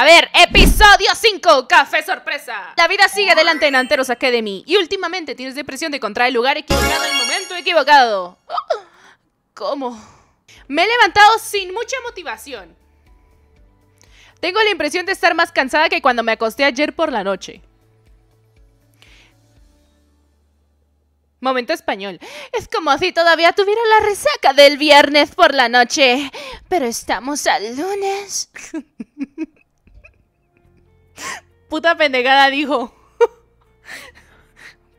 A ver, episodio 5, café sorpresa. La vida sigue adelante en Anteros Academy y últimamente tienes depresión de encontrar el lugar equivocado en el momento equivocado. ¿Cómo? Me he levantado sin mucha motivación. Tengo la impresión de estar más cansada que cuando me acosté ayer por la noche. Momento español. Es como si todavía tuviera la resaca del viernes por la noche. Pero estamos al lunes. Puta pendejada dijo.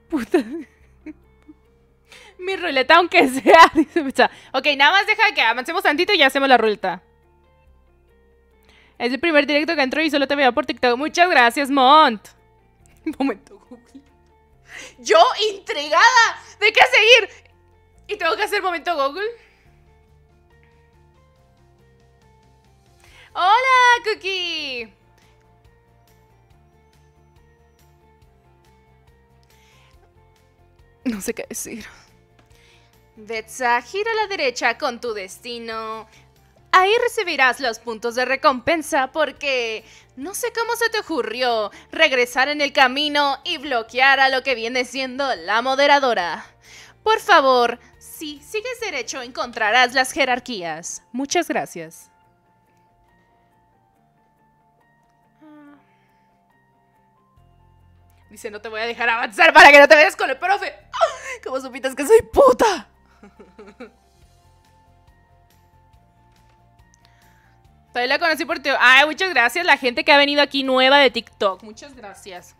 Puta. Mi ruleta, aunque sea, Ok, nada más deja que avancemos tantito y ya hacemos la ruleta. Es el primer directo que entró y solo te veo por TikTok. Muchas gracias, Mont. momento, Google. Yo intrigada de qué seguir. Y tengo que hacer momento Google. Hola, Cookie. No sé qué decir. Betsa, gira a la derecha con tu destino. Ahí recibirás los puntos de recompensa porque no sé cómo se te ocurrió regresar en el camino y bloquear a lo que viene siendo la moderadora. Por favor, si sigues derecho encontrarás las jerarquías. Muchas gracias. Ah. Dice, no te voy a dejar avanzar para que no te veas con el profe. ¿Cómo supitas que soy puta? Todavía la conocí por ti. Ay, muchas gracias. La gente que ha venido aquí nueva de TikTok. Muchas gracias.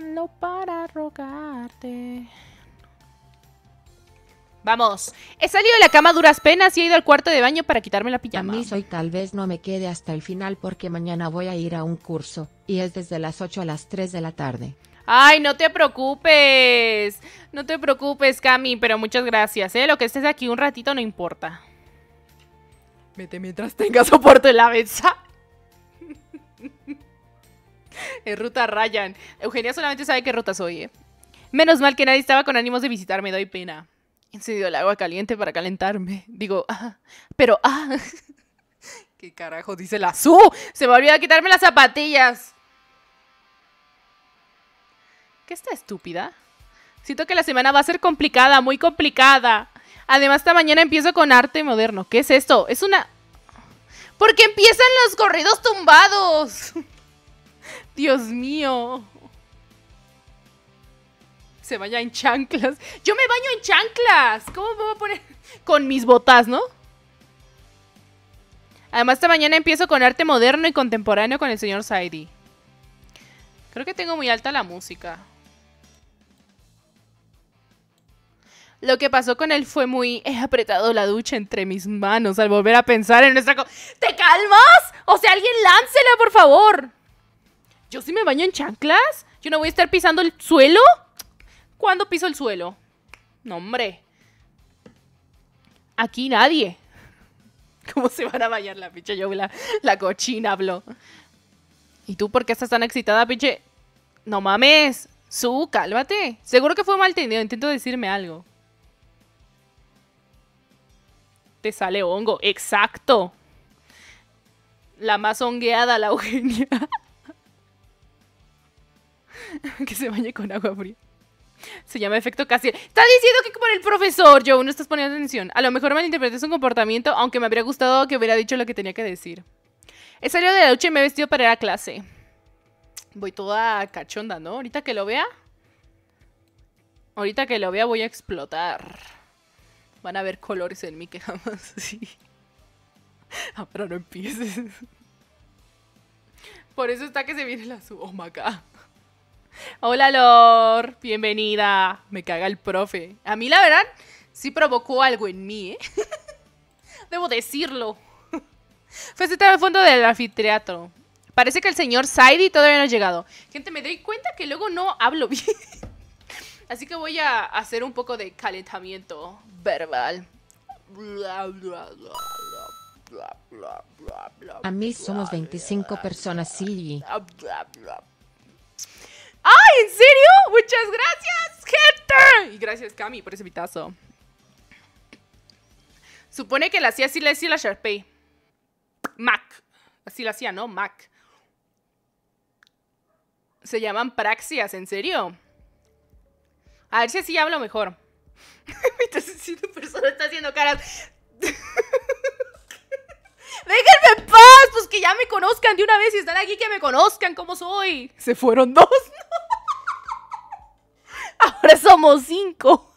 No para rogarte. Vamos. He salido de la cama a duras penas y he ido al cuarto de baño para quitarme la pijama. A mí soy tal vez no me quede hasta el final porque mañana voy a ir a un curso y es desde las 8 a las 3 de la tarde. Ay, no te preocupes. No te preocupes, Cami, pero muchas gracias, ¿eh? Lo que estés aquí un ratito no importa. Vete mientras tengas soporte en la mesa. es ruta Ryan. Eugenia solamente sabe qué ruta soy, ¿eh? Menos mal que nadie estaba con ánimos de visitarme, doy pena. Encendió el agua caliente para calentarme. Digo, ah, pero ah. ¿Qué carajo dice la Su? Se me olvidó quitarme las zapatillas qué está estúpida? Siento que la semana va a ser complicada, muy complicada. Además, esta mañana empiezo con arte moderno. ¿Qué es esto? Es una... Porque empiezan los corridos tumbados. Dios mío. Se vaya en chanclas. Yo me baño en chanclas. ¿Cómo me voy a poner? Con mis botas, ¿no? Además, esta mañana empiezo con arte moderno y contemporáneo con el señor Saidi. Creo que tengo muy alta la música. Lo que pasó con él fue muy. He apretado la ducha entre mis manos al volver a pensar en nuestra. ¿Te calmas? O sea, alguien láncela, por favor. Yo sí me baño en chanclas. Yo no voy a estar pisando el suelo. ¿Cuándo piso el suelo? No, hombre. Aquí nadie. ¿Cómo se van a bañar la pinche yo, la, cochina, habló. ¿Y tú por qué estás tan excitada, pinche? No mames. Su, cálmate. Seguro que fue mal tenido. Intento decirme algo. te sale hongo. Exacto. La más hongueada, la Eugenia. que se bañe con agua fría. Se llama efecto casi... Está diciendo que como el profesor, yo no estás poniendo atención. A lo mejor malinterpreté su comportamiento, aunque me habría gustado que hubiera dicho lo que tenía que decir. He salido de la ducha y me he vestido para ir a clase. Voy toda cachonda, ¿no? Ahorita que lo vea. Ahorita que lo vea voy a explotar. Van a ver colores en mí que jamás sí. Ah, pero no empieces. Por eso está que se viene la sub. Oh Hola Lor, bienvenida. Me caga el profe. A mí la verdad sí provocó algo en mí, ¿eh? Debo decirlo. Fue este el fondo del anfiteatro. Parece que el señor Saidi todavía no ha llegado. Gente, me doy cuenta que luego no hablo bien. Así que voy a hacer un poco de calentamiento verbal. A mí somos 25 personas, sí. ¡Ay, en serio! ¡Muchas gracias, gente! Y gracias, Cami, por ese pitazo. Supone que la hacía así, la la Sharpay. Mac. Así la hacía, ¿no? Mac. Se llaman praxias, ¿en serio? A ver si así hablo mejor. Entonces, si persona está haciendo caras. Déjenme en paz, pues que ya me conozcan de una vez y están aquí que me conozcan como soy. Se fueron dos. Ahora somos cinco.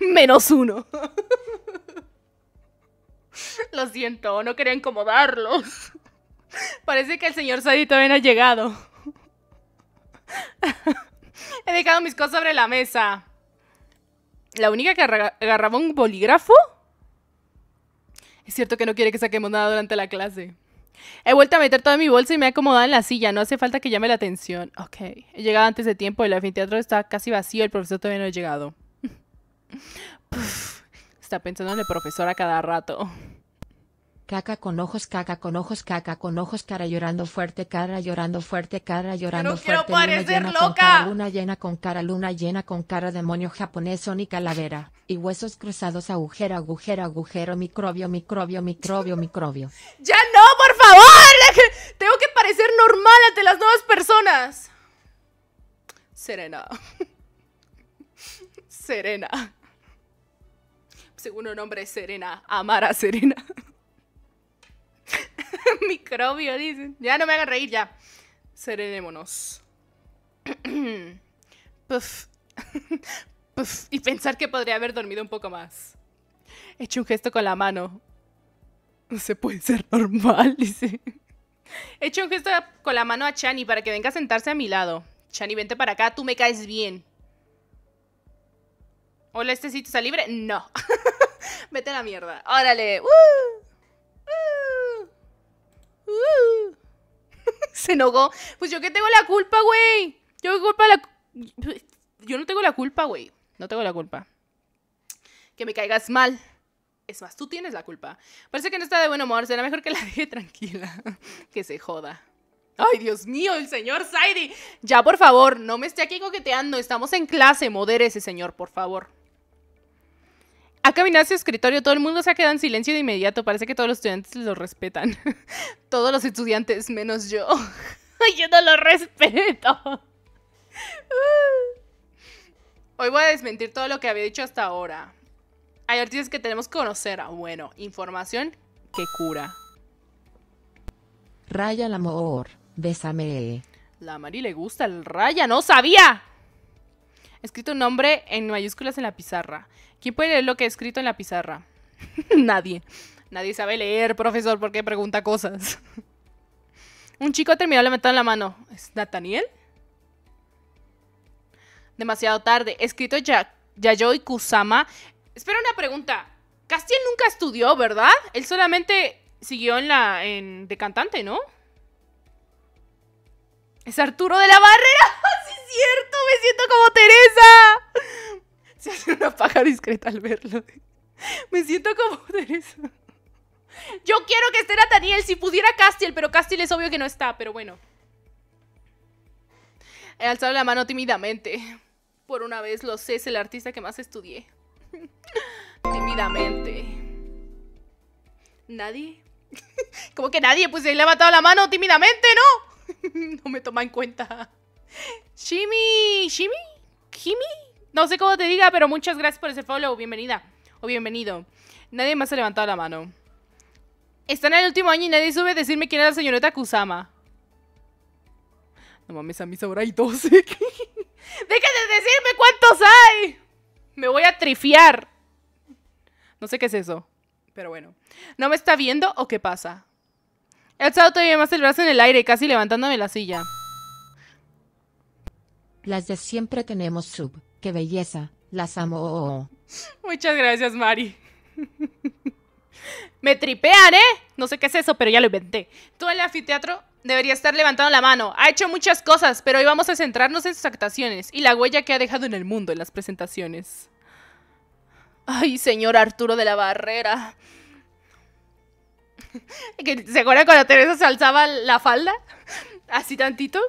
Menos uno. Lo siento, no quería incomodarlos. Parece que el señor Sadie todavía ha llegado. He dejado mis cosas sobre la mesa. La única que agarraba un bolígrafo. Es cierto que no quiere que saquemos nada durante la clase. He vuelto a meter toda mi bolsa y me he acomodado en la silla. No hace falta que llame la atención. Ok. He llegado antes de tiempo. El anfiteatro está casi vacío. El profesor todavía no ha llegado. está pensando en el profesor a cada rato. Caca con ojos, caca con ojos, caca con ojos, cara llorando fuerte, cara llorando fuerte, cara llorando fuerte. Quiero parecer llena loca. cara, luna llena con cara, luna llena con cara, demonio japonés, son y calavera. Y huesos cruzados, agujero, agujero, agujero, microbio, microbio, microbio, microbio. ¡Ya no, por favor! Tengo que parecer normal ante las nuevas personas. Serena. Serena. Segundo nombre Serena. Amar a Serena. microbio, dice Ya no me hagan reír, ya. Serenémonos. Puff. Puff. Y pensar que podría haber dormido un poco más. He hecho un gesto con la mano. No se puede ser normal, dice. He hecho un gesto con la mano a Chani para que venga a sentarse a mi lado. Chani, vente para acá, tú me caes bien. Hola, ¿este sitio está libre? No. Vete a la mierda. Órale. ¡Uh! ¡Uh! Uh. Se enojó. Pues yo que tengo la culpa, güey. Yo culpa la... Yo no tengo la culpa, güey. No tengo la culpa. Que me caigas mal. Es más, tú tienes la culpa. Parece que no está de buen humor. Será mejor que la deje tranquila. que se joda. Ay, Dios mío, el señor Saidi. Ya, por favor, no me esté aquí coqueteando. Estamos en clase. modere ese señor, por favor. A caminado hacia escritorio, todo el mundo se ha quedado en silencio de inmediato, parece que todos los estudiantes lo respetan. todos los estudiantes, menos yo. yo no lo respeto. Hoy voy a desmentir todo lo que había dicho hasta ahora. Hay artistas que tenemos que conocer. Ah, bueno, información que cura. Raya el amor, bésame. La Mari le gusta el raya, no sabía. Escrito un nombre en mayúsculas en la pizarra. ¿Quién puede leer lo que he escrito en la pizarra? Nadie. Nadie sabe leer, profesor, porque pregunta cosas. Un chico terminó levantando la mano. ¿Es Nathaniel? Demasiado tarde. Escrito ya Yayoi Kusama. Espera una pregunta. Castiel nunca estudió, ¿verdad? Él solamente siguió en la. de cantante, ¿no? Es Arturo de la Barrera. ¡Sí, es cierto! ¡Me siento como Teresa! se hace una paja discreta al verlo. Me siento como Teresa. Yo quiero que esté Daniel si pudiera Castiel, pero Castiel es obvio que no está, pero bueno. He alzado la mano tímidamente. Por una vez lo sé, es el artista que más estudié. tímidamente. ¿Nadie? ¿Cómo que nadie? Pues él le la mano tímidamente, ¿no? no me toma en cuenta. Shimi, Shimi, Jimmy, no sé cómo te diga, pero muchas gracias por ese follow. Bienvenida o bienvenido. Nadie más ha levantado la mano. Están en el último año y nadie sube a decirme quién es la señorita Kusama. No mames, a mí ahora hay 12. Deja de decirme cuántos hay. Me voy a trifiar. No sé qué es eso. Pero bueno. ¿No me está viendo o qué pasa? He alzado todavía más el brazo en el aire, casi levantándome la silla. Las de siempre tenemos sub. ¡Qué belleza! Las amo. Muchas gracias, Mari. Me tripean, ¿eh? No sé qué es eso, pero ya lo inventé. en el anfiteatro debería estar levantando la mano. Ha hecho muchas cosas, pero hoy vamos a centrarnos en sus actuaciones y la huella que ha dejado en el mundo en las presentaciones. Ay, señor Arturo de la Barrera. ¿Se acuerdan cuando Teresa se alzaba la falda? Así tantito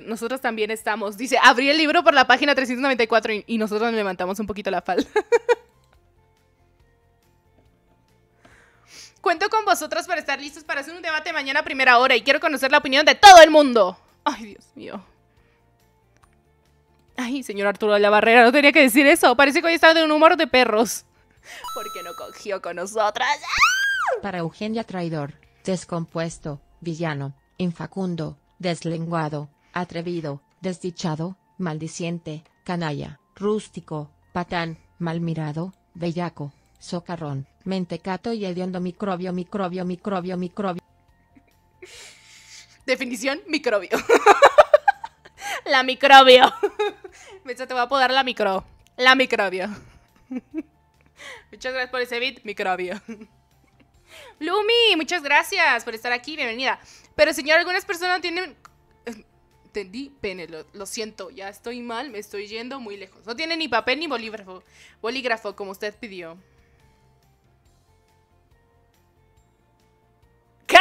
nosotros también estamos. Dice, abrí el libro por la página 394 y, y nosotros levantamos un poquito la falda. Cuento con vosotras para estar listos para hacer un debate mañana a primera hora y quiero conocer la opinión de todo el mundo. Ay, Dios mío. Ay, señor Arturo de la Barrera, no tenía que decir eso. Parece que hoy está de un humor de perros. Porque no cogió con nosotras. ¡Ah! Para Eugenia Traidor, descompuesto, villano, infacundo, deslenguado, atrevido, desdichado, maldiciente, canalla, rústico, patán, malmirado, bellaco, socarrón, mentecato y hediondo microbio, microbio, microbio, microbio. Definición, microbio. la microbio. Mecha, te voy a apodar la micro. La microbio. Muchas gracias por ese beat, microbio. Lumi, muchas gracias por estar aquí, bienvenida. Pero señor, algunas personas tienen entendí pene, lo, siento, ya estoy mal, me estoy yendo muy lejos. No tiene ni papel ni bolígrafo, bolígrafo como usted pidió. ¿Qué?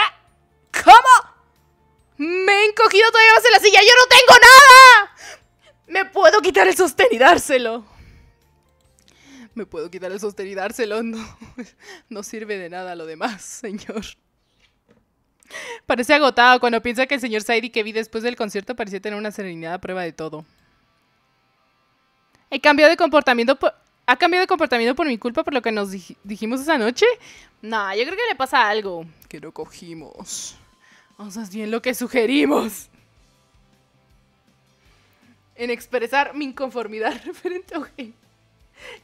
¿Cómo? Me he encogido todavía más en la silla, yo no tengo nada. Me puedo quitar el sostén y dárselo. Me puedo quitar el sostén y dárselo, no sirve de nada lo demás, señor. Parece agotado cuando piensa que el señor Saidi que vi después del concierto parecía tener una serenidad a prueba de todo. ¿Ha cambiado de comportamiento por mi culpa por lo que nos dijimos esa noche? No, yo creo que le pasa algo. Que lo cogimos. vamos sea, bien lo que sugerimos. En expresar mi inconformidad referente a que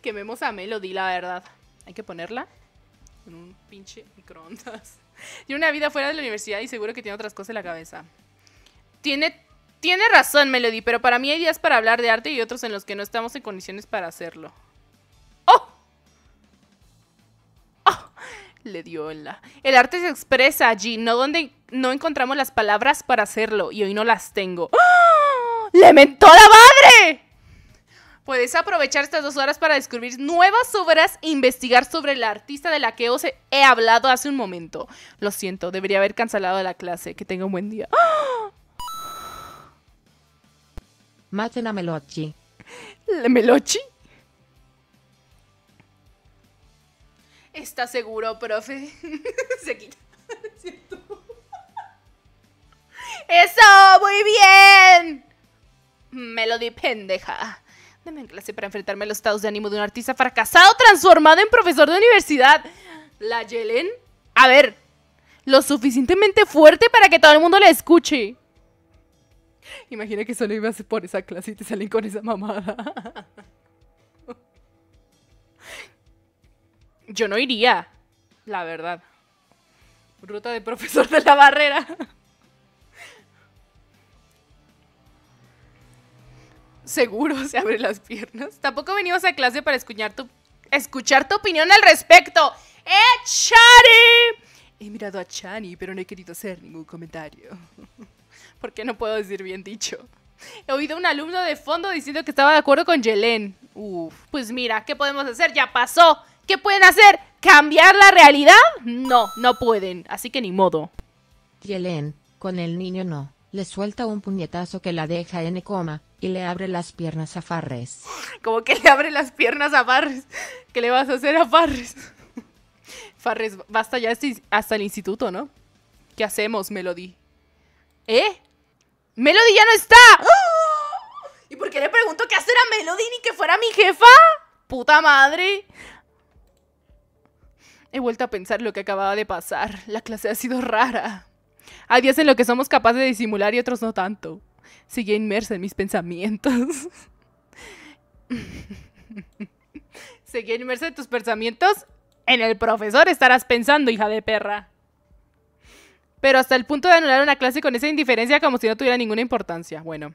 Quememos a Melody, la verdad. Hay que ponerla en un pinche microondas. Tiene una vida fuera de la universidad y seguro que tiene otras cosas en la cabeza. Tiene, tiene razón, Melody, pero para mí hay días para hablar de arte y otros en los que no estamos en condiciones para hacerlo. ¡Oh! ¡Oh! Le dio en la. El arte se expresa allí, no donde no encontramos las palabras para hacerlo y hoy no las tengo. ¡Oh! ¡Le mentó la madre! Puedes aprovechar estas dos horas para descubrir nuevas obras e investigar sobre la artista de la que os he hablado hace un momento. Lo siento, debería haber cancelado la clase. Que tenga un buen día. ¡Ah! Mate la Melochi. ¿La ¿Melochi? Está seguro, profe. Se ¡Eso! ¡Muy bien! Melody pendeja. Dame en clase para enfrentarme a los estados de ánimo de un artista fracasado transformado en profesor de universidad. La Yelen. A ver, lo suficientemente fuerte para que todo el mundo la escuche. Imagina que solo ibas por esa clase y te salen con esa mamada. Yo no iría, la verdad. Ruta de profesor de la barrera. seguro se abre las piernas. Tampoco venimos a clase para escuchar tu, escuchar tu opinión al respecto. ¡Eh, Chani! He mirado a Chani, pero no he querido hacer ningún comentario. Porque no puedo decir bien dicho. He oído a un alumno de fondo diciendo que estaba de acuerdo con Yelen Uf, pues mira, ¿qué podemos hacer? Ya pasó. ¿Qué pueden hacer? ¿Cambiar la realidad? No, no pueden. Así que ni modo. Yelen, con el niño no. Le suelta un puñetazo que la deja en coma y le abre las piernas a Farres. Como que le abre las piernas a Farres. ¿Qué le vas a hacer a Farres? Farres, basta ya este hasta el instituto, ¿no? ¿Qué hacemos, Melody? ¿Eh? ¡Melody ya no está! ¿Y por qué le pregunto qué hacer a Melody ni que fuera mi jefa? ¡Puta madre! He vuelto a pensar lo que acababa de pasar. La clase ha sido rara. Hay días en lo que somos capaces de disimular y otros no tanto sigue inmersa en mis pensamientos. Seguí inmersa en tus pensamientos. En el profesor estarás pensando, hija de perra. Pero hasta el punto de anular una clase con esa indiferencia como si no tuviera ninguna importancia. Bueno.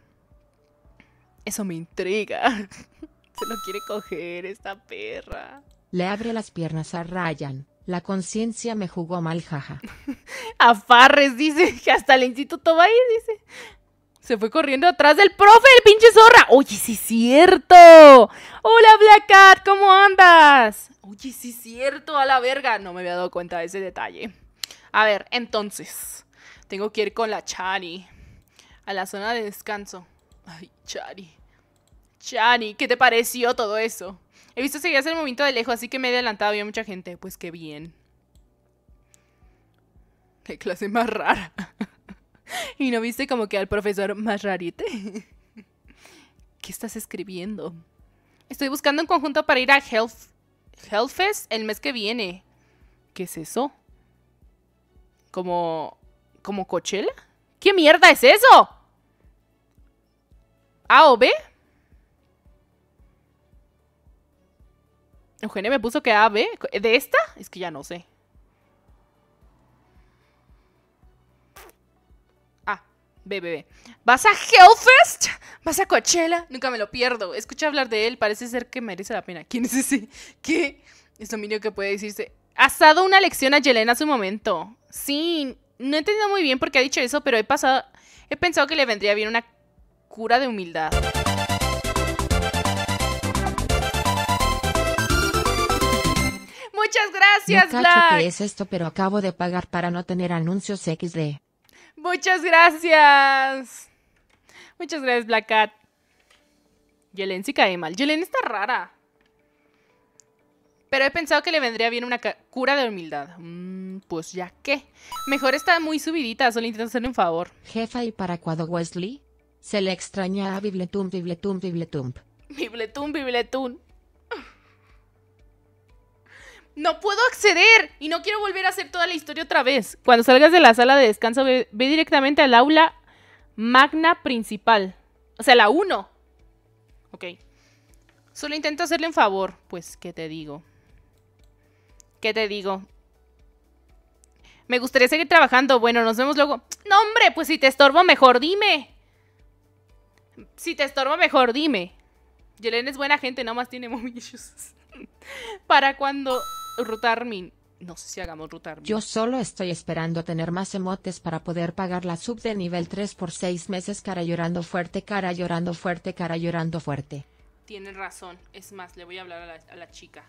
Eso me intriga. Se lo quiere coger esta perra. Le abre las piernas a Ryan. La conciencia me jugó mal, jaja. Afarres, dice que hasta el instituto va a ir, dice. Se fue corriendo atrás del profe, el pinche zorra. Oye, sí es cierto. Hola, Black Cat, ¿cómo andas? Oye, sí es cierto, a la verga. No me había dado cuenta de ese detalle. A ver, entonces. Tengo que ir con la Chani. A la zona de descanso. Ay, Chari. Chani, ¿qué te pareció todo eso? He visto seguías el momento de lejos, así que me he adelantado. Había mucha gente. Pues qué bien. Qué clase más rara. ¿Y no viste como que al profesor más rarite? ¿Qué estás escribiendo? Estoy buscando un conjunto para ir a Health, Fest el mes que viene. ¿Qué es eso? ¿Como. como Coachella? ¿Qué mierda es eso? ¿A o B? Eugenia me puso que A, B. ¿De esta? Es que ya no sé. Bebé, ¿Vas a Hellfest? ¿Vas a Coachella? Nunca me lo pierdo. Escuché hablar de él, parece ser que merece la pena. ¿Quién es ese? ¿Qué? Es dominio que puede decirse. Has dado una lección a Yelena a su momento. Sí, no he entendido muy bien por qué ha dicho eso, pero he pasado. He pensado que le vendría bien una cura de humildad. Muchas gracias, no cacho Que es esto, pero acabo de pagar para no tener anuncios XD. Muchas gracias. Muchas gracias, Black Cat. Yelen si cae mal. Yelen está rara. Pero he pensado que le vendría bien una cura de humildad. Mm, pues ya qué. Mejor está muy subidita, solo intento hacerle un favor. Jefa, ¿y para Wesley? Se le extraña a Bibletum, Bibletum, Bibletum. Bibletum, Bibletum no puedo acceder y no quiero volver a hacer toda la historia otra vez. Cuando salgas de la sala de descanso, ve, directamente al aula magna principal. O sea, la 1. Ok. Solo intento hacerle un favor. Pues, ¿qué te digo? ¿Qué te digo? Me gustaría seguir trabajando. Bueno, nos vemos luego. No, hombre, pues si te estorbo, mejor dime. Si te estorbo, mejor dime. Yelena es buena gente, nada más tiene momillos. Para cuando Rutarmin. No sé si hagamos Rutarmin. Yo solo estoy esperando tener más emotes para poder pagar la sub de nivel 3 por 6 meses. Cara llorando fuerte, cara llorando fuerte, cara llorando fuerte. tiene razón. Es más, le voy a hablar a la, chica.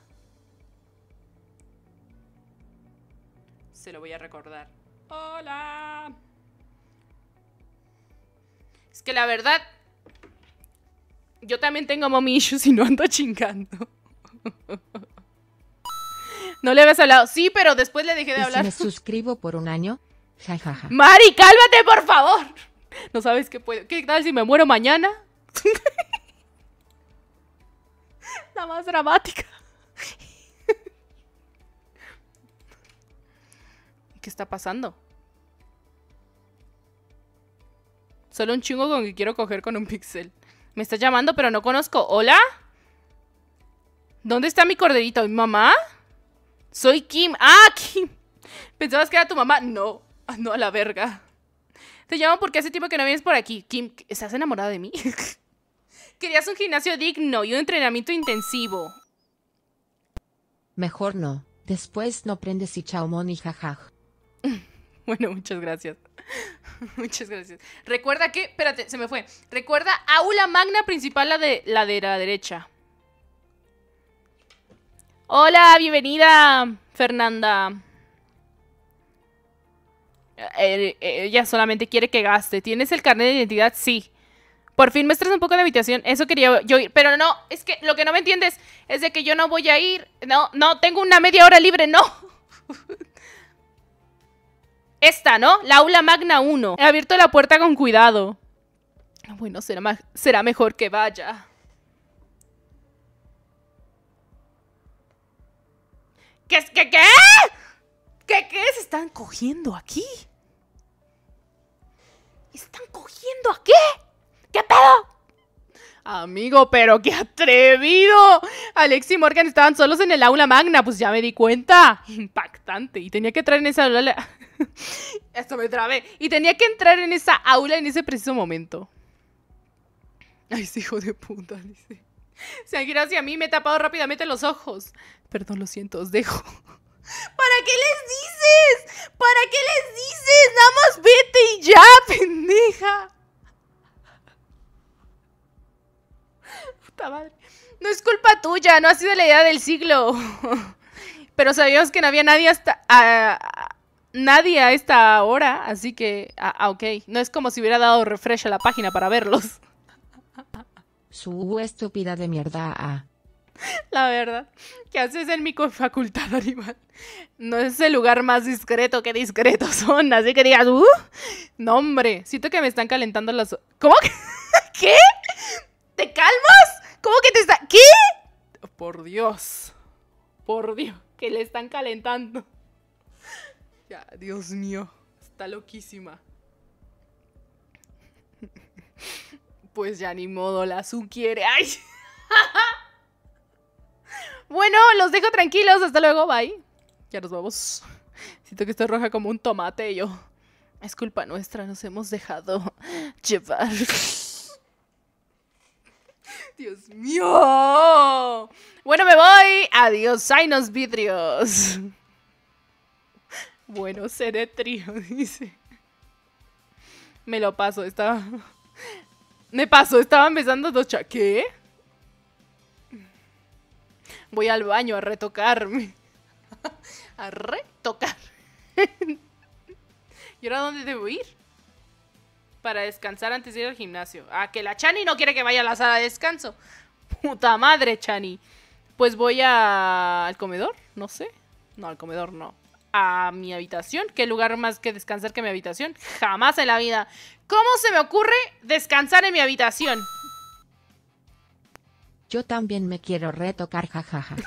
Se lo voy a recordar. Hola. Es que la verdad, yo también tengo mommy y no ando chingando. No le habías hablado. Sí, pero después le dejé de hablar. Si me suscribo por un año. Mari, cálmate, por favor. No sabes qué puedo. ¿Qué tal si me muero mañana? La más dramática. ¿Qué está pasando? Solo un chingo con que quiero coger con un pixel. Me está llamando, pero no conozco. ¿Hola? ¿Dónde está mi corderito? ¿Mi mamá? Soy Kim. ¡Ah, Kim! ¿Pensabas que era tu mamá? No. Ah, no, a la verga. Te llamo porque hace tiempo que no vienes por aquí. Kim, ¿estás enamorada de mí? Querías un gimnasio digno y un entrenamiento intensivo. Mejor no. Después no prendes y chaumón y jajaj. bueno, muchas gracias. muchas gracias. Recuerda que, espérate, se me fue. Recuerda aula magna principal, la de la, de la derecha. Hola, bienvenida, Fernanda. Eh, eh, ella solamente quiere que gaste. ¿Tienes el carnet de identidad? Sí. Por fin muestras un poco de habitación. Eso quería yo ir. Pero no, es que lo que no me entiendes es de que yo no voy a ir. No, no, tengo una media hora libre, no. Esta, ¿no? La aula magna 1. He abierto la puerta con cuidado. Bueno, será, será mejor que vaya. ¿Qué ¿Qué? ¿Qué? ¿Qué? se están cogiendo aquí? ¿Están cogiendo aquí? ¿Qué pedo? Amigo, pero qué atrevido. Alex y Morgan estaban solos en el aula magna, pues ya me di cuenta. Impactante. Y tenía que entrar en esa aula. Esto me trabé. Y tenía que entrar en esa aula en ese preciso momento. Ay, ese hijo de puta, dice. Se han girado hacia mí y me he tapado rápidamente los ojos. Perdón, lo siento, os dejo. ¿Para qué les dices? ¿Para qué les dices? Nada vete y ya, pendeja. Puta madre. No es culpa tuya, no ha sido la idea del siglo. Pero sabíamos que no había nadie hasta... A, nadie a esta hora, así que... Ah, ah, ok. No es como si hubiera dado refresh a la página para verlos. Su estúpida de mierda. Ah. La verdad. ¿Qué haces en mi facultad, animal? No es el lugar más discreto, que discretos son. Así que digas, uh, no, hombre, siento que me están calentando las. ¿Cómo? Que? ¿Qué? ¿Te calmas? ¿Cómo que te está.? ¿Qué? Por Dios. Por Dios, que le están calentando. Ya, Dios mío. Está loquísima. Pues ya ni modo, la Su quiere. ¡Ay! Bueno, los dejo tranquilos. Hasta luego. Bye. Ya nos vamos. Siento que estoy roja como un tomate yo. Es culpa nuestra, nos hemos dejado llevar. Dios mío. Bueno, me voy. Adiós, Sainos Vidrios. Bueno, seré trío, dice. Me lo paso, estaba... Me paso, estaban besando dos... ¿Qué? voy al baño a retocarme. a retocar. ¿Y ahora dónde debo ir? Para descansar antes de ir al gimnasio. Ah, que la Chani no quiere que vaya a la sala de descanso. Puta madre, Chani. Pues voy a... al comedor, no sé. No, al comedor no. A mi habitación. ¿Qué lugar más que descansar que mi habitación? Jamás en la vida. ¿Cómo se me ocurre descansar en mi habitación? Yo también me quiero retocar, jajaja.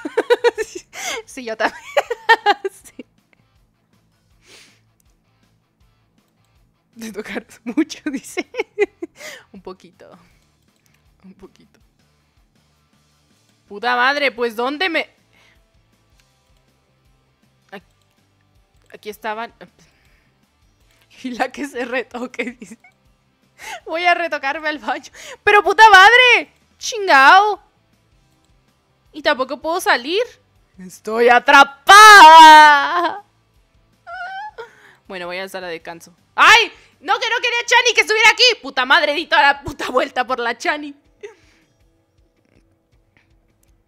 sí, yo también. de tocar mucho, dice. un poquito. Un poquito. Puta madre, pues ¿dónde me...? Aquí, aquí estaban... Y la que se retoque, dice. Voy a retocarme al baño. ¡Pero puta madre! ¡Chingao! Y tampoco puedo salir. Estoy atrapada. Bueno, voy a la sala de descanso. ¡Ay! No, que no quería Chani que estuviera aquí. Puta madre, di toda la puta vuelta por la Chani.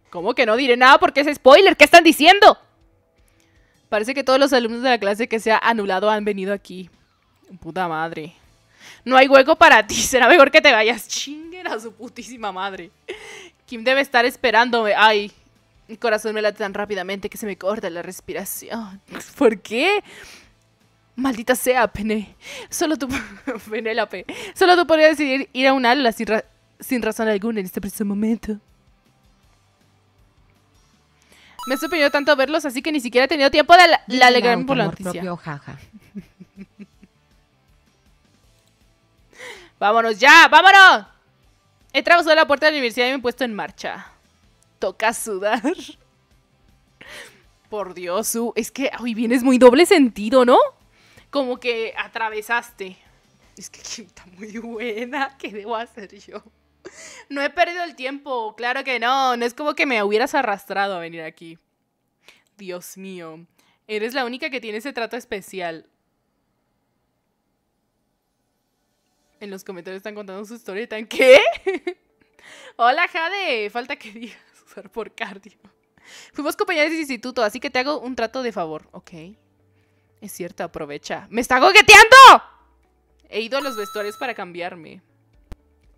¿Cómo que no diré nada porque es spoiler? ¿Qué están diciendo? Parece que todos los alumnos de la clase que se ha anulado han venido aquí. Puta madre. No hay hueco para ti. Será mejor que te vayas. Chinguen a su putísima madre. Kim debe estar esperándome. Ay, mi corazón me late tan rápidamente que se me corta la respiración. ¿Por qué? Maldita sea, Pene. Solo tú, Penélope, solo tú podrías decidir ir a un ala sin, razón alguna en este preciso momento. Me ha tanto verlos, así que ni siquiera he tenido tiempo de, la, de por la noticia. Vámonos ya, vámonos. He trabajado la puerta de la universidad y me he puesto en marcha. Toca sudar. Por Dios, Es que hoy vienes muy doble sentido, ¿no? Como que atravesaste. Es que está muy buena. ¿Qué debo hacer yo? No he perdido el tiempo, claro que no. No es como que me hubieras arrastrado a venir aquí. Dios mío. Eres la única que tiene ese trato especial. En los comentarios están contando su historia y tan ¿qué? Hola Jade, falta que digas usar por cardio. Fuimos compañeras de instituto, así que te hago un trato de favor, ¿ok? Es cierto, aprovecha. ¡Me está gogueteando! He ido a los vestuarios para cambiarme.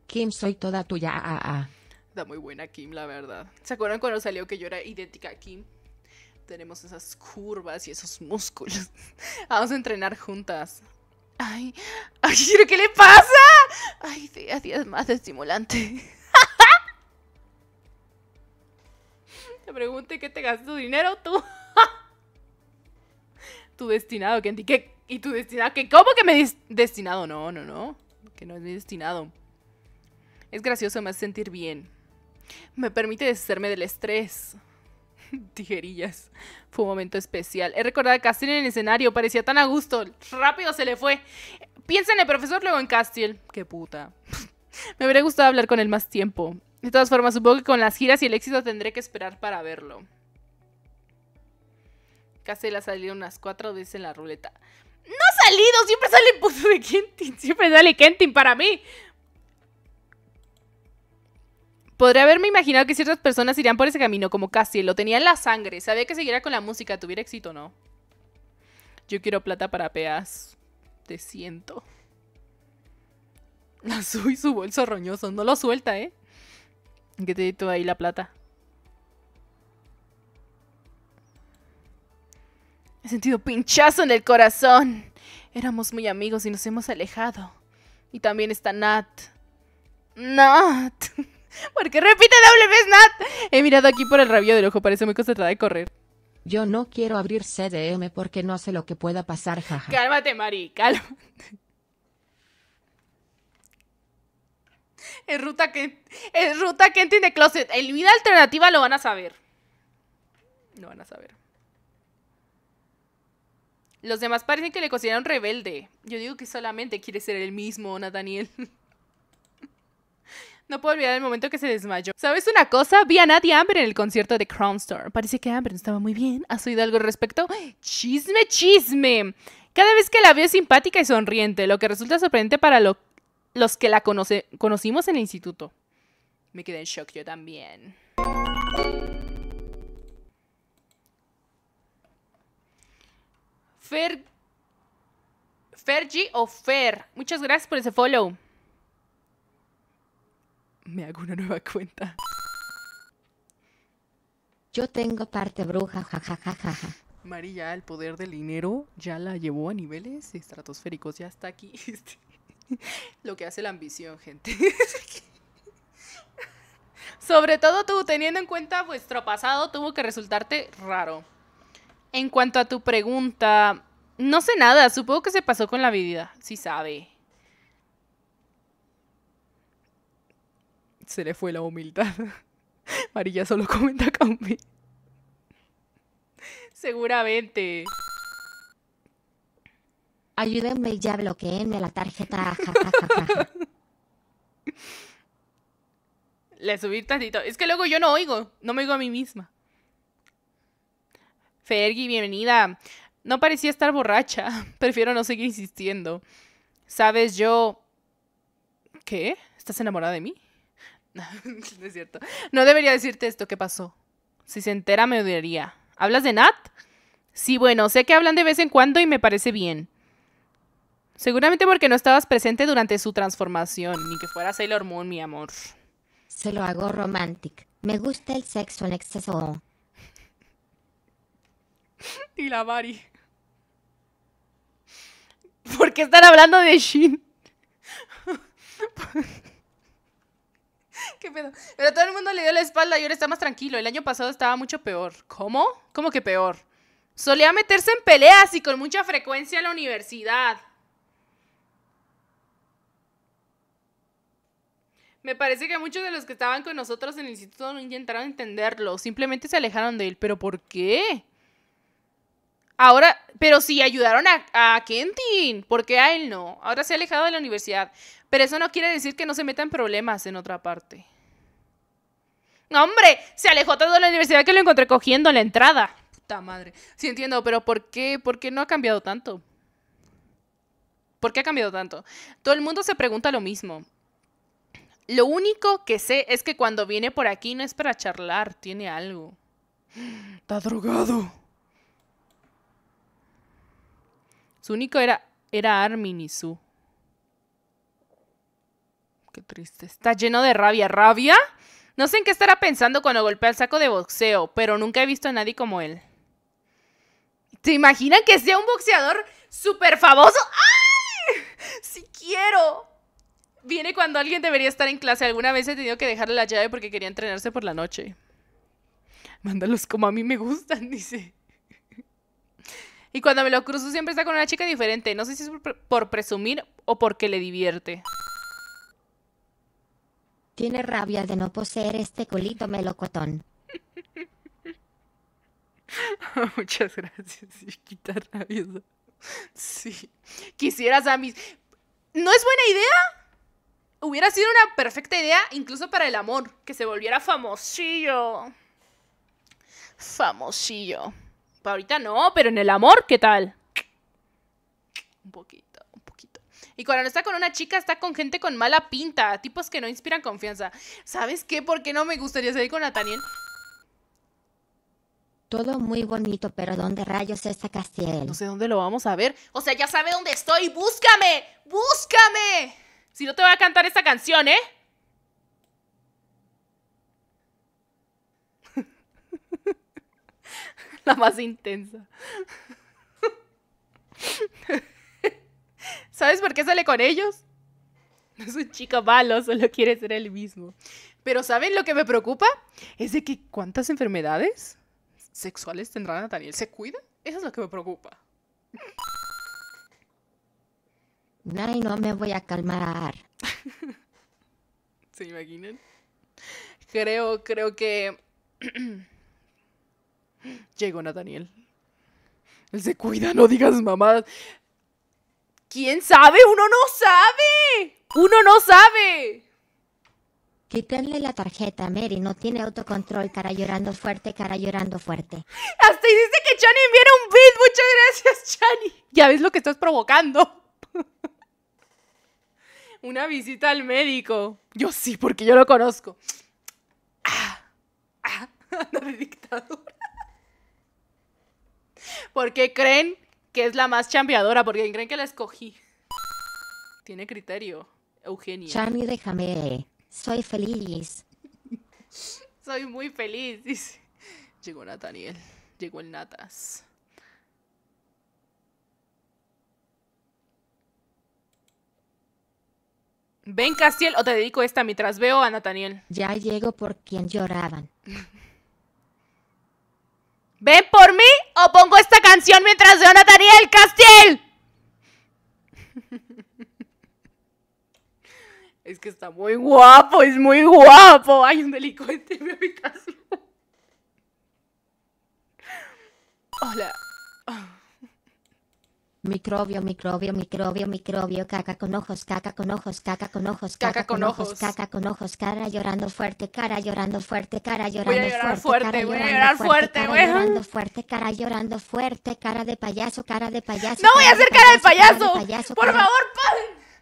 Kim, soy toda tuya. Da ah, ah, ah. muy buena Kim, la verdad. ¿Se acuerdan cuando salió que yo era idéntica a Kim? Tenemos esas curvas y esos músculos. Vamos a entrenar juntas. Ay, ay, qué le pasa? Ay, sí, así es más estimulante. Te pregunté qué te gastas tu dinero, tú. tu destinado, ti ¿Qué? ¿Y tu destinado? ¿Cómo que me destinado? No, no, no. Que no es mi destinado. Es gracioso, me sentir bien. Me permite deshacerme del estrés. tijerillas. Fue un momento especial. He recordado a Castiel en el escenario, parecía tan a gusto. Rápido se le fue. Piensa en el profesor, luego en Castiel. Qué puta. Me hubiera gustado hablar con él más tiempo. De todas formas, supongo que con las giras y el éxito tendré que esperar para verlo. Castiel ha salido unas cuatro veces en la ruleta. ¡No ha salido! Siempre sale el puto de Kentin. Siempre sale Kentin para mí. Podría haberme imaginado que ciertas personas irían por ese camino, como casi Lo tenía en la sangre. Sabía que siguiera con la música, tuviera éxito o no. Yo quiero plata para peas. Te siento. La y su bolso roñoso. No lo suelta, ¿eh? qué te di ahí la plata. He sentido pinchazo en el corazón. Éramos muy amigos y nos hemos alejado. Y también está Nat. Nat. Porque repite doble vez, He mirado aquí por el rabillo del ojo, parece muy concentrada de correr. Yo no quiero abrir CDM porque no sé lo que pueda pasar, jaja. Cálmate, Mari, cálmate. Es ruta que es ruta que tiene closet. El vida alternativa lo van a saber. Lo van a saber. Los demás parecen que le consideran rebelde. Yo digo que solamente quiere ser el mismo, Nathaniel. No puedo olvidar el momento que se desmayó. ¿Sabes una cosa? Vi a nadie Amber en el concierto de Crown Parece que Amber no estaba muy bien. ¿Has oído algo al respecto? ¡Chisme, chisme! Cada vez que la veo es simpática y sonriente, lo que resulta sorprendente para los que la conocimos en el instituto. Me quedé en shock yo también. Fer... Fergie o Fer. Muchas gracias por ese follow me hago una nueva cuenta. Yo tengo parte bruja, ja Mari ya el poder del dinero ya la llevó a niveles estratosféricos, ya está aquí. Este, lo que hace la ambición, gente. Sobre todo tú, teniendo en cuenta vuestro pasado, tuvo que resultarte raro. En cuanto a tu pregunta, no sé nada, supongo que se pasó con la vida, Si sabe. se le fue la humildad. Marilla solo comenta mí. Seguramente. Ayúdenme y ya bloqueenme la tarjeta. Le subí tantito. Es que luego yo no oigo. No me oigo a mí misma. Fergie, bienvenida. No parecía estar borracha. Prefiero no seguir insistiendo. Sabes, yo... ¿Qué? ¿Estás enamorada de mí? no es cierto. No debería decirte esto que pasó. Si se entera me odiaría. ¿Hablas de Nat? Sí, bueno, sé que hablan de vez en cuando y me parece bien. Seguramente porque no estabas presente durante su transformación, ni que fuera Sailor Moon, mi amor. Se lo hago romantic. Me gusta el sexo en exceso. y la Mari. ¿Por qué están hablando de Shin? ¿Qué pedo? Pero todo el mundo le dio la espalda y ahora está más tranquilo. El año pasado estaba mucho peor. ¿Cómo? ¿Cómo que peor? Solía meterse en peleas y con mucha frecuencia a la universidad. Me parece que muchos de los que estaban con nosotros en el instituto no intentaron entenderlo, simplemente se alejaron de él. ¿Pero por qué? Ahora, pero si ayudaron a, a Kentin, ¿por qué a él no? Ahora se ha alejado de la universidad. Pero eso no quiere decir que no se meta en problemas en otra parte. hombre! Se alejó tanto de la universidad que lo encontré cogiendo en la entrada. Puta madre. Sí entiendo, pero ¿por qué? ¿Por qué no ha cambiado tanto? ¿Por qué ha cambiado tanto? Todo el mundo se pregunta lo mismo. Lo único que sé es que cuando viene por aquí no es para charlar, tiene algo. Está drogado. Su único era, era Armin y su triste. Está lleno de rabia. ¿Rabia? No sé en qué estará pensando cuando golpea el saco de boxeo, pero nunca he visto a nadie como él. ¿Te imaginas que sea un boxeador súper famoso? ¡Ay! ¡Si quiero! Viene cuando alguien debería estar en clase. Alguna vez he tenido que dejarle la llave porque quería entrenarse por la noche. Mándalos como a mí me gustan, dice. Y cuando me lo cruzo siempre está con una chica diferente. No sé si es por, presumir o porque le divierte. Tiene rabia de no poseer este colito melocotón. Muchas gracias, quita rabia. Sí. Quisieras a mis. ¿No es buena idea? Hubiera sido una perfecta idea, incluso para el amor, que se volviera famosillo. Famosillo. ahorita no, pero en el amor, ¿qué tal? Un poquito. Y cuando no está con una chica, está con gente con mala pinta, tipos que no inspiran confianza. ¿Sabes qué? ¿Por qué no me gustaría salir con Nataniel? Todo muy bonito, pero ¿dónde rayos está Castiel? No sé dónde lo vamos a ver. O sea, ya sabe dónde estoy. ¡Búscame! ¡Búscame! Si no te voy a cantar esta canción, ¿eh? la más intensa. ¿Sabes por qué sale con ellos? No es un chico malo, solo quiere ser él mismo. Pero ¿saben lo que me preocupa? Es de que cuántas enfermedades sexuales tendrá Nathaniel. ¿Se cuida? Eso es lo que me preocupa. No, no me voy a calmar. ¿Se imaginan? Creo, creo que... Llegó Nathaniel. Él se cuida, no digas mamadas. ¿Quién sabe? ¡Uno no sabe! ¡Uno no sabe! Quítenle la tarjeta, Mary. No tiene autocontrol. Cara llorando fuerte, cara llorando fuerte. Hasta dice que Chani enviara un beat. Muchas gracias, Chani. Ya ves lo que estás provocando. Una visita al médico. Yo sí, porque yo lo conozco. Ah, ah anda ¿Por qué creen es la más chambeadora, porque creen que la escogí. Tiene criterio, Eugenia. Chani, déjame. Soy feliz. Soy muy feliz, Llegó Nathaniel. Llegó el Natas. Ven, Castiel, o te dedico esta mientras veo a Nathaniel. Ya llego por quien lloraban. ¡Ven por mí! o pongo esta canción mientras Jonathan Daniel el Castiel. Es que está muy guapo, es muy guapo. Hay un delincuente en mi habitación. Hola. Microbio, microbio, microbio, microbio, caca con ojos, caca con ojos, caca con ojos, caca, con, ojos, caca con ojos, cara llorando fuerte, cara llorando fuerte, cara llorando fuerte, fuerte, cara llorando fuerte, cara llorando fuerte, cara de payaso, cara de payaso. No voy a hacer cara de payaso, por favor,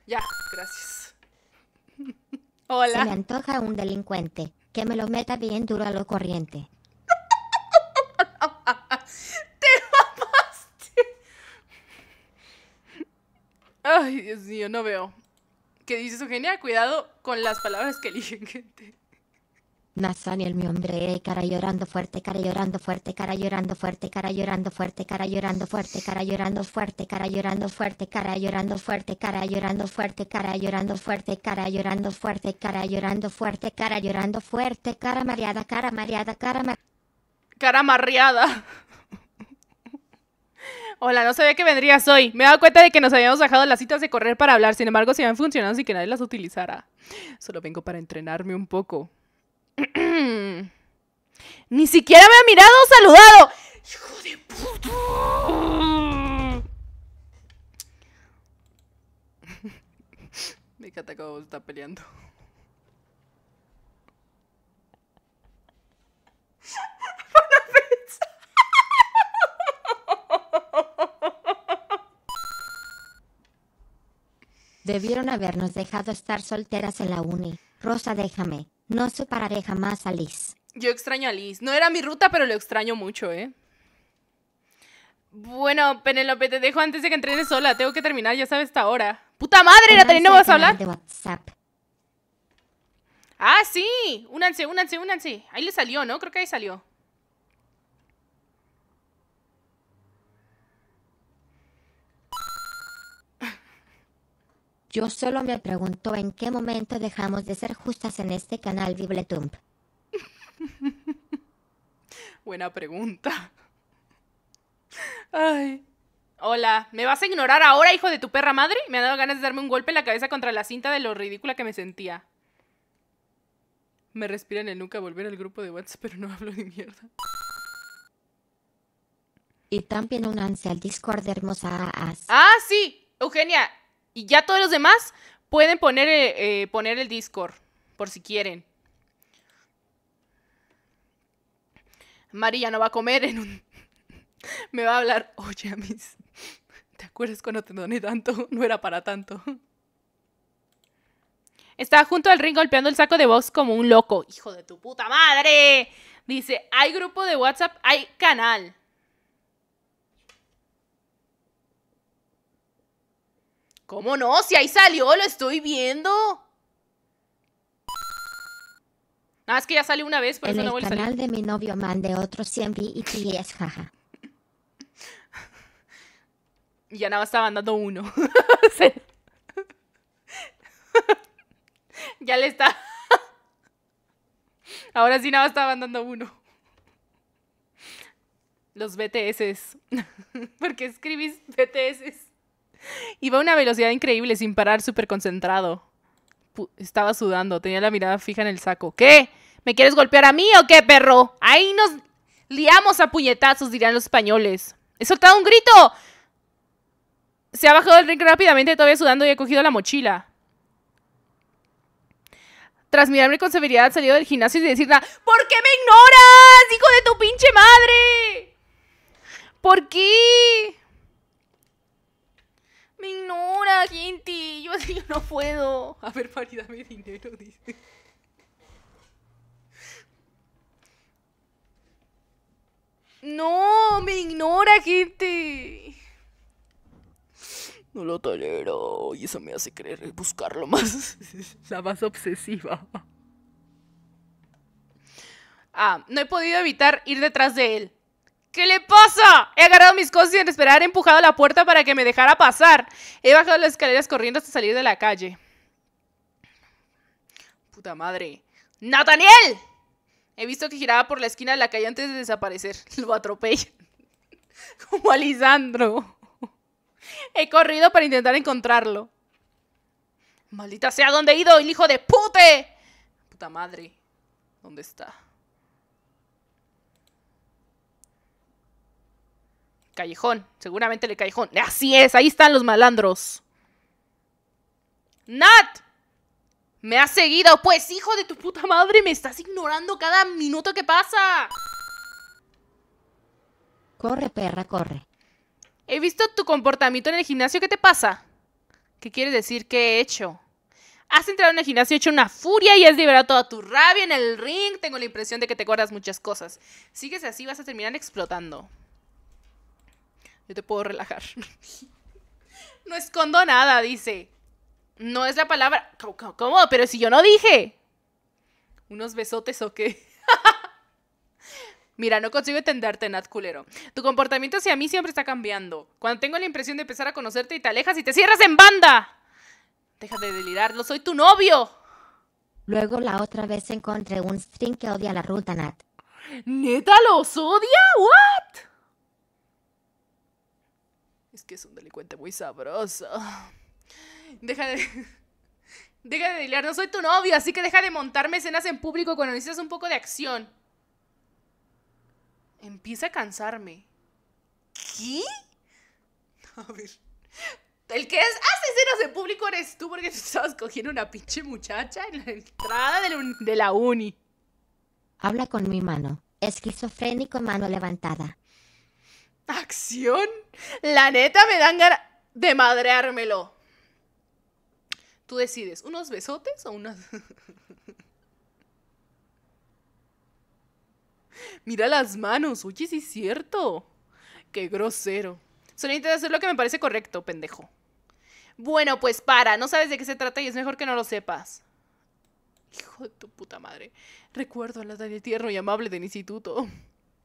Ya, gracias. Hola. Se me antoja un delincuente, que me lo meta bien duro a lo corriente. Ay, Dios mío, no veo. ¿Qué dices, Eugenia? Cuidado con las palabras que eligen, gente. Nazaniel, mi hombre, cara llorando fuerte, cara llorando fuerte, cara llorando fuerte, cara llorando fuerte, cara llorando fuerte, cara llorando fuerte, cara llorando fuerte, cara llorando fuerte, cara llorando fuerte, cara llorando fuerte, cara llorando fuerte, cara llorando fuerte, cara llorando fuerte, cara mareada, cara mareada, cara Cara mareada. Hola, no sabía que vendrías hoy. Me he dado cuenta de que nos habíamos dejado las citas de correr para hablar, sin embargo, se han funcionado sin que nadie las utilizara. Solo vengo para entrenarme un poco. Ni siquiera me ha mirado o saludado. ¡Hijo de puto! me encanta está peleando. Debieron habernos dejado estar solteras en la uni. Rosa, déjame. No separaré jamás a Liz. Yo extraño a Liz. No era mi ruta, pero lo extraño mucho, ¿eh? Bueno, Penelope, te dejo antes de que entrenes sola. Tengo que terminar, ya sabes, esta hora. ¡Puta madre, Natalie, no vas a hablar! De WhatsApp. ¡Ah, sí! Únanse, únanse, únanse. Ahí le salió, ¿no? Creo que ahí salió. Yo solo me pregunto en qué momento dejamos de ser justas en este canal Bibletump. Buena pregunta. Ay. Hola, ¿me vas a ignorar ahora, hijo de tu perra madre? Me ha dado ganas de darme un golpe en la cabeza contra la cinta de lo ridícula que me sentía. Me respira en el nuca volver al grupo de WhatsApp, pero no hablo de mierda. Y también un ansia al Discord hermosa Ah, sí, Eugenia, y ya todos los demás pueden poner, eh, eh, poner el Discord, por si quieren. María no va a comer en un... Me va a hablar, oye, mis... ¿Te acuerdas cuando te doné tanto? No era para tanto. Estaba junto al ring golpeando el saco de voz como un loco. Hijo de tu puta madre. Dice, hay grupo de WhatsApp, hay canal. ¿Cómo no? Si ahí salió, lo estoy viendo. Nada es que ya salió una vez, por no vuelve a salir. el canal de mi novio mande otro 100 y jaja. ya nada más estaba mandando uno. ya le está... Ahora sí nada más estaba mandando uno. Los BTS. ¿Por qué escribís BTS? Iba a una velocidad increíble, sin parar, súper concentrado. estaba sudando, tenía la mirada fija en el saco. ¿Qué? ¿Me quieres golpear a mí o qué, perro? Ahí nos liamos a puñetazos, dirían los españoles. ¡He soltado un grito! Se ha bajado del ring rápidamente, todavía sudando y he cogido la mochila. Tras mirarme con severidad, salido del gimnasio y decirla ¿por qué me ignoras, hijo de tu pinche madre? ¿Por qué? Me ignora, gente. Yo así no puedo. A ver, Pari, dame dinero, dice. No, me ignora, gente. No lo tolero y eso me hace querer buscarlo más. La más obsesiva. Ah, no he podido evitar ir detrás de él. ¿Qué le pasa? He agarrado mis cosas en esperar, he empujado la puerta para que me dejara pasar. He bajado las escaleras corriendo hasta salir de la calle. Puta madre. ¡Nathaniel! He visto que giraba por la esquina de la calle antes de desaparecer. Lo atropella. Como a Lisandro. He corrido para intentar encontrarlo. Maldita sea, ¿dónde he ido? ¡El hijo de pute! Puta madre. ¿Dónde está? Callejón, seguramente el callejón. Así es, ahí están los malandros. Nat, me has seguido. Pues hijo de tu puta madre, me estás ignorando cada minuto que pasa. Corre, perra, corre. He visto tu comportamiento en el gimnasio, ¿qué te pasa? ¿Qué quieres decir que he hecho? Has entrado en el gimnasio hecho una furia y has liberado toda tu rabia en el ring. Tengo la impresión de que te guardas muchas cosas. Sigues así, vas a terminar explotando yo te puedo relajar. no escondo nada, dice. No es la palabra. ¿Cómo? Pero si yo no dije. ¿Unos besotes o qué? Mira, no consigo entenderte, Nat culero. Tu comportamiento hacia mí siempre está cambiando. Cuando tengo la impresión de empezar a conocerte y te alejas y te cierras en banda. Deja de delirarlo, soy tu novio. Luego la otra vez encontré un string que odia la ruta, Nat. ¿Neta los odia? ¿What? Es que es un delincuente muy sabroso. Deja de. Deja de delirar, no soy tu novio, así que deja de montarme escenas en público cuando necesitas un poco de acción. Empieza a cansarme. ¿Qué? A ver. El que es, hace escenas en público eres tú porque estabas cogiendo una pinche muchacha en la entrada de la uni. Habla con mi mano. Esquizofrénico mano levantada acción. La neta me dan ganas de madreármelo. Tú decides, ¿unos besotes o unas... Mira las manos, oye, sí es cierto. Qué grosero. Solo intenta hacer lo que me parece correcto, pendejo. Bueno, pues para, no sabes de qué se trata y es mejor que no lo sepas. Hijo de tu puta madre. Recuerdo a la de tierno y amable del instituto.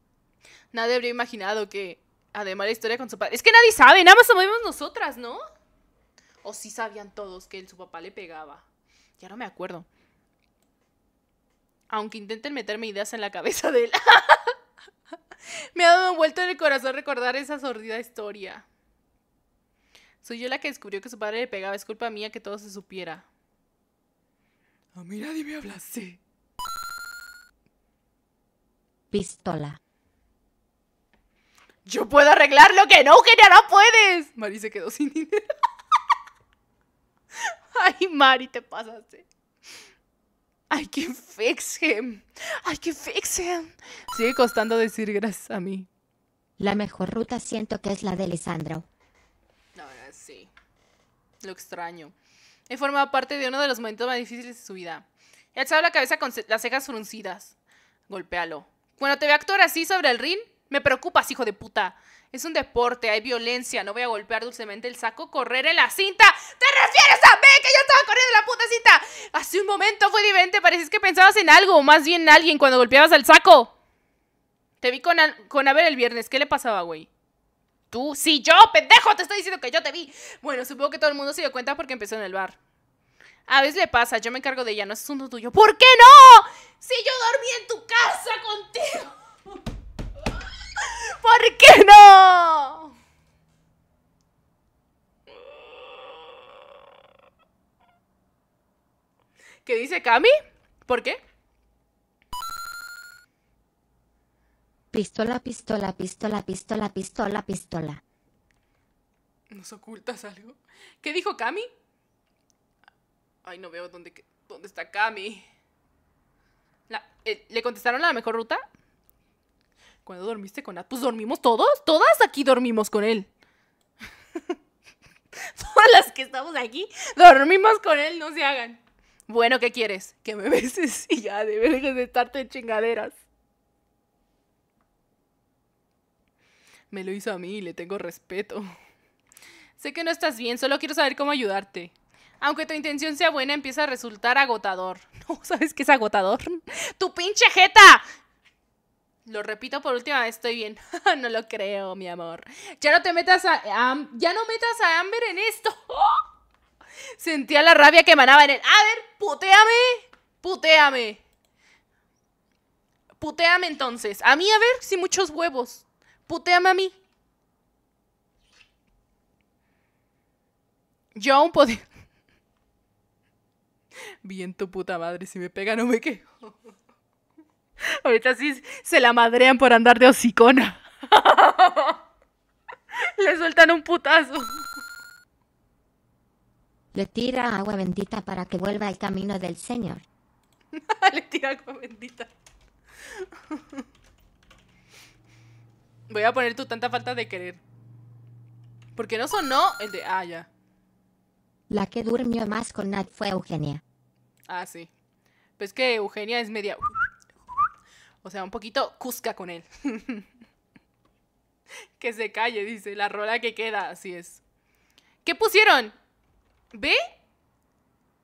Nadie habría imaginado que Además, la historia con su padre. Es que nadie sabe, nada más sabemos nosotras, ¿no? O sí sabían todos que su papá le pegaba. Ya no me acuerdo. Aunque intenten meterme ideas en la cabeza de él. me ha dado vuelto en el corazón recordar esa sordida historia. Soy yo la que descubrió que su padre le pegaba. Es culpa mía que todo se supiera. Ah, A mí nadie me habla Pistola. Yo puedo arreglar lo que no, ya no puedes. Mari se quedó sin dinero. Ay, Mari, te pasaste. I can fix him. I can fix him. Sigue costando decir gracias a mí. La mejor ruta siento que es la de Alessandro. No, sí. Lo extraño. He formado parte de uno de los momentos más difíciles de su vida. He echado la cabeza con las cejas fruncidas. Golpéalo. Cuando te ve actuar así sobre el ring, me preocupas, hijo de puta. Es un deporte, hay violencia, no voy a golpear dulcemente el saco, correr en la cinta. ¿Te refieres a mí que yo estaba corriendo en la puta cinta? Hace un momento fue diferente, parecías que pensabas en algo, o más bien en alguien cuando golpeabas el saco. Te vi con, Abel el viernes, ¿qué le pasaba, güey? Tú, sí, yo, pendejo, te estoy diciendo que yo te vi. Bueno, supongo que todo el mundo se dio cuenta porque empezó en el bar. A veces le pasa, yo me encargo de ella, no es asunto tuyo. ¿Por qué no? Si yo dormí en tu casa contigo. ¿Por qué no? ¿Qué dice Cami? ¿Por qué? Pistola, pistola, pistola, pistola, pistola, pistola. ¿Nos ocultas algo? ¿Qué dijo Cami? Ay, no veo dónde, dónde está Cami. Eh, ¿Le contestaron la mejor ruta? ¿Cuándo dormiste con Nat? Pues dormimos todos, todas aquí dormimos con él. todas las que estamos aquí dormimos con él, no se hagan. Bueno, ¿qué quieres? Que me beses y ya, de de estarte chingaderas. Me lo hizo a mí y le tengo respeto. Sé que no estás bien, solo quiero saber cómo ayudarte. Aunque tu intención sea buena, empieza a resultar agotador. No, ¿sabes qué es agotador? ¡Tu pinche jeta! Lo repito por última vez, estoy bien. no lo creo, mi amor. Ya no te metas a... ya no metas a Amber en esto. Sentía la rabia que emanaba en él. A ver, putéame Putéame Putéame entonces. A mí, a ver, si muchos huevos. Putéame a mí. Yo aún podía... Bien tu puta madre, si me pega no me quejo. Ahorita sí se la madrean por andar de hocicona. Le sueltan un putazo. Le tira agua bendita para que vuelva al camino del Señor. Le tira agua bendita. Voy a poner tu tanta falta de querer. Porque no sonó el de... Ah, ya. La que durmió más con Nat fue Eugenia. Ah, sí. Pues que Eugenia es media... O sea, un poquito cusca con él. que se calle, dice, la rola que queda, así es. ¿Qué pusieron? ¿Ve?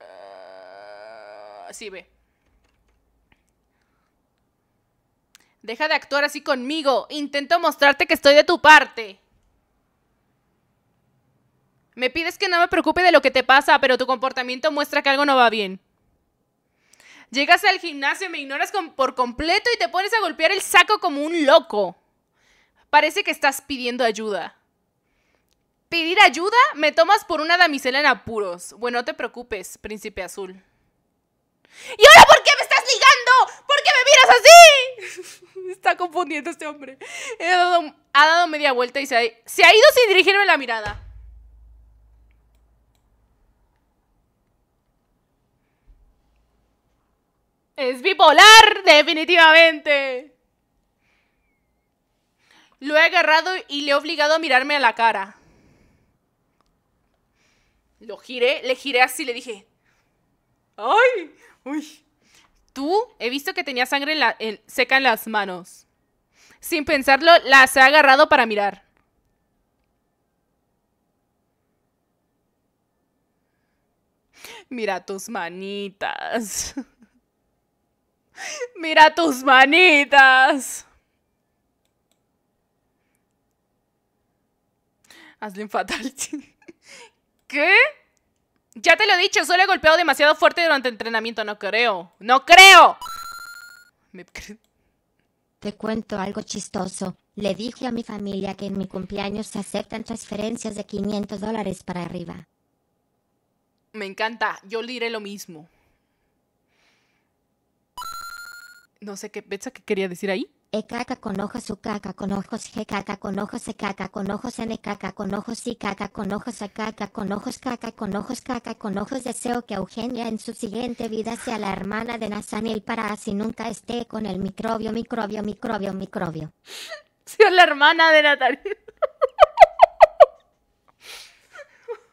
Ah, sí, ve. Deja de actuar así conmigo. Intento mostrarte que estoy de tu parte. Me pides que no me preocupe de lo que te pasa, pero tu comportamiento muestra que algo no va bien. Llegas al gimnasio, me ignoras por completo y te pones a golpear el saco como un loco. Parece que estás pidiendo ayuda. ¿Pedir ayuda? Me tomas por una damisela en apuros. Bueno, no te preocupes, príncipe azul. ¿Y ahora por qué me estás ligando? ¿Por qué me miras así? está confundiendo este hombre. ha dado media vuelta y se ha, se ha ido sin dirigirme la mirada. Es bipolar, definitivamente. Lo he agarrado y le he obligado a mirarme a la cara. Lo giré, le giré así, le dije. ¡Ay! ¡Uy! Tú, he visto que tenía sangre seca en las manos. Sin pensarlo, las he agarrado para mirar. Mira tus manitas. Mira tus manitas. Hazle un fatal! ¿Qué? Ya te lo he dicho, solo he golpeado demasiado fuerte durante entrenamiento. No creo. ¡No creo! te cuento algo chistoso. Le dije a mi familia que en mi cumpleaños se aceptan transferencias de 500 dólares para arriba. Me encanta. Yo le diré lo mismo. No sé qué, Betsa, que quería decir ahí? E caca con ojos, su caca con ojos, je caca con ojos, e caca con ojos, e caca con ojos, y caca con ojos, a caca con ojos, caca con ojos, caca con ojos. Deseo que Eugenia en su siguiente vida sea la hermana de Nathaniel para así nunca esté con el microbio, microbio, microbio, microbio. Sea la hermana de Nathaniel.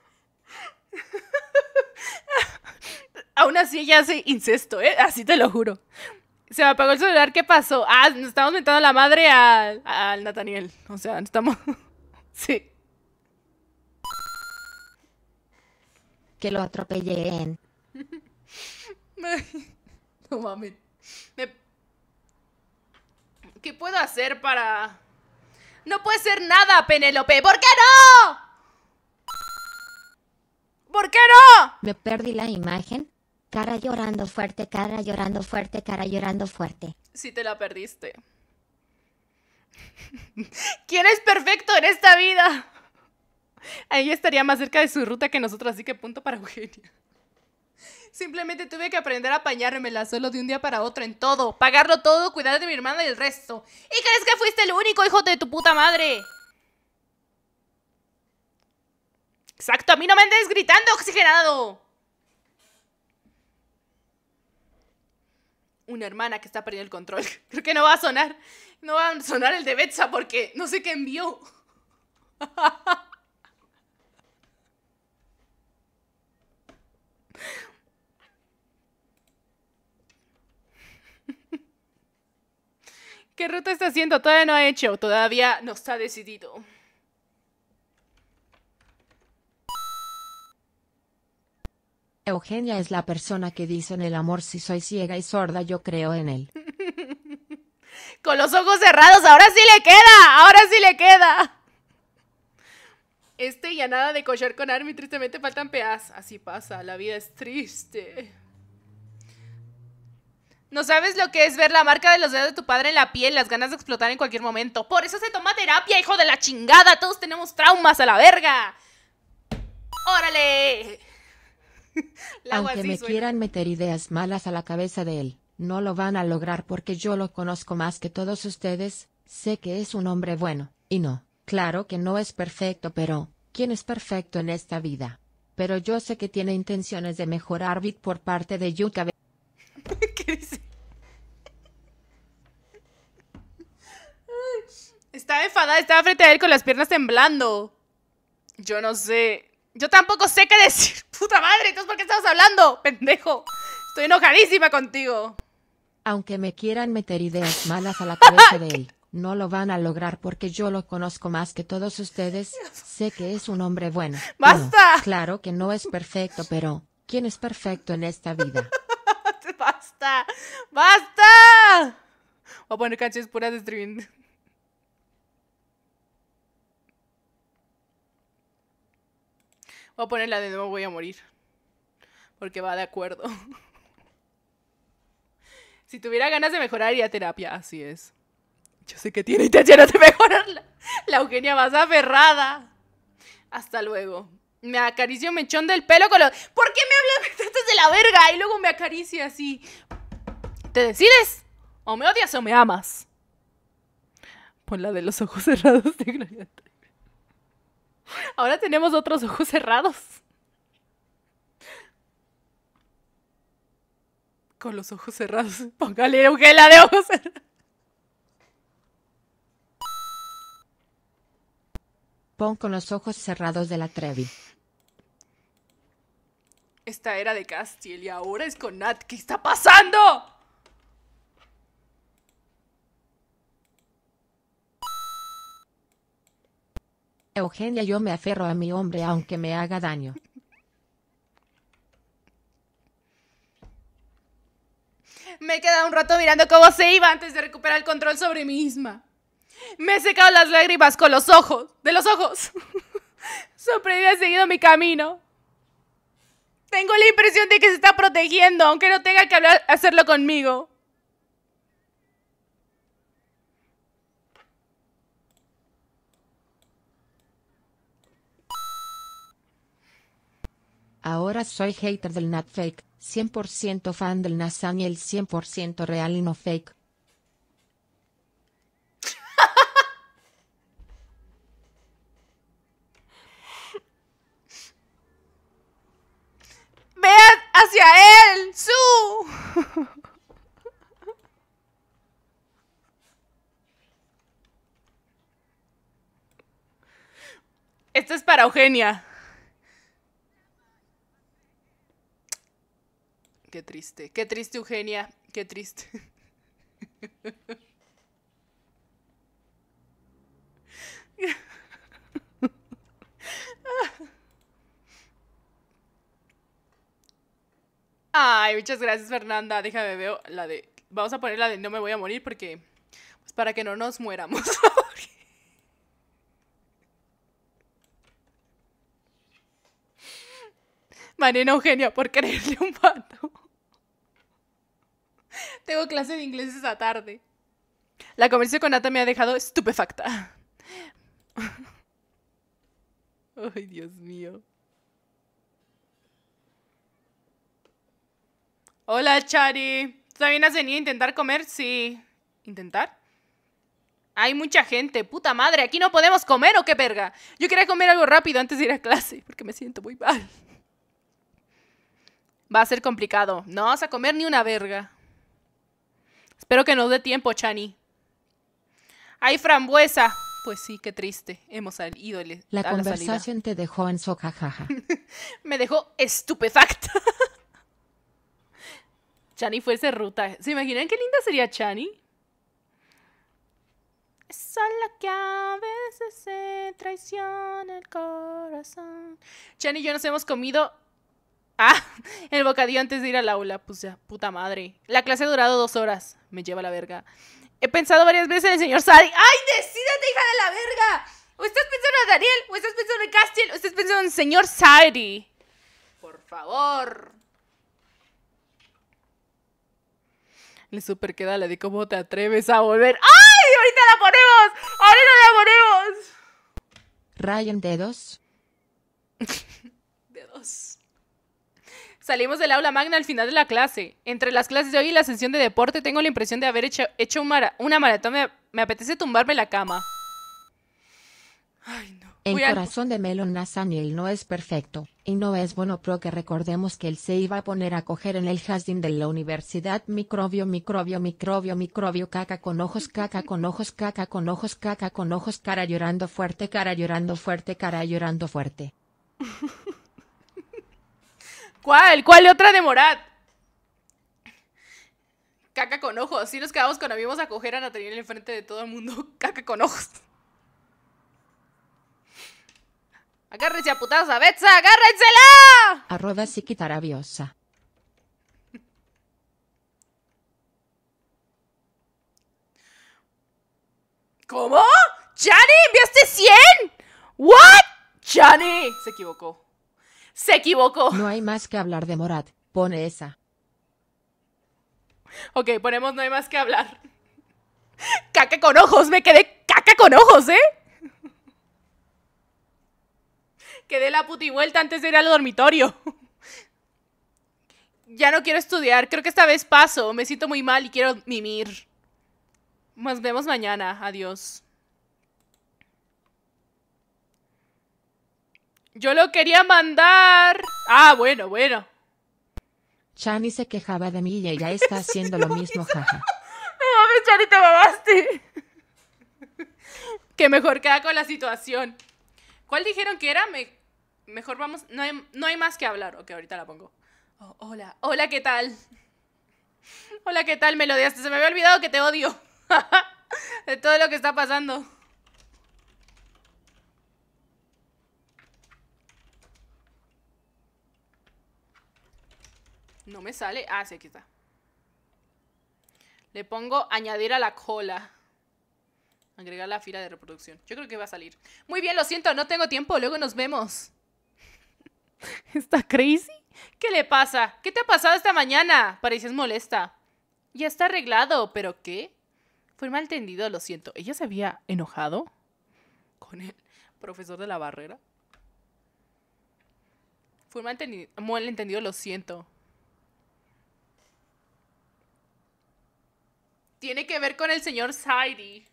Aún así ella hace incesto, ¿eh? Así te lo juro se me apagó el celular, ¿qué pasó? Ah, nos estamos metiendo la madre al Al Nathaniel. O sea, estamos. sí. Que lo atropellen. no mames. ¿Qué puedo hacer para.? No puede ser nada, Penélope. ¿Por qué no? ¿Por qué no? Me perdí la imagen cara llorando fuerte, cara llorando fuerte, cara llorando fuerte. Si te la perdiste. ¿Quién es perfecto en esta vida? Ahí estaría más cerca de su ruta que nosotros, así que punto para Eugenia. Simplemente tuve que aprender a apañármela solo de un día para otro en todo, pagarlo todo, cuidar de mi hermana y el resto. ¿Y crees que fuiste el único hijo de tu puta madre? Exacto, a mí no me andes gritando, oxigenado. una hermana que está perdiendo el control. Creo que no va a sonar. No va a sonar el de Betsa porque no sé qué envió. ¿Qué ruta está haciendo? Todavía no ha hecho, todavía no está decidido. Eugenia es la persona que dice en el amor si soy ciega y sorda yo creo en él. Con los ojos cerrados, ahora sí le queda, ahora sí le queda. Este ya nada de collar con Armin, tristemente faltan peas. Así pasa, la vida es triste. No sabes lo que es ver la marca de los dedos de tu padre en la piel, las ganas de explotar en cualquier momento. Por eso se toma terapia, hijo de la chingada. Todos tenemos traumas a la verga. Órale. Aunque me quieran meter ideas malas a la cabeza de él, no lo van a lograr porque yo lo conozco más que todos ustedes, sé que es un hombre bueno, y no, claro que no es perfecto pero, ¿quién es perfecto en esta vida? Pero yo sé que tiene intenciones de mejorar Vic por parte de Yuka. ¿Qué dice? Estaba enfadada, estaba frente a él con las piernas temblando. Yo no sé. Yo tampoco sé qué decir. Puta madre, entonces ¿por qué estamos hablando? Pendejo. Estoy enojadísima contigo. Aunque me quieran meter ideas malas a la cabeza de él, no lo van a lograr porque yo lo conozco más que todos ustedes. Sé que es un hombre bueno. ¡Basta! claro que no es perfecto, pero ¿quién es perfecto en esta vida? ¡Basta! ¡Basta! Voy a poner canciones puras de Voy a ponerla de nuevo, voy a morir. Porque va de acuerdo. si tuviera ganas de mejorar, iría a terapia. Así es. Yo sé que tiene intenciones de mejorarla. La Eugenia más aferrada. Hasta luego. Me acarició mechón del pelo con los... ¿Por qué me hablas de la verga? Y luego me acaricia así. ¿Te decides? ¿O me odias o me amas? Pon la de los ojos cerrados de Ahora tenemos otros ojos cerrados. Con los ojos cerrados. Póngale Eugela de ojos Pon con los ojos cerrados de la Trevi. Esta era de Castiel y ahora es con Nat. ¿Qué está pasando? Eugenia, yo me aferro a mi hombre aunque me haga daño. Me he quedado un rato mirando cómo se iba antes de recuperar el control sobre mí misma. Me he secado las lágrimas con los ojos, de los ojos. Sorprendida he seguido mi camino. Tengo la impresión de que se está protegiendo, aunque no tenga que hacerlo conmigo. Ahora soy hater del not Fake, 100% fan del nasan y el 100% real y no fake. Vean hacia él, su. Esto es para Eugenia. qué triste. Qué triste, Eugenia. Qué triste. Ay, muchas gracias, Fernanda. Déjame ver la de. Vamos a poner la de No me voy a morir porque. Pues para que no nos mueramos. Marina Eugenia por creerle un pato. Tengo clase de inglés esta tarde. La conversación con Nata me ha dejado estupefacta. Ay, Dios mío. Hola, Chari. ¿También has venido a intentar comer? Sí. ¿Intentar? Hay mucha gente, puta madre, aquí no podemos comer o qué verga. Yo quería comer algo rápido antes de ir a clase, porque me siento muy mal. Va a ser complicado. No vas a comer ni una verga. Espero que no dé tiempo, Chani. ¡Ay, frambuesa! Pues sí, qué triste. Hemos salido la conversación te dejó en caja. Me dejó estupefacta. Chani fuese ruta. ¿Se imaginan qué linda sería Chani? Es la que a veces se traiciona el corazón. Chani y yo nos hemos comido Ah, el bocadillo antes de ir al aula. Pues ya, puta madre. La clase ha durado dos horas. Me lleva la verga. He pensado varias veces en el señor Sadi. ¡Ay, decídete, hija de la verga! ¿O estás pensando en Daniel? ¿O estás pensando en Castiel? ¿O estás pensando en el señor Sadi? Por favor. Le super queda la de cómo te atreves a volver. ¡Ay! ¡Ahorita la ponemos! ¡Ahorita la ponemos! Ryan dedos. dedos. Salimos del aula magna al final de la clase. Entre las clases de hoy y la sesión de deporte tengo la impresión de haber hecho, una maratón. Me, apetece tumbarme en la cama. Ay, no. El corazón de Melon Nazaniel no es perfecto, y no es bueno pero que recordemos que él se iba a poner a coger en el jardín de la universidad microbio, microbio, microbio, microbio, caca con ojos, caca con ojos, caca con ojos, caca con ojos, cara llorando fuerte, cara llorando fuerte, cara llorando fuerte. ¿Cuál? ¿Cuál otra de Morat? Caca con ojos. Si nos quedamos con amigos a coger a Nathaniel frente de todo el mundo. Caca con ojos. Agárrense a putada a Betsa, agárrensela. Arroba ¿Cómo? ¿Chani? ¿Enviaste 100? ¿What? ¡Chani! Se equivocó. Se equivocó. No hay más que hablar de Morat. Pone esa. Ok, ponemos no hay más que hablar. Caca con ojos, me quedé caca con ojos, ¿eh? Quedé la puti vuelta antes de ir al dormitorio. Ya no quiero estudiar, creo que esta vez paso, me siento muy mal y quiero mimir. Nos vemos mañana, adiós. Yo lo quería mandar. Ah, bueno, bueno. Chani se quejaba de mí y ya está haciendo lo mismo, jaja. No Chani, te babaste. que mejor queda con la situación. ¿Cuál dijeron que era? Me... Mejor vamos. No hay, más que hablar. Ok, ahorita la pongo. Oh, hola, hola, ¿qué tal? Hola, ¿qué tal, Me odiaste, Se me había olvidado que te odio. de todo lo que está pasando. No me sale. Ah, sí, aquí está. Le pongo añadir a la cola. Agregar la fila de reproducción. Yo creo que va a salir. Muy bien, lo siento, no tengo tiempo. Luego nos vemos. ¿Está crazy? ¿Qué le pasa? ¿Qué te ha pasado esta mañana? Pareces molesta. Ya está arreglado, pero ¿qué? Fue malentendido, lo siento. ¿Ella se había enojado? ¿Con el profesor de la barrera? Fue malentendido, entendido, lo siento. tiene que ver con el señor Saidi.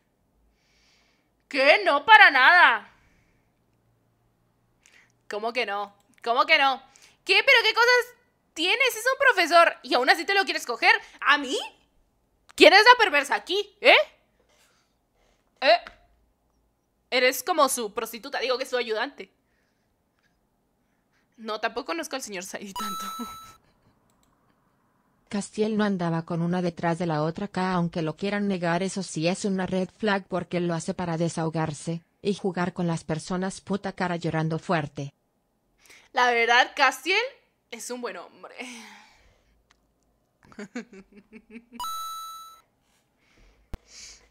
¿Qué? No, para nada. ¿Cómo que no? ¿Cómo que no? ¿Qué? ¿Pero qué cosas tienes? Es un profesor y aún así te lo quieres coger. ¿A mí? ¿Quién es la perversa aquí? ¿Eh? ¿Eh? Eres como su prostituta, digo que es su ayudante. No, tampoco conozco al señor Saidi tanto. Castiel no andaba con una detrás de la otra acá aunque lo quieran negar eso sí es una red flag porque lo hace para desahogarse, y jugar con las personas puta cara llorando fuerte. La verdad, Castiel es un buen hombre.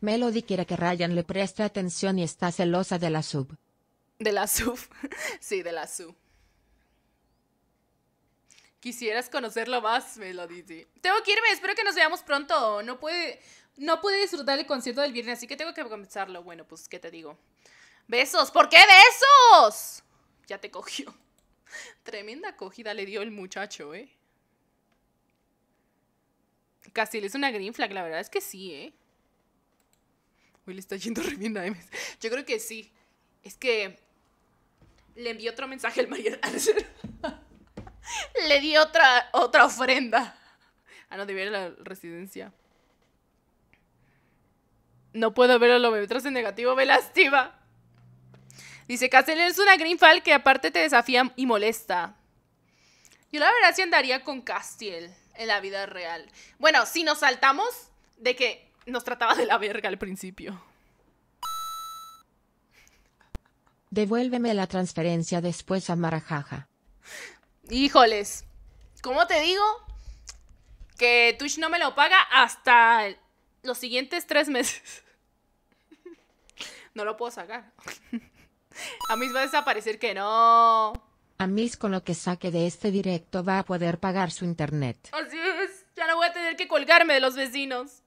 Melody quiere que Ryan le preste atención y está celosa de la sub. De la sub, sí, de la sub. Quisieras conocerlo más, me lo dice. Tengo que irme, espero que nos veamos pronto. No puede, no pude disfrutar el concierto del viernes, así que tengo que comenzarlo. Bueno, pues, ¿qué te digo? Besos, ¿por qué besos? Ya te cogió. Tremenda acogida le dio el muchacho, ¿eh? Casi le es una green flag, la verdad es que sí, ¿eh? Uy, le está yendo re bien a M. Yo creo que sí. Es que le envió otro mensaje al marido. Le di otra, otra ofrenda. Ah, no, debiera la residencia. No puedo verlo, lo me en negativo, me lastima. Dice, Castiel, es una Greenfall que aparte te desafía y molesta. Yo la verdad sí andaría con Castiel en la vida real. Bueno, si nos saltamos de que nos trataba de la verga al principio. Devuélveme la transferencia después a Marajaja. Híjoles. ¿Cómo te digo? Que Twitch no me lo paga hasta los siguientes tres meses. No lo puedo sacar. A mí va a desaparecer que no. A mí con lo que saque de este directo va a poder pagar su internet. Así es. Ya no voy a tener que colgarme de los vecinos.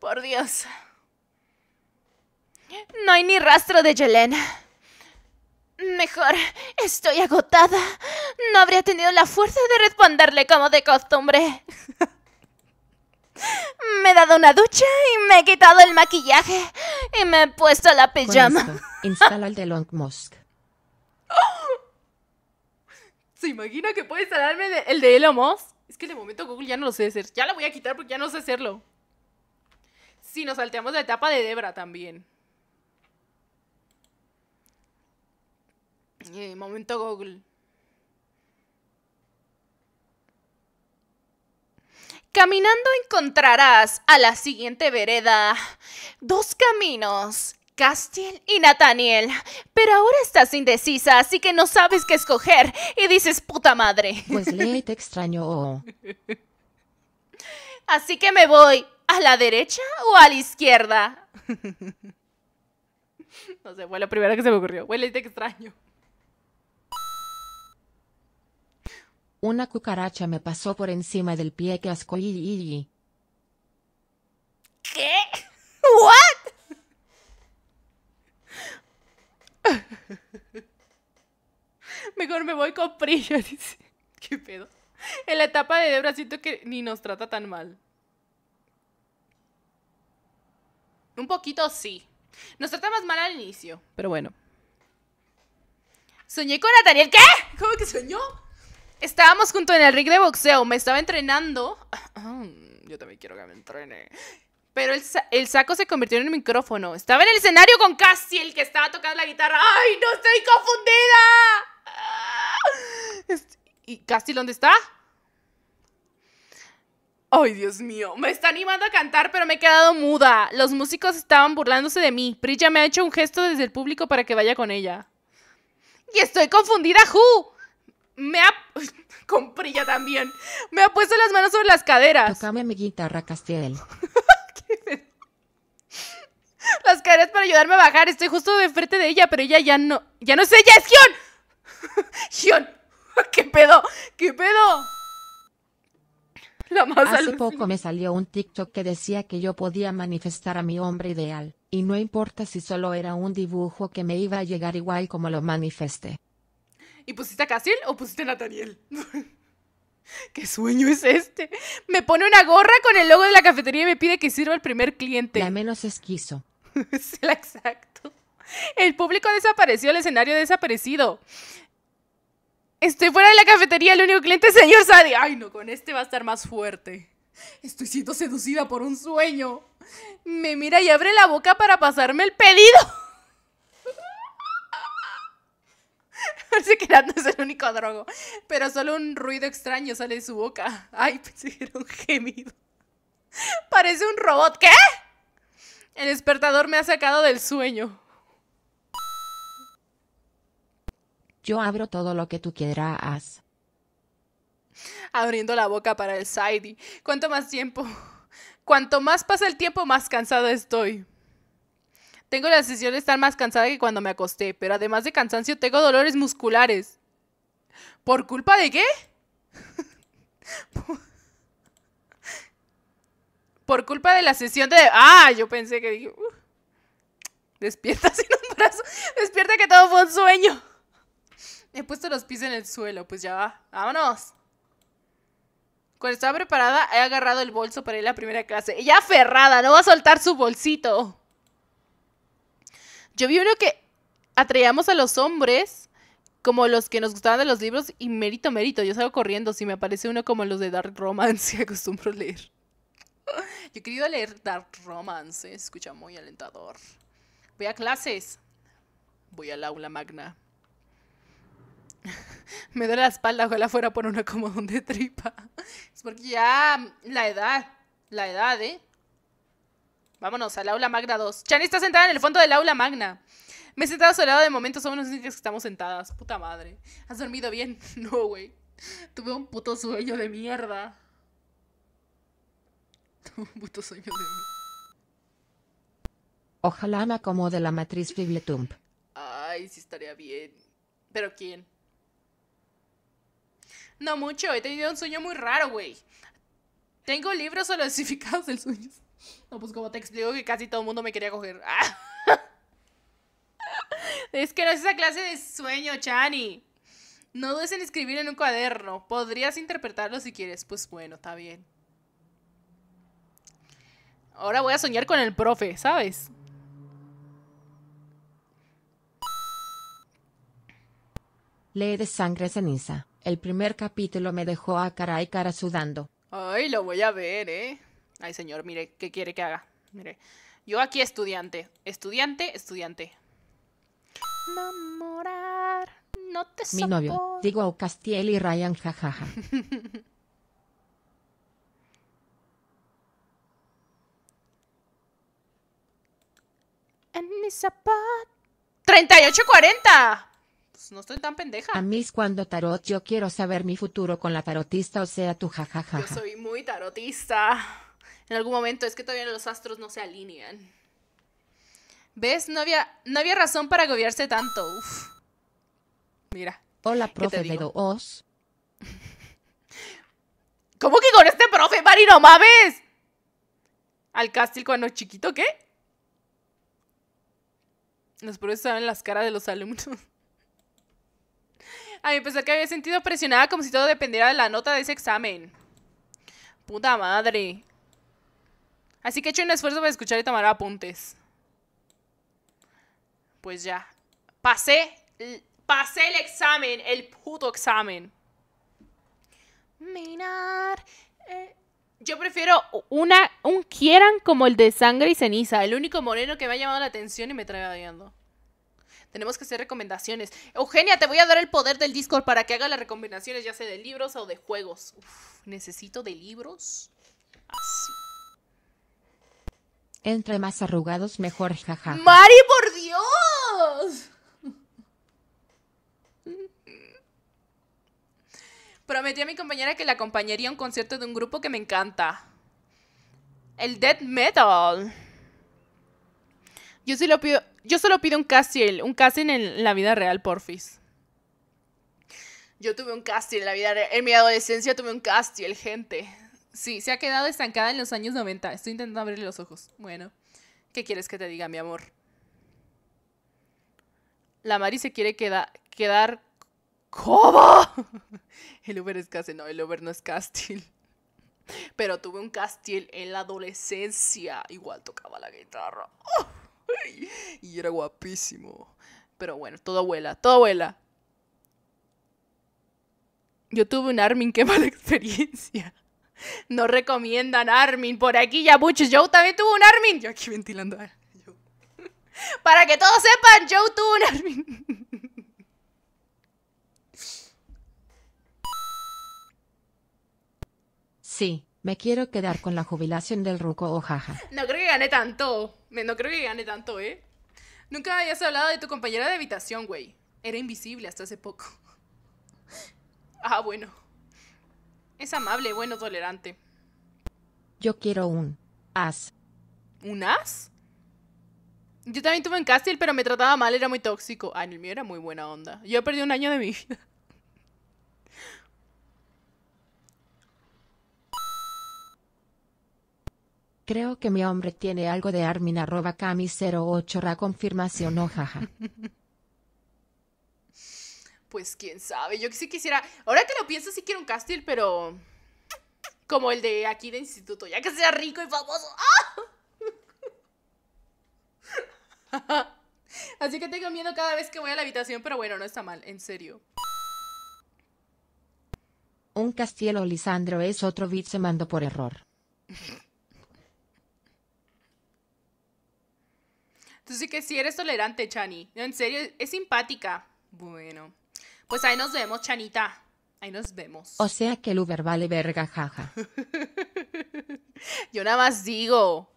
Por Dios. No hay ni rastro de Yelena. Mejor, estoy agotada. No habría tenido la fuerza de responderle como de costumbre. me he dado una ducha y me he quitado el maquillaje y me he puesto la pijama. instala el de Elon Musk. ¿Se imagina que puede instalarme el de, Elon Musk? Es que de momento Google ya no lo sé hacer. Ya la voy a quitar porque ya no sé hacerlo. Si, nos salteamos la etapa de Debra también. Eh, momento Google. Caminando encontrarás a la siguiente vereda dos caminos, Castiel y Nathaniel. Pero ahora estás indecisa, así que no sabes qué escoger y dices puta madre. Pues Lee Así que me voy a la derecha o a la izquierda. No sé, fue lo primera que se me ocurrió. Huele, te extraño. Una cucaracha me pasó por encima del pie que asco y... ¿Qué? ¿What? Mejor me voy con Prilla, ¿Qué pedo? En la etapa de Debra siento que ni nos trata tan mal. Un poquito sí. Nos trata más mal al inicio, pero bueno. Soñé con Nathaniel. ¿Qué? ¿Cómo que soñó? Estábamos junto en el ring de boxeo, me estaba entrenando. Yo también quiero que me entrene. Pero el, saco se convirtió en un micrófono. Estaba en el escenario con Cassie, el que estaba tocando la guitarra. ¡Ay, no estoy confundida! Ah. Este, ¿Y Cassie dónde está? ¡Ay, Dios mío! Me está animando a cantar, pero me he quedado muda. Los músicos estaban burlándose de mí. Prilla me ha hecho un gesto desde el público para que vaya con ella. ¡Y estoy confundida, Ju! me ha. comprilla también. Me ha puesto las manos sobre las caderas. Tócame mi guitarra, Castiel. las caderas para ayudarme a bajar. Estoy justo de frente de ella, pero ella ya no. ¡Ya no sé! ¡Ya es Gion! ¡Gion! ¿Qué pedo? ¿Qué pedo? La más Hace poco me salió un TikTok que decía que yo podía manifestar a mi hombre ideal, y no importa si solo era un dibujo que me iba a llegar igual como lo manifesté. ¿Y pusiste a Casiel o pusiste a Nathaniel? ¿Qué sueño es este? Me pone una gorra con el logo de la cafetería y me pide que sirva al primer cliente. La menos esquizo. es exacto. El público desapareció, el escenario desaparecido. Estoy fuera de la cafetería, el único cliente es señor Sadie. Ay, no, con este va a estar más fuerte. Estoy siendo seducida por un sueño. Me mira y abre la boca para pasarme el pedido. Parece que el no es el único drogo, pero solo un ruido extraño sale de su boca. Ay, pensé que era un gemido. Parece un robot. ¿Qué? El despertador me ha sacado del sueño. Yo abro todo lo que tú quieras. Abriendo la boca para el Saidi. Cuanto más tiempo? Cuanto más pasa el tiempo, más cansado estoy. Tengo la sesión de estar más cansada que cuando me acosté, pero además de cansancio tengo dolores musculares. ¿Por culpa de qué? Por culpa de la sesión de... Ah, yo pensé que dije... Despierta sin un brazo. Despierta que todo fue un sueño. He puesto los pies en el suelo, pues ya va. Vámonos. Cuando estaba preparada, he agarrado el bolso para ir a la primera clase. Ella aferrada, no va a soltar su bolsito. Yo vi uno que atraíamos a los hombres como los que nos gustaban de los libros y mérito, mérito. Yo salgo corriendo si me aparece uno como los de Dark Romance que acostumbro a leer. Yo he querido leer Dark Romance, escucha muy alentador. Voy a clases. Voy al aula magna. me duele la espalda, ojalá fuera por una comodón de tripa. Es porque ya la edad, la edad, ¿eh? Vámonos al aula magna 2. Chani está sentada en el fondo del aula magna. Me he sentado a lado de momento, somos unos únicas que estamos sentadas. Puta madre. ¿Has dormido bien? No, güey. Tuve un puto sueño de mierda. Tuve un puto sueño de mierda. Ojalá me acomode la matriz fibletump. Ay, sí estaría bien. ¿Pero quién? No mucho, he tenido un sueño muy raro, güey. Tengo libros o del sueño. No, pues como te explico que casi todo el mundo me quería coger. es que no es esa clase de sueño, Chani. No dudes en escribir en un cuaderno. Podrías interpretarlo si quieres. Pues bueno, está bien. Ahora voy a soñar con el profe, ¿sabes? Lee de sangre ceniza. El primer capítulo me dejó a cara y cara sudando. Ay, lo voy a ver, ¿eh? Ay, señor, mire, ¿qué quiere que haga? Mire, yo aquí estudiante, estudiante, estudiante. no te Mi novio, digo digo Castiel y Ryan, jajaja. en mi zapato. 3840. Pues no estoy tan pendeja. A mí es cuando tarot, yo quiero saber mi futuro con la tarotista, o sea, tu jajaja. Yo soy muy tarotista en algún momento, es que todavía los astros no se alinean. ¿Ves? No había, no había razón para agobiarse tanto. Mira. Hola, profe Pero os ¿Cómo que con este profe, Mari? ¡No mames! ¿Al castil cuando chiquito qué? Los profes saben las caras de los alumnos. A mí pensar que había sentido presionada como si todo dependiera de la nota de ese examen. Puta madre. Así que he hecho un esfuerzo para escuchar y tomar apuntes. Pues ya. Pasé. Pasé el examen. El puto examen. Minar. Eh, yo prefiero una, un quieran como el de Sangre y Ceniza, el único moreno que me ha llamado la atención y me trae adiando. Tenemos que hacer recomendaciones. Eugenia, te voy a dar el poder del Discord para que haga las recomendaciones, ya sea de libros o de juegos. necesito de libros. Así. Entre más arrugados mejor, jaja. ¡Mari, por Dios! Prometí a mi compañera que la acompañaría a un concierto de un grupo que me encanta. El Death Metal. Yo, sí lo pido, yo solo pido un casting, un casting en la vida real, porfis. Yo tuve un casting en la vida real. En mi adolescencia tuve un casting, gente. Sí, se ha quedado estancada en los años 90. Estoy intentando abrirle los ojos. Bueno, ¿qué quieres que te diga, mi amor? La Mari se quiere quedar, quedar... ¿Cómo? El Uber es casi. No, el Uber no es Castle. Pero tuve un Castle en la adolescencia. Igual tocaba la guitarra. Y era guapísimo. Pero bueno, todo abuela, todo abuela. Yo tuve un Armin, qué mala experiencia. No recomiendan Armin. Por aquí ya muchos Joe también tuvo un Armin. Yo aquí ventilando Para que todos sepan, Joe tuvo un Armin. Sí, me quiero quedar con la jubilación del ruco ojaja. Oh, no creo que gane tanto. No creo que gane tanto, ¿eh? Nunca hayas hablado de tu compañera de habitación, güey. Era invisible hasta hace poco. Ah, bueno. Es amable, bueno, tolerante. Yo quiero un as. ¿Un as? Yo también tuve en Castle, pero me trataba mal, era muy tóxico. Ah, el mío era muy buena onda. Yo perdí un año de mi vida. Creo que mi hombre tiene algo de Armin arroba cami 08 ra confirmación o jaja. Pues quién sabe, yo sí quisiera, ahora que lo pienso sí quiero un castiel, pero como el de aquí de instituto, ya que sea rico y famoso. ¡Ah! Así que tengo miedo cada vez que voy a la habitación, pero bueno, no está mal, en serio. Un Castielo Lisandro es otro beat se mando por error. Tú sí que sí eres tolerante, Chani. en serio, es simpática. Bueno. Pues ahí nos vemos, Chanita. Ahí nos vemos. O sea que el Uber vale verga, jaja. Yo nada más digo.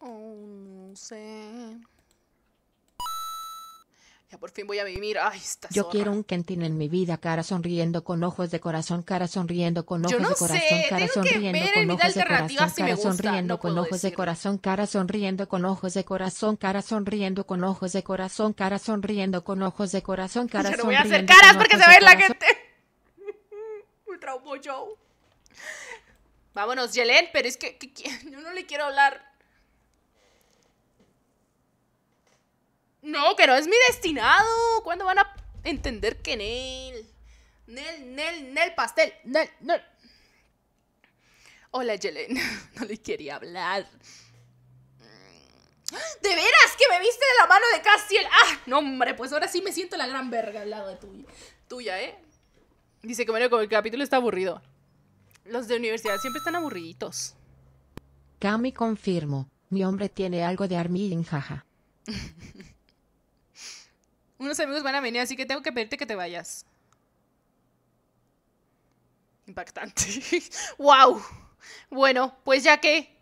Oh, no sé. Ya por fin voy a vivir. Ay, esta Yo quiero un Kentin en mi vida, cara sonriendo con ojos de corazón, cara sonriendo con ojos no de corazón, cara Tengo sonriendo que ver con ojos de corazón, si cara sonriendo no con ojos decir. de corazón, cara sonriendo con ojos de corazón, cara sonriendo con ojos de corazón, cara sonriendo con ojos de corazón, cara sonriendo. Yo no voy a hacer caras porque se ve la gente. Ultra traumó yo. Vámonos, Yelen, pero es que yo no le quiero hablar. No, que no es mi destinado. ¿Cuándo van a entender que Nel? Nel, Nel, Nel pastel. Nel, Nel. Hola, Yelen. No le quería hablar. ¿De veras que me viste de la mano de Castiel? ¡Ah! No, hombre, pues ahora sí me siento la gran verga al lado de tuya. ¿eh? Dice que bueno, como el capítulo está aburrido. Los de universidad siempre están aburriditos. Cami confirmo. Mi hombre tiene algo de Armin, jaja. Unos amigos van a venir, así que tengo que pedirte que te vayas. Impactante. ¡Wow! Bueno, pues ya que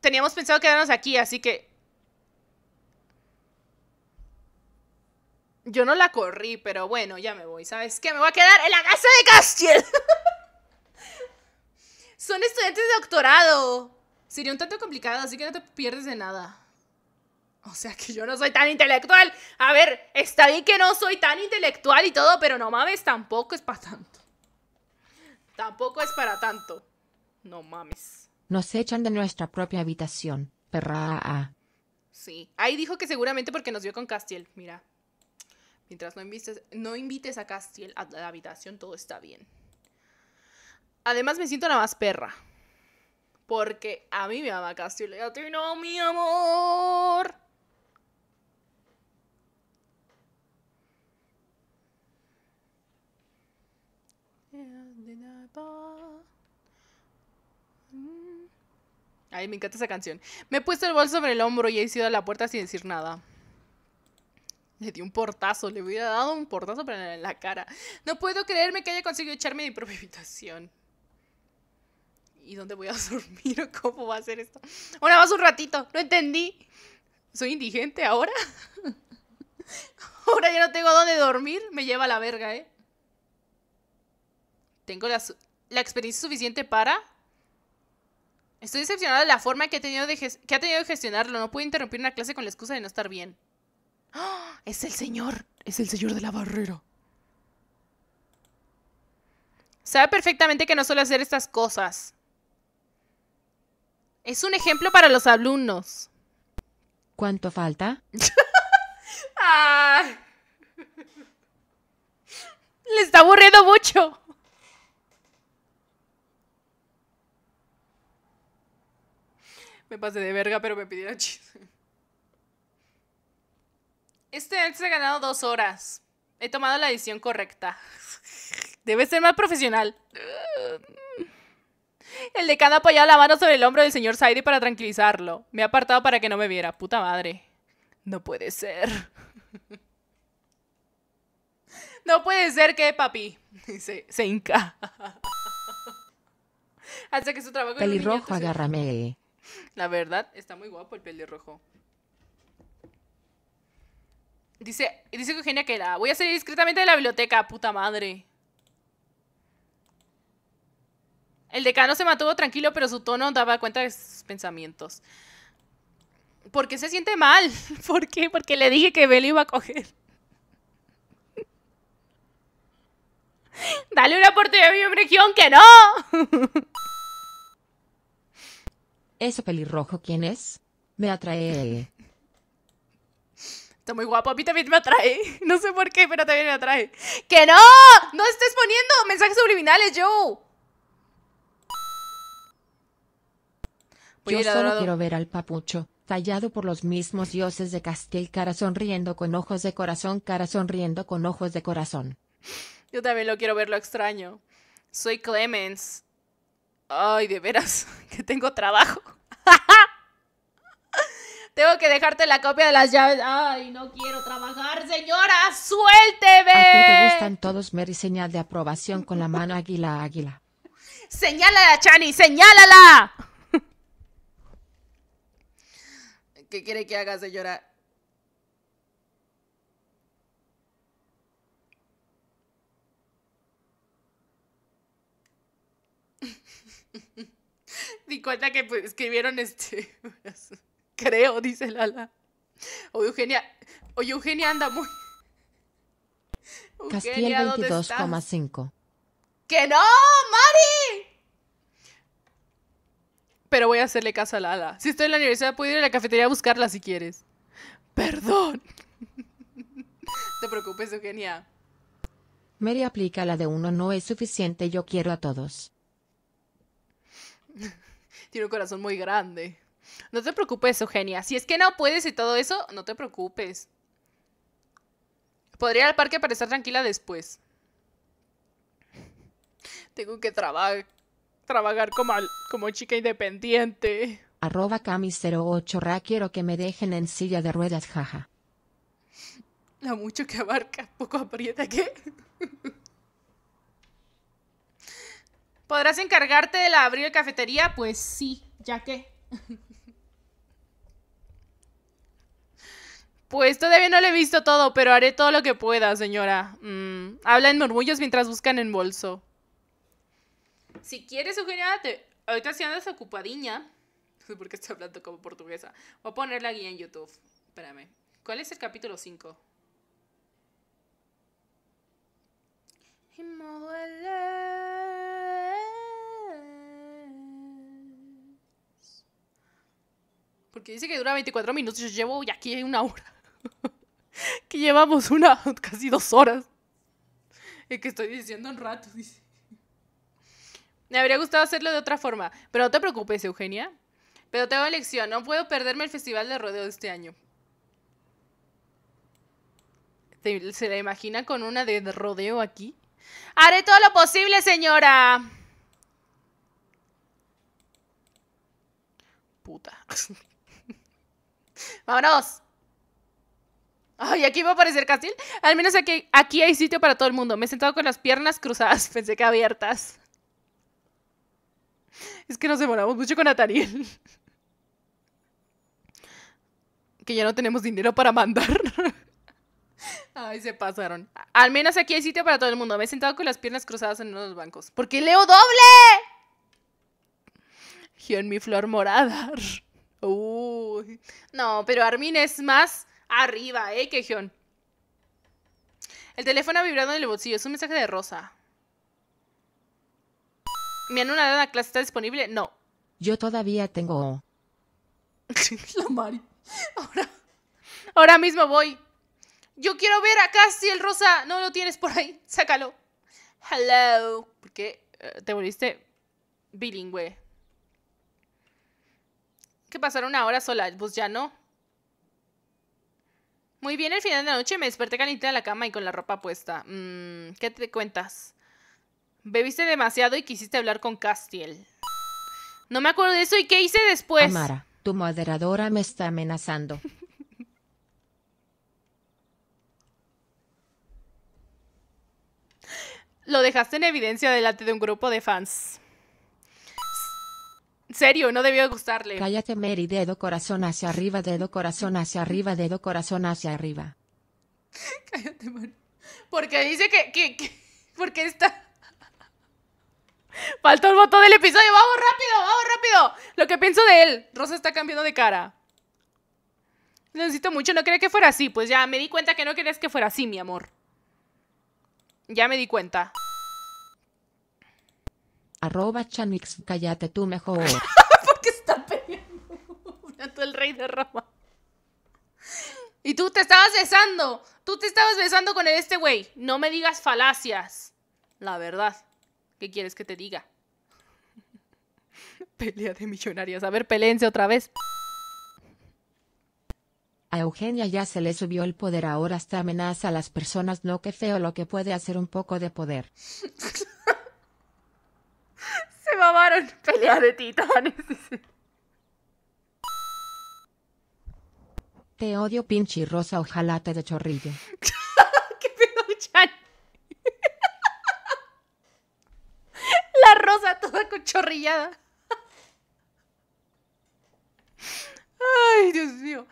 teníamos pensado quedarnos aquí, así que... Yo no la corrí, pero bueno, ya me voy. ¿Sabes qué? Me voy a quedar en la casa de Castiel. Son estudiantes de doctorado. Sería un tanto complicado, así que no te pierdes de nada. O sea que yo no soy tan intelectual. A ver, está bien que no soy tan intelectual y todo, pero no mames, tampoco es para tanto. Tampoco es para tanto. No mames. Nos echan de nuestra propia habitación, perra. Sí. Ahí dijo que seguramente porque nos vio con Castiel. Mira. Mientras no invites, no invites a Castiel a la habitación, todo está bien. Además, me siento nada más perra. Porque a mí me ama Castiel y no, mi amor. Mm. Ay, me encanta esa canción. Me he puesto el bol sobre el hombro y he ido a la puerta sin decir nada. Le di un portazo, le hubiera dado un portazo pero en la cara. No puedo creerme que haya conseguido echarme de mi propia habitación. ¿Y dónde voy a dormir cómo va a ser esto? Ahora más un ratito, no entendí. ¿Soy indigente ahora? ahora ya no tengo dónde dormir, me lleva a la verga, ¿eh? Tengo la, experiencia suficiente para... Estoy decepcionada de la forma que, he tenido que ha tenido de gestionarlo. No puedo interrumpir una clase con la excusa de no estar bien. ¡Ah! Es el señor. Es el señor de la barrera. Sabe perfectamente que no suele hacer estas cosas. Es un ejemplo para los alumnos. ¿Cuánto falta? Le está aburriendo mucho. Me pasé de verga, pero me pidieron chiste. Este antes se ha ganado dos horas. He tomado la decisión correcta. Debe ser más profesional. El decano ha apoyado la mano sobre el hombro del señor Saidi para tranquilizarlo. Me ha apartado para que no me viera. Puta madre. No puede ser. No puede ser que papi se, se hinca. Hasta que su trabajo... Pelirrojo, agárrame. La verdad, está muy guapo el pelirrojo. Dice, dice Eugenia que la voy a salir discretamente de la biblioteca, puta madre. El decano se mantuvo tranquilo, pero su tono daba cuenta de sus pensamientos. ¿Por qué se siente mal? ¿Por qué? Porque le dije que lo iba a coger. Dale una oportunidad a mi región, que no. ¿Ese pelirrojo quién es? Me atrae. Está muy guapo. A mí también me atrae. No sé por qué, pero también me atrae. ¡Que no! ¡No estés poniendo mensajes subliminales, yo. Yo solo quiero ver al papucho, tallado por los mismos dioses de Castel, cara sonriendo con ojos de corazón, cara sonriendo con ojos de corazón. Yo también lo quiero ver, lo extraño. Soy Clemens. Ay, de veras, que tengo trabajo. tengo que dejarte la copia de las llaves. Ay, no quiero trabajar, señora, suélteme. A ti te gustan todos, Mary, señal de aprobación con la mano águila, águila. Señálala, Chani, señálala. ¿Qué quiere que haga, señora? cuenta que pues, escribieron este. Creo, dice Lala. O Eugenia. Oye, Eugenia anda muy. Castilla 22,5. ¡Que no, Mari! Pero voy a hacerle caso a Lala. Si estoy en la universidad, puedo ir a la cafetería a buscarla si quieres. Perdón. No te preocupes, Eugenia. Mary aplica la de uno no es suficiente, yo quiero a todos. tiene un corazón muy grande. No te preocupes, Eugenia. Si es que no puedes y todo eso, no te preocupes. Podría ir al parque para estar tranquila después. Tengo que trabajar trabajar como, como chica independiente. Arroba Cami08 Ra, quiero que me dejen en silla de ruedas, jaja. La mucho que abarca, poco aprieta, ¿qué? ¿Podrás encargarte de la abrir de cafetería? Pues sí, ya que. Pues todavía no le he visto todo, pero haré todo lo que pueda, señora. Mm, habla en murmullos mientras buscan en bolso. Si quieres, sugerirte, ahorita si andas ocupadiña. por qué estoy hablando como portuguesa. Voy a poner la guía en YouTube. Espérame. ¿Cuál es el capítulo 5? Porque dice que dura 24 minutos. y Yo llevo Y aquí hay una hora. que llevamos una, casi dos horas. Es que estoy diciendo un rato, Me habría gustado hacerlo de otra forma. Pero no te preocupes, Eugenia. Pero tengo elección. No puedo perderme el Festival de Rodeo de este año. ¿Se la imagina con una de rodeo aquí? Haré todo lo posible, señora. Puta. Vámonos. Ay, aquí va a aparecer Castil. Al menos aquí, aquí hay sitio para todo el mundo. Me he sentado con las piernas cruzadas. Pensé que abiertas. Es que nos demoramos mucho con Atariel. Que ya no tenemos dinero para mandar. Ay, se pasaron. Al menos aquí hay sitio para todo el mundo. Me he sentado con las piernas cruzadas en uno de los bancos. ¿Por qué leo doble? Yo en mi flor morada. Uy. No, pero Armin es más arriba, ¿eh? Que El teléfono ha vibrado en el bolsillo. Es un mensaje de Rosa. ¿Mi anulada la clase está disponible? No. Yo todavía tengo... la Mari. Ahora... Ahora mismo voy. Yo quiero ver acá si el rosa no lo tienes por ahí. Sácalo. Hello. ¿Por qué eh, te volviste bilingüe? que pasar una hora sola, pues ya no. Muy bien, al final de la noche me desperté caliente de la cama y con la ropa puesta. Mm, ¿Qué te cuentas? Bebiste demasiado y quisiste hablar con Castiel. No me acuerdo de eso y qué hice después. Amara, tu moderadora me está amenazando. Lo dejaste en evidencia delante de un grupo de fans. En serio, no debió gustarle. Cállate, Mary. Dedo corazón hacia arriba, dedo corazón hacia arriba, dedo corazón hacia arriba. Cállate, Mary. Porque dice que, porque está. Faltó el botón del episodio. Vamos rápido, vamos rápido. Lo que pienso de él. Rosa está cambiando de cara. necesito mucho. No quería que fuera así. Pues ya me di cuenta que no querías que fuera así, mi amor. Ya me di cuenta. Arroba Chanix, cállate tú mejor. Porque está peleando el rey de Roma. Y tú te estabas besando. Tú te estabas besando con este güey. No me digas falacias. La verdad. ¿Qué quieres que te diga? Pelea de millonarias. A ver, pelense otra vez. A Eugenia ya se le subió el poder, ahora hasta amenaza a las personas. No, qué feo lo que puede hacer un poco de poder. pelea de titanes. Te odio, pinche rosa Ojalá te de chorrillo. ¿Qué La rosa toda cochorrillada. Ay, Dios mío.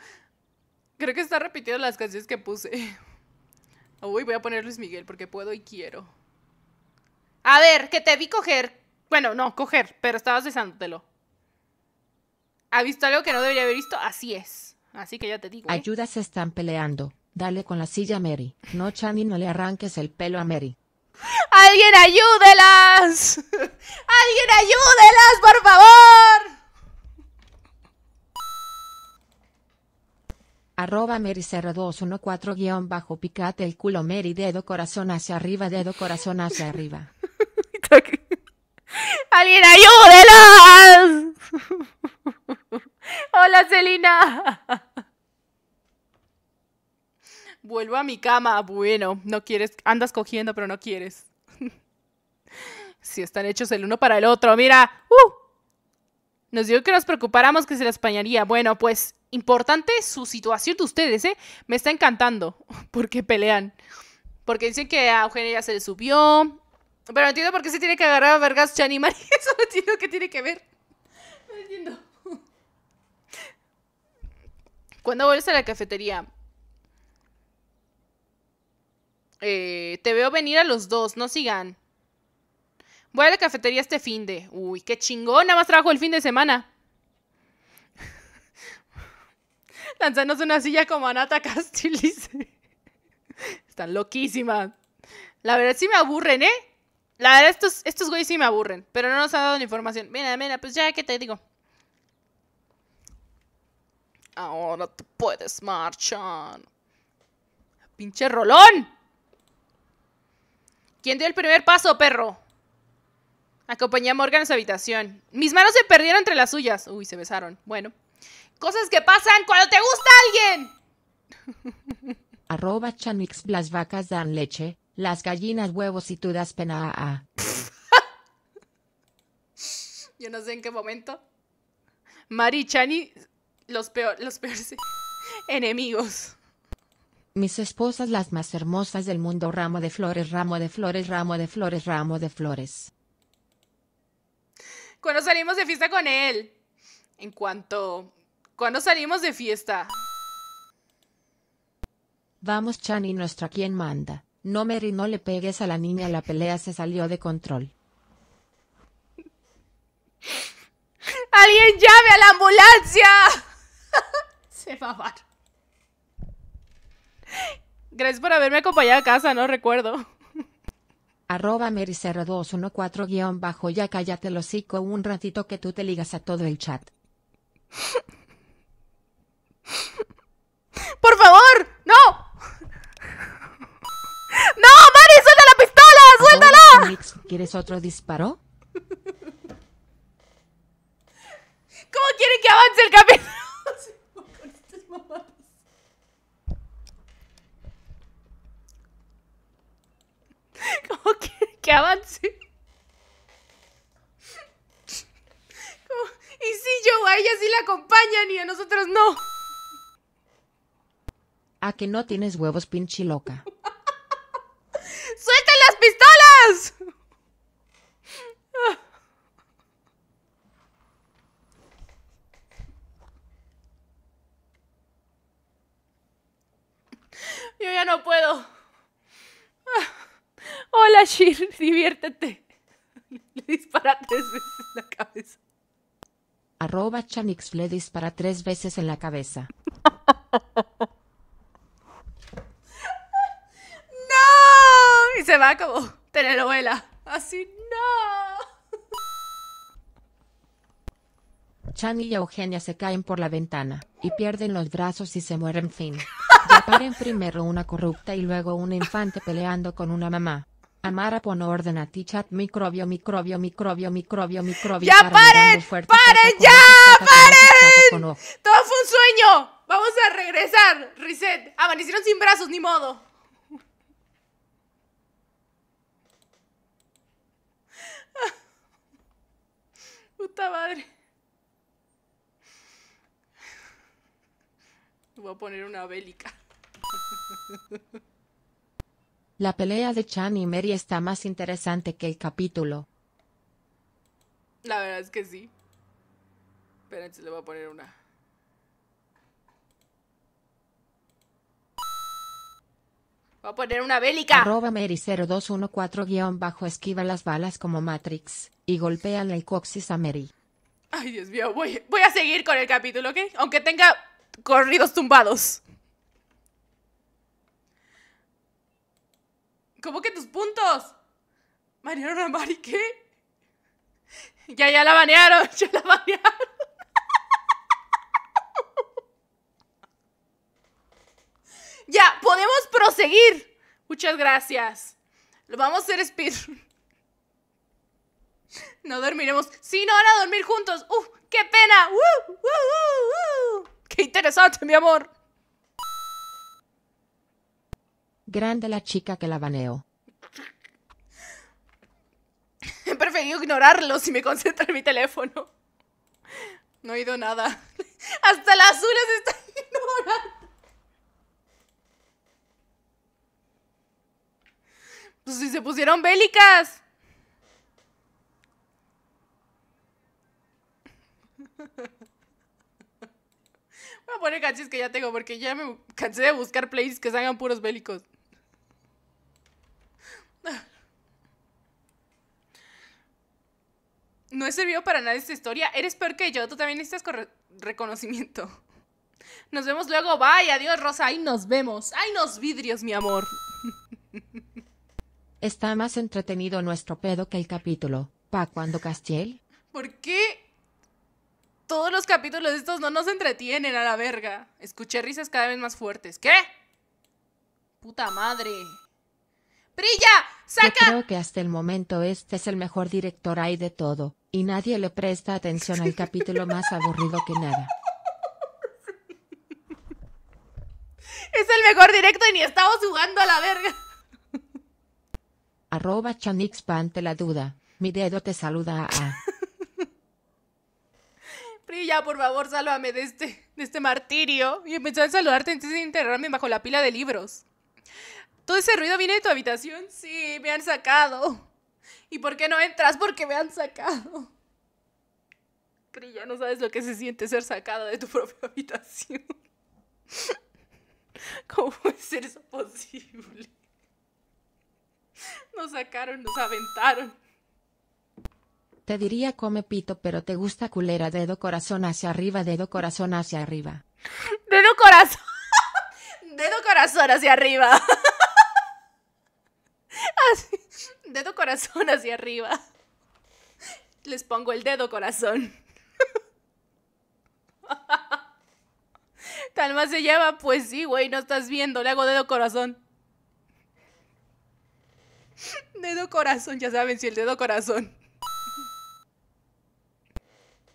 Creo que está repitiendo las canciones que puse. Uy, voy a poner Luis Miguel porque puedo y quiero. A ver, que te vi coger bueno, no, coger, pero estabas besándotelo. ¿Ha visto algo que no debería haber visto? Así es. Así que ya te digo. Ayudas ¿eh? Ayuda, se están peleando. Dale con la silla a Mary. No, Chandy, no le arranques el pelo a Mary. ¡Alguien ayúdelas! ¡Alguien ayúdelas, por favor! Arroba Mary 0214 guión bajo picate el culo Mary dedo corazón hacia arriba dedo corazón hacia arriba. ¡Alguien ayúdenos! ¡Hola, Celina! Vuelvo a mi cama. Bueno, no quieres. Andas cogiendo, pero no quieres. si están hechos el uno para el otro. Mira. Uh. Nos dijo que nos preocupáramos que se la españaría. Bueno, pues importante su situación de ustedes, ¿eh? Me está encantando porque pelean. Porque dicen que a Eugenia ya se le subió, pero no entiendo por qué se tiene que agarrar a vergas Chan Eso no entiendo qué tiene que ver. No Cuando vuelves a la cafetería? Eh, te veo venir a los dos, no sigan. Voy a la cafetería este fin de. Uy, qué chingón, nada más trabajo el fin de semana. Lanzanos una silla como Anata Castilice. Están loquísimas. La verdad sí me aburren, ¿eh? La verdad, estos, estos güeyes sí me aburren, pero no nos han dado la información. Mira, mira, pues ya, ¿qué te digo? Ahora te puedes marchar. ¡Pinche rolón! ¿Quién dio el primer paso, perro? Acompañé a Morgan a su habitación. Mis manos se perdieron entre las suyas. Uy, se besaron. Bueno. Cosas que pasan cuando te gusta alguien. Arroba chanix las vacas dan leche. Las gallinas huevos y tú das pena a. Ah, ah. Yo no sé en qué momento. Mari Chani, los, los peores enemigos. Mis esposas las más hermosas del mundo, ramo de flores, ramo de flores, ramo de flores, ramo de flores. ¿Cuándo salimos de fiesta con él? En cuanto... ¿Cuándo salimos de fiesta? Vamos, Chani, nuestra quien manda. No Mary no le pegues a la niña la pelea se salió de control. ¡Alguien llame a la ambulancia! se va a Gracias por haberme acompañado a casa, no recuerdo. Arroba Mary 0214 guión bajo ya cállate el con un ratito que tú te ligas a todo el chat. ¡Por favor! ¡No! ¡No, ¡Mari, suelta la pistola! ¡Suéltala! ¿Quieres otro disparo? ¿Cómo quieren que avance el capítulo? ¿Cómo quieren que avance? Y si yo a ella sí la acompañan y a nosotros no. A que no tienes huevos, pinche loca. ¡Suelten las pistolas! Yo ya no puedo. Hola, Shir, diviértete. Le dispara tres veces en la cabeza. Arroba Chanix le dispara tres veces en la cabeza. se va como telenovela. Así, no. Chan y Eugenia se caen por la ventana y pierden los brazos y se mueren fin. Reparen primero una corrupta y luego un infante peleando con una mamá. Amara pone orden a ti chat microbio microbio microbio microbio microbio. Ya paren, paren ya, paren. Todo fue un sueño. Vamos a regresar, reset. Amanecieron sin brazos, ni modo. Puta madre. Voy a poner una bélica. La pelea de Chan y Mary está más interesante que el capítulo. La verdad es que sí. Pero entonces le voy a poner una. Voy a poner una bélica. Arroba Mary 0214-esquiva las balas como Matrix y golpea la coxis a Mary. Ay, Dios mío, voy, a seguir con el capítulo, ¿ok? Aunque tenga corridos tumbados. ¿Cómo que tus puntos? ¿Banearon a Mari qué? Ya, ya la banearon, ya la banearon. ya, podemos proseguir. Muchas gracias. Lo vamos a hacer speed. No dormiremos. Sí, no van a dormir juntos. ¡Uf! ¡Uh! ¡Qué pena! ¡Qué interesante, mi amor! Grande la chica que la baneó. He preferido ignorarlo si me concentro en mi teléfono. No he oído nada. Hasta las azules están ignorando. Pues si se pusieron bélicas. Voy a poner canciones que ya tengo porque ya me cansé de buscar playlists que salgan puros bélicos. No he servido para nada esta historia. Eres peor que yo. Tú también necesitas reconocimiento. Nos vemos luego. Vaya. Adiós, Rosa. Ahí nos vemos. ¡Ay, nos vidrios, mi amor. Está más entretenido nuestro pedo que el capítulo. Pa' cuando Castiel. ¿Por qué? Todos los capítulos estos no nos entretienen a la verga. Escuché risas cada vez más fuertes. ¿Qué? Puta madre. ¡Brilla! ¡Saca! creo que hasta el momento este es el mejor director ahí de todo, y nadie le presta atención al capítulo más aburrido que nada. Es el mejor directo y ni estamos jugando a la verga. Arroba Chanixpan, te la duda. Mi dedo te saluda a... Prilla, por favor, sálvame de este, de este martirio. Y empezó a saludarte antes de enterrarme bajo la pila de libros. ¿Todo ese ruido viene de tu habitación? Sí, me han sacado. ¿Y por qué no entras? Porque me han sacado. Prilla, no sabes lo que se siente ser sacada de tu propia habitación. ¿Cómo puede ser eso posible? Nos sacaron, nos aventaron. Te diría come pito, pero te gusta culera. Dedo corazón hacia arriba, dedo corazón hacia arriba. Dedo corazón. Dedo corazón hacia arriba. Ah, dedo corazón hacia arriba. Les pongo el dedo corazón. Tal más se lleva, pues sí, güey, no estás viendo, le hago dedo corazón. Dedo corazón, ya saben si el dedo corazón.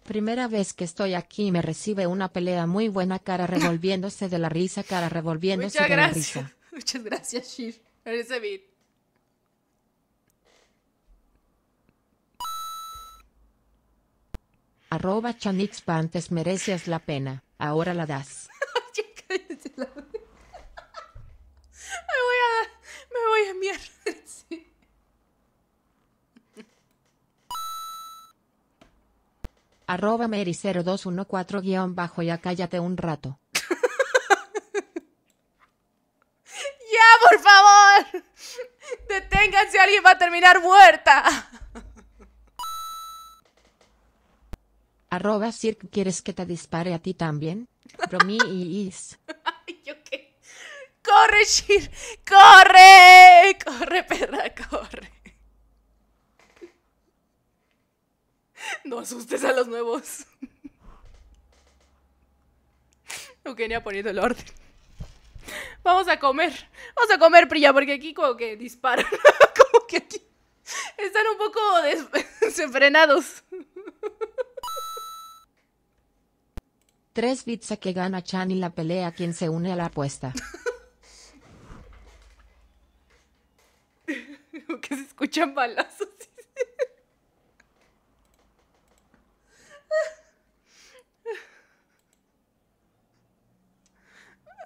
Primera vez que estoy aquí me recibe una pelea muy buena cara revolviéndose de la risa, cara revolviéndose de la risa. Muchas gracias, Shir. Arroba Chanix mereces la pena, ahora la das. Arroba Mary0214 guión bajo ya cállate un rato. ya, por favor. Deténganse, alguien va a terminar muerta. Arroba Sir, ¿quieres que te dispare a ti también? mí y Is. ¿Yo qué? ¡Corre, Sir! ¡Corre! ¡Corre, perra, corre! No asustes a los nuevos. ha poniendo el orden. Vamos a comer. Vamos a comer, Prilla, porque aquí como que disparan. como que aquí están un poco desenfrenados. Tres bits que gana Chan y la pelea quien se une a la apuesta. que se escuchan balazos.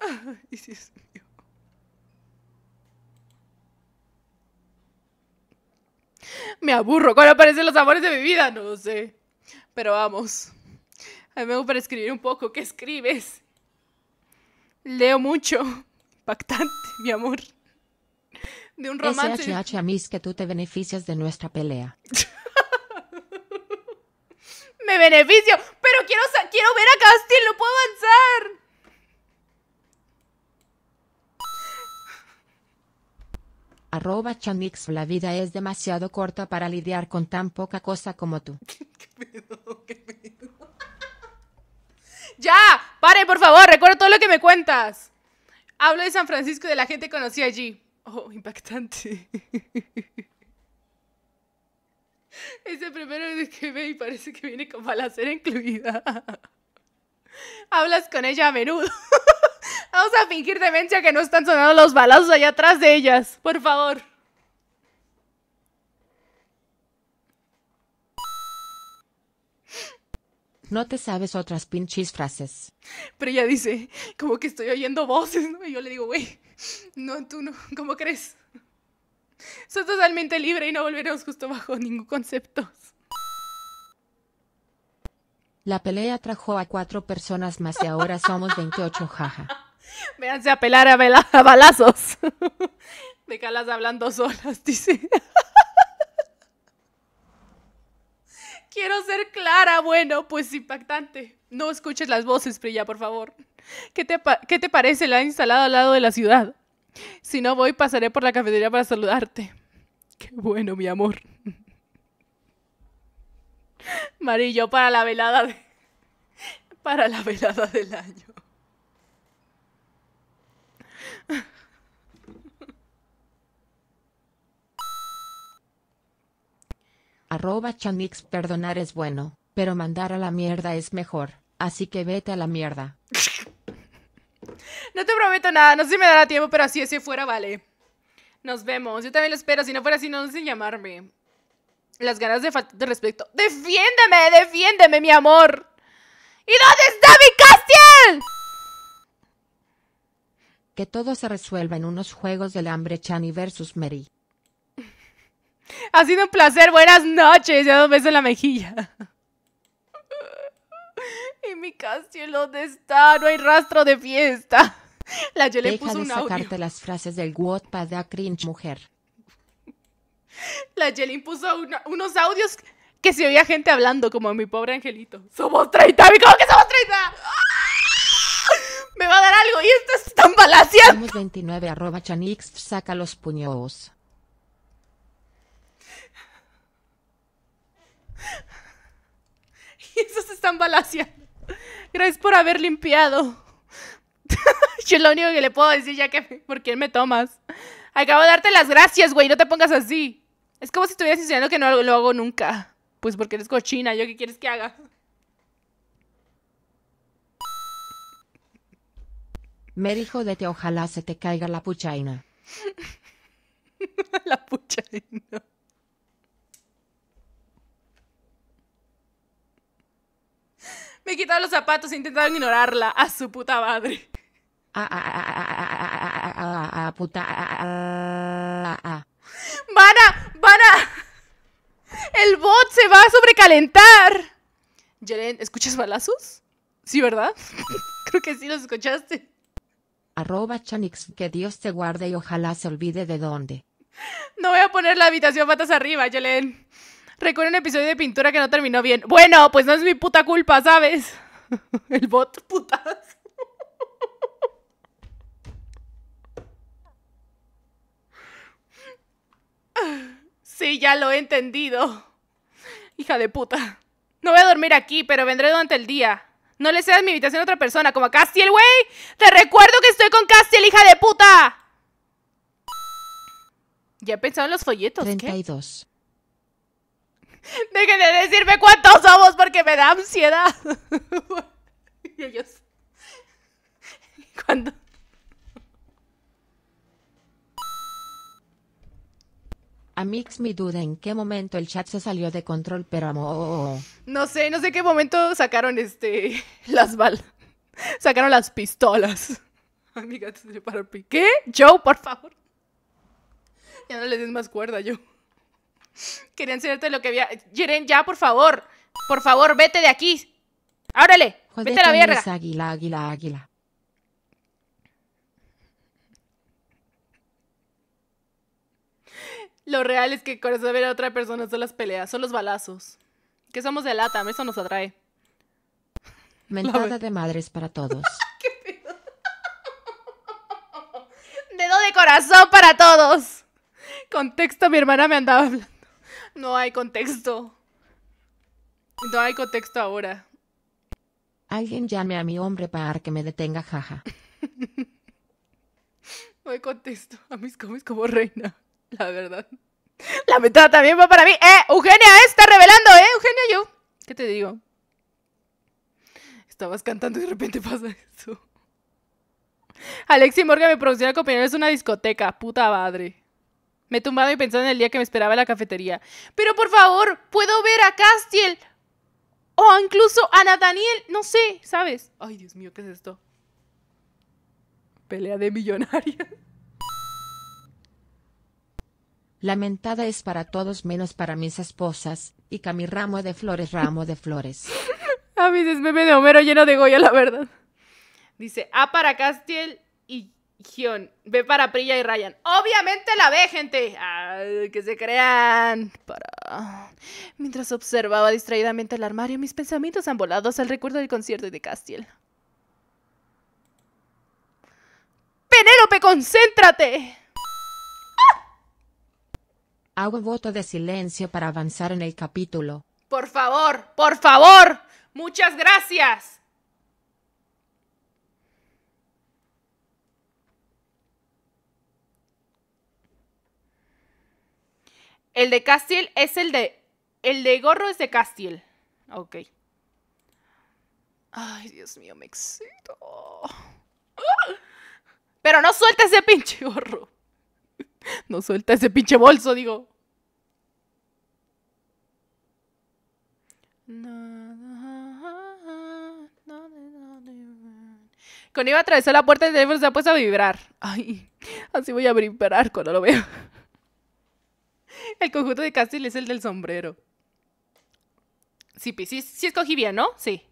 Me aburro cuando aparecen los amores de mi vida, no lo sé. Pero vamos. A mí me gusta escribir un poco. ¿Qué escribes? Leo mucho. Impactante, mi amor. De un romance. SHH a que tú te beneficias de nuestra pelea. me beneficio, pero quiero, quiero ver a Castiel no puedo avanzar. Arroba Chanix, la vida es demasiado corta para lidiar con tan poca cosa como tú. ¡Ya! ¡Pare, por favor! Recuerda todo lo que me cuentas. Hablo de San Francisco y de la gente que conocí allí. Oh, impactante. Es el primero que ve y parece que viene con ser incluida. Hablas con ella a menudo. Vamos a fingir demencia que no están sonando los balazos allá atrás de ellas. Por favor. No te sabes otras pinches frases. Pero ella dice, como que estoy oyendo voces, ¿no? Y yo le digo, güey, no, tú no, ¿cómo crees? Soy totalmente libre y no volveremos justo bajo ningún concepto. La pelea trajo a cuatro personas más y ahora somos 28, jaja. Véanse a pelar a, balazos. a balazos. hablando solas, dice. Quiero ser clara, bueno, pues impactante. No escuches las voces, Prilla, por favor. ¿Qué te, ¿Qué te parece? La instalada al lado de la ciudad. Si no voy, pasaré por la cafetería para saludarte. Qué bueno, mi amor. Marillo para la velada para la velada del año. Arroba Chanix perdonar es bueno, pero mandar a la mierda es mejor, así que vete a la mierda. No te prometo nada, no sé si me dará tiempo, pero así es, si fuera vale. Nos vemos, yo también lo espero, si no fuera así no sin llamarme. Las ganas de falta de respeto. ¡Defiéndeme, defiéndeme, mi amor! ¿Y dónde está mi Castiel? Que todo se resuelva en unos juegos del hambre Chani versus Mary. Ha sido un placer, buenas noches. Ya dos besos en la mejilla. ¿Y mi Castiel dónde está? No hay rastro de fiesta. La yo le puso un sacarte las frases del Wattpad da cringe, mujer. La Jelin puso unos audios que se oía gente hablando, como mi pobre angelito. ¡Somos 30! ¿Cómo que somos 30? ¡Ah! Me va a dar algo y esto es tan balacia. Somos 29 arroba chanix, saca los puños. esos están balaseando. Gracias por haber limpiado. Yo lo único que le puedo decir ya que... ¿Por quién me tomas? Acabo de darte las gracias, güey. No te pongas así. Es como si estuvieras diciendo que no lo hago nunca. Pues porque eres cochina. ¿Yo qué quieres que haga? Me dijo de te ojalá se te caiga la puchaina. la puchaina. Me quitaba los zapatos e intentaban ignorarla a su puta madre. A, puta. El bot se va a sobrecalentar. Jelen, ¿escuchas balazos? Sí, ¿verdad? Creo que sí los escuchaste. Arroba Chanix, que Dios te guarde y ojalá se olvide de dónde. No voy a poner la habitación patas arriba, Jelen. Recuerdo un episodio de pintura que no terminó bien. Bueno, pues no es mi puta culpa, ¿sabes? El bot, putas. Sí, ya lo he entendido. Hija de puta. No voy a dormir aquí, pero vendré durante el día. No le seas mi invitación a otra persona, como a Castiel, güey. Te recuerdo que estoy con Castiel, hija de puta. Ya he pensado en los folletos. 32. Dejen de decirme cuántos somos porque me da ansiedad. y ellos. Cuando. Amix mi duda en qué momento el chat se salió de control, pero amor. No sé, no sé qué momento sacaron este las balas. Sacaron las pistolas. Amiga, ¿Qué? Joe, por favor. Ya no le des más cuerda, yo. Quería enseñarte lo que había. Jiren, ya, por favor. Por favor, vete de aquí. Ábrele. vete a la mierda Águila, águila, águila. Lo real es que con ver a otra persona son las peleas, son los balazos. Que somos de lata, eso nos atrae. Mentada de madres para todos. ¿Qué Dedo de corazón para todos. Contexto, mi hermana me andaba hablando. No hay contexto. No hay contexto ahora. Alguien llame a mi hombre para que me detenga, jaja. no hay contexto a mis cómics como reina, la verdad. La metada también va para mí. ¡Eh! Eugenia está revelando, ¿eh? Eugenia, yo. ¿Qué te digo? Estabas cantando y de repente pasa eso. Alexi Morgan me producía acompañar es una discoteca, puta madre. Me he tumbado y pensado en el día que me esperaba en la cafetería. Pero por favor, puedo ver a Castiel. O incluso a Nathaniel. No sé, ¿sabes? Ay, Dios mío, ¿qué es esto? Pelea de millonaria. Lamentada es para todos menos para mis esposas, y cami ramo de flores, ramo de flores. a es meme de Homero lleno de Goya, la verdad. Dice, A ah, para Castiel, Gion, ve para Prilla y Ryan. Obviamente la ve, gente. que se crean. Mientras observaba distraídamente el armario, mis pensamientos han volado al recuerdo del concierto de Castiel. Penélope, concéntrate. Ah. Hago voto de silencio para avanzar en el capítulo. Por favor, por favor. Muchas gracias. El de Castiel es el de... El de gorro es de Castiel. Ok. Ay, Dios mío, me excito. Pero no suelta ese pinche gorro. No suelta ese pinche bolso, digo. Cuando iba a atravesar la puerta, del teléfono se ha puesto a vibrar. Ay, así voy a vibrar cuando lo veo. El conjunto de Castile es el del sombrero. Sí, sí, sí escogí bien, ¿no? Sí.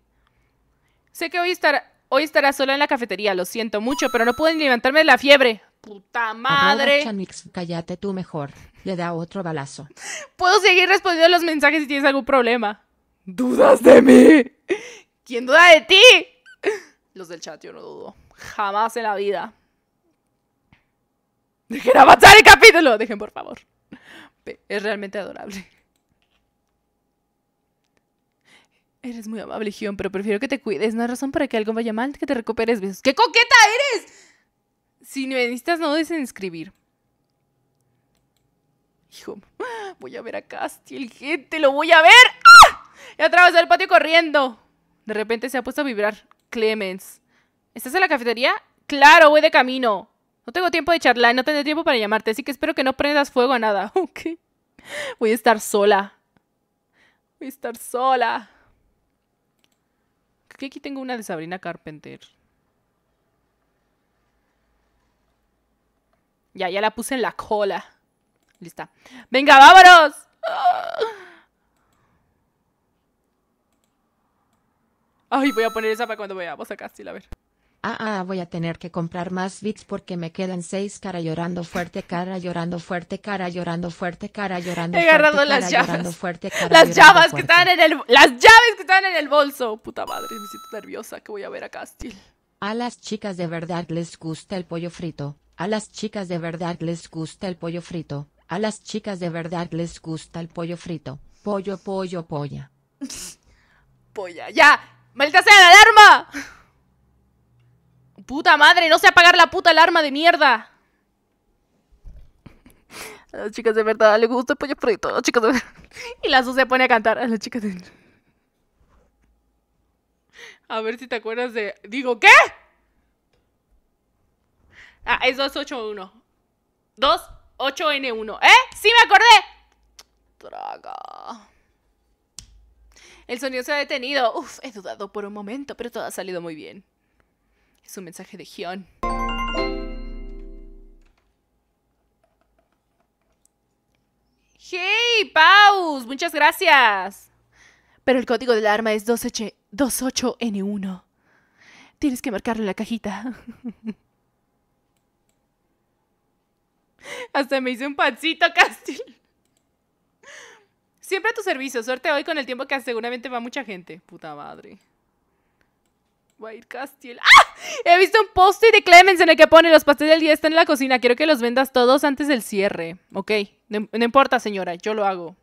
Sé que hoy, estará, hoy sola en la cafetería, lo siento mucho, pero no pueden levantarme de la fiebre. ¡Puta madre! cállate tú mejor. Le da otro balazo. Puedo seguir respondiendo los mensajes si tienes algún problema. ¿Dudas de mí? ¿Quién duda de ti? Los del chat, yo no dudo. Jamás en la vida. Dejen avanzar el capítulo. Dejen, por favor. Es realmente adorable. Eres muy amable, Gion, pero prefiero que te cuides. No hay razón para que algo vaya mal, que te recuperes besos. ¡Qué coqueta eres! Si me necesitas, no en escribir. Hijo, voy a ver a Castiel, gente, lo voy a ver. ¡Ah! He atravesado el patio corriendo. De repente se ha puesto a vibrar. Clemens. ¿Estás en la cafetería? Claro, voy de camino. No tengo tiempo de charlar, no tendré tiempo para llamarte, así que espero que no prendas fuego a nada. Voy a estar sola. Voy a estar sola. Creo que aquí tengo una de Sabrina Carpenter. Ya, ya la puse en la cola. Lista. ¡Venga, vámonos! Ay, voy a poner esa para cuando veamos a Castilla, a ver. Ah, ah, voy a tener que comprar más bits porque me quedan seis cara llorando fuerte, cara llorando fuerte, cara llorando fuerte, cara llorando fuerte. He agarrado las llaves. las llaves que estaban en el las llaves que están en el bolso. Puta madre, me siento nerviosa que voy a ver a Castil? A las chicas de verdad les gusta el pollo frito. A las chicas de verdad les gusta el pollo frito. A las chicas de verdad les gusta el pollo frito. Pollo, pollo, polla. polla, ya. Maldita sea la alarma. Puta madre, no sé apagar la puta alarma de mierda. A las chicas de verdad les gusta el pollo frito. A las chicas de verdad. Y la Su se pone a cantar. A las chicas de A ver si te acuerdas de. Digo, ¿qué? Ah, es 281. 28N1. ¿Eh? ¡Sí me acordé! Traga. El sonido se ha detenido. Uf, he dudado por un momento, pero todo ha salido muy bien. Su mensaje de Gion. ¡Hey, Paus! Muchas gracias. Pero el código del arma es 28N1. Tienes que marcarle la cajita. Hasta me hice un pancito, Castil. Siempre a tu servicio. Suerte hoy con el tiempo que seguramente va mucha gente. Puta madre. White Castiel. ¡Ah! He visto un post de Clemens en el que pone los pasteles del día están en la cocina. Quiero que los vendas todos antes del cierre. Ok, no, importa, señora, yo lo hago.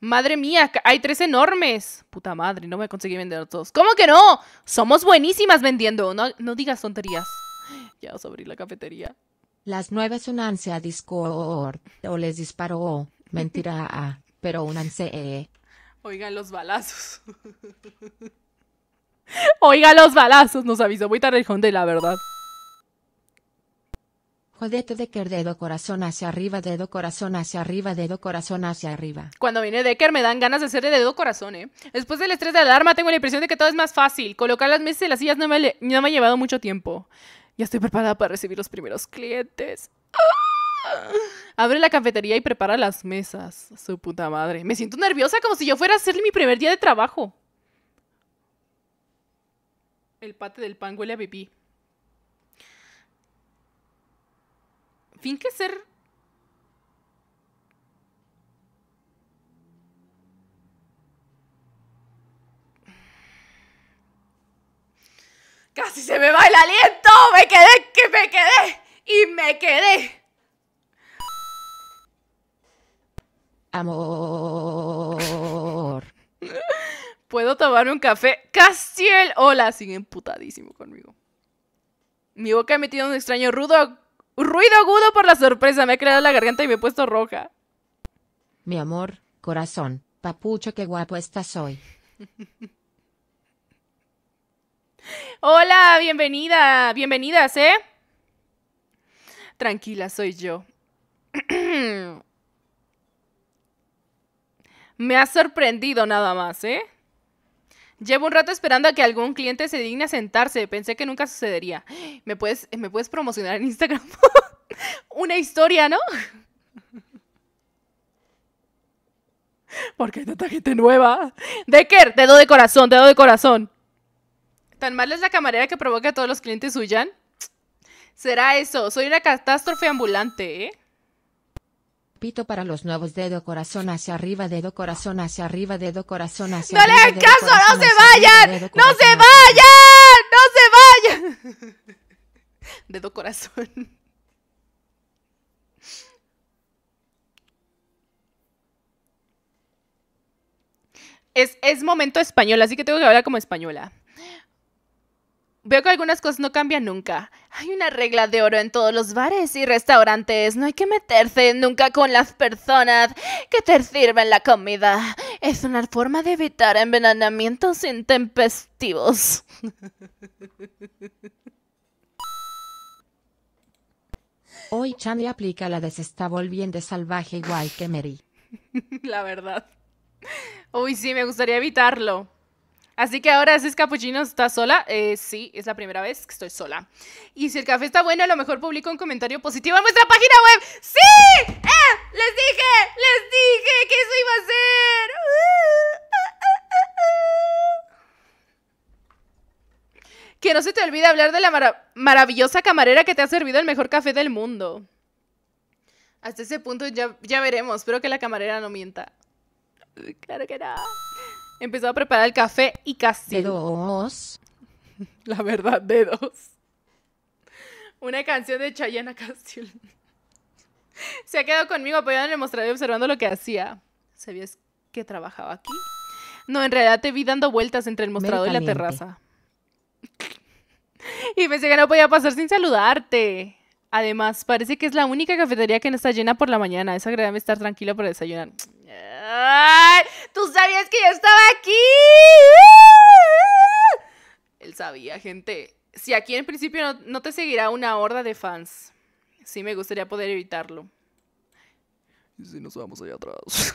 Madre mía, hay tres enormes. Puta madre, no me conseguí vender todos. ¿Cómo que no? Somos buenísimas vendiendo. No, no digas tonterías. Ya a abrir la cafetería. Las nueve son a Discord. O les disparó. Mentira. Ah, pero unanse eh. Oigan los balazos. Oiga los balazos, nos avisó muy tarde el la verdad. Jodete Decker, dedo corazón hacia arriba, dedo corazón hacia arriba, dedo corazón hacia arriba. Cuando viene Decker me dan ganas de de dedo corazón, ¿eh? Después del estrés de alarma tengo la impresión de que todo es más fácil. Colocar las mesas y las sillas no me, ha llevado mucho tiempo. Ya estoy preparada para recibir los primeros clientes. ¡Ah! Abre la cafetería y prepara las mesas. Su puta madre. Me siento nerviosa como si yo fuera a hacerle mi primer día de trabajo. El pate del pan huele a pipí. Fin que ser. Casi se me va el aliento. Me quedé, que me quedé. Y me quedé. Amor. ¿Puedo tomar un café? Castiel, hola, sigue emputadísimo conmigo. Mi boca ha metido un extraño ruido agudo por la sorpresa. Me ha creado la garganta y me he puesto roja. Mi amor, corazón, papucho, qué guapo estás hoy. hola, bienvenida, bienvenidas, ¿eh? Tranquila, soy yo. me ha sorprendido nada más, ¿eh? Llevo un rato esperando a que algún cliente se digne a sentarse. Pensé que nunca sucedería. ¿Me puedes, me puedes promocionar en Instagram? Una historia, ¿no? Porque hay tanta gente nueva. Decker, dedo de corazón, dedo de corazón. ¿Tan mal es la camarera que provoca a todos los clientes huyan? Será eso, soy una catástrofe ambulante, ¿eh? Pito para los nuevos dedo corazón hacia arriba, dedo corazón hacia arriba, dedo corazón hacia arriba. ¡No le hagan caso! ¡No se vayan! ¡No se vayan! ¡No se vayan! Dedo corazón. Es, es momento español, así que tengo que hablar como española. Veo que algunas cosas no cambian nunca. Hay una regla de oro en todos los bares y restaurantes. No hay que meterse nunca con las personas que te sirven la comida. Es una forma de evitar envenenamientos intempestivos. Hoy Chandy aplica la de salvaje igual que Mary. la verdad. Uy, sí, me gustaría evitarlo. Así que ahora es capuchino está sola? Eh, sí, es la primera vez que estoy sola. Y si el café está bueno, a lo mejor publico un comentario positivo en nuestra página web. ¡Sí! ¡Eh! ¡Les dije! ¡Les dije que eso iba a ser! Que no se te olvide hablar de la maravillosa camarera que te ha servido el mejor café del mundo. Hasta ese punto ya, ya veremos. Espero que la camarera no mienta. Claro que no. Empezó a preparar el café y casi. dos. La verdad, de dos. Una canción de Chayana Castillo. Se ha quedado conmigo apoyando en el mostrador observando lo que hacía. ¿Sabías que trabajaba aquí? No, en realidad te vi dando vueltas entre el mostrador y la terraza. Y pensé que no podía pasar sin saludarte. Además, parece que es la única cafetería que no está llena por la mañana. Es agradable estar tranquilo para desayunar. Ay, ¡Tú sabías que yo estaba aquí! Él sabía, gente. Si aquí en principio no, te seguirá una horda de fans. Sí, me gustaría poder evitarlo. ¿Y si nos vamos allá atrás?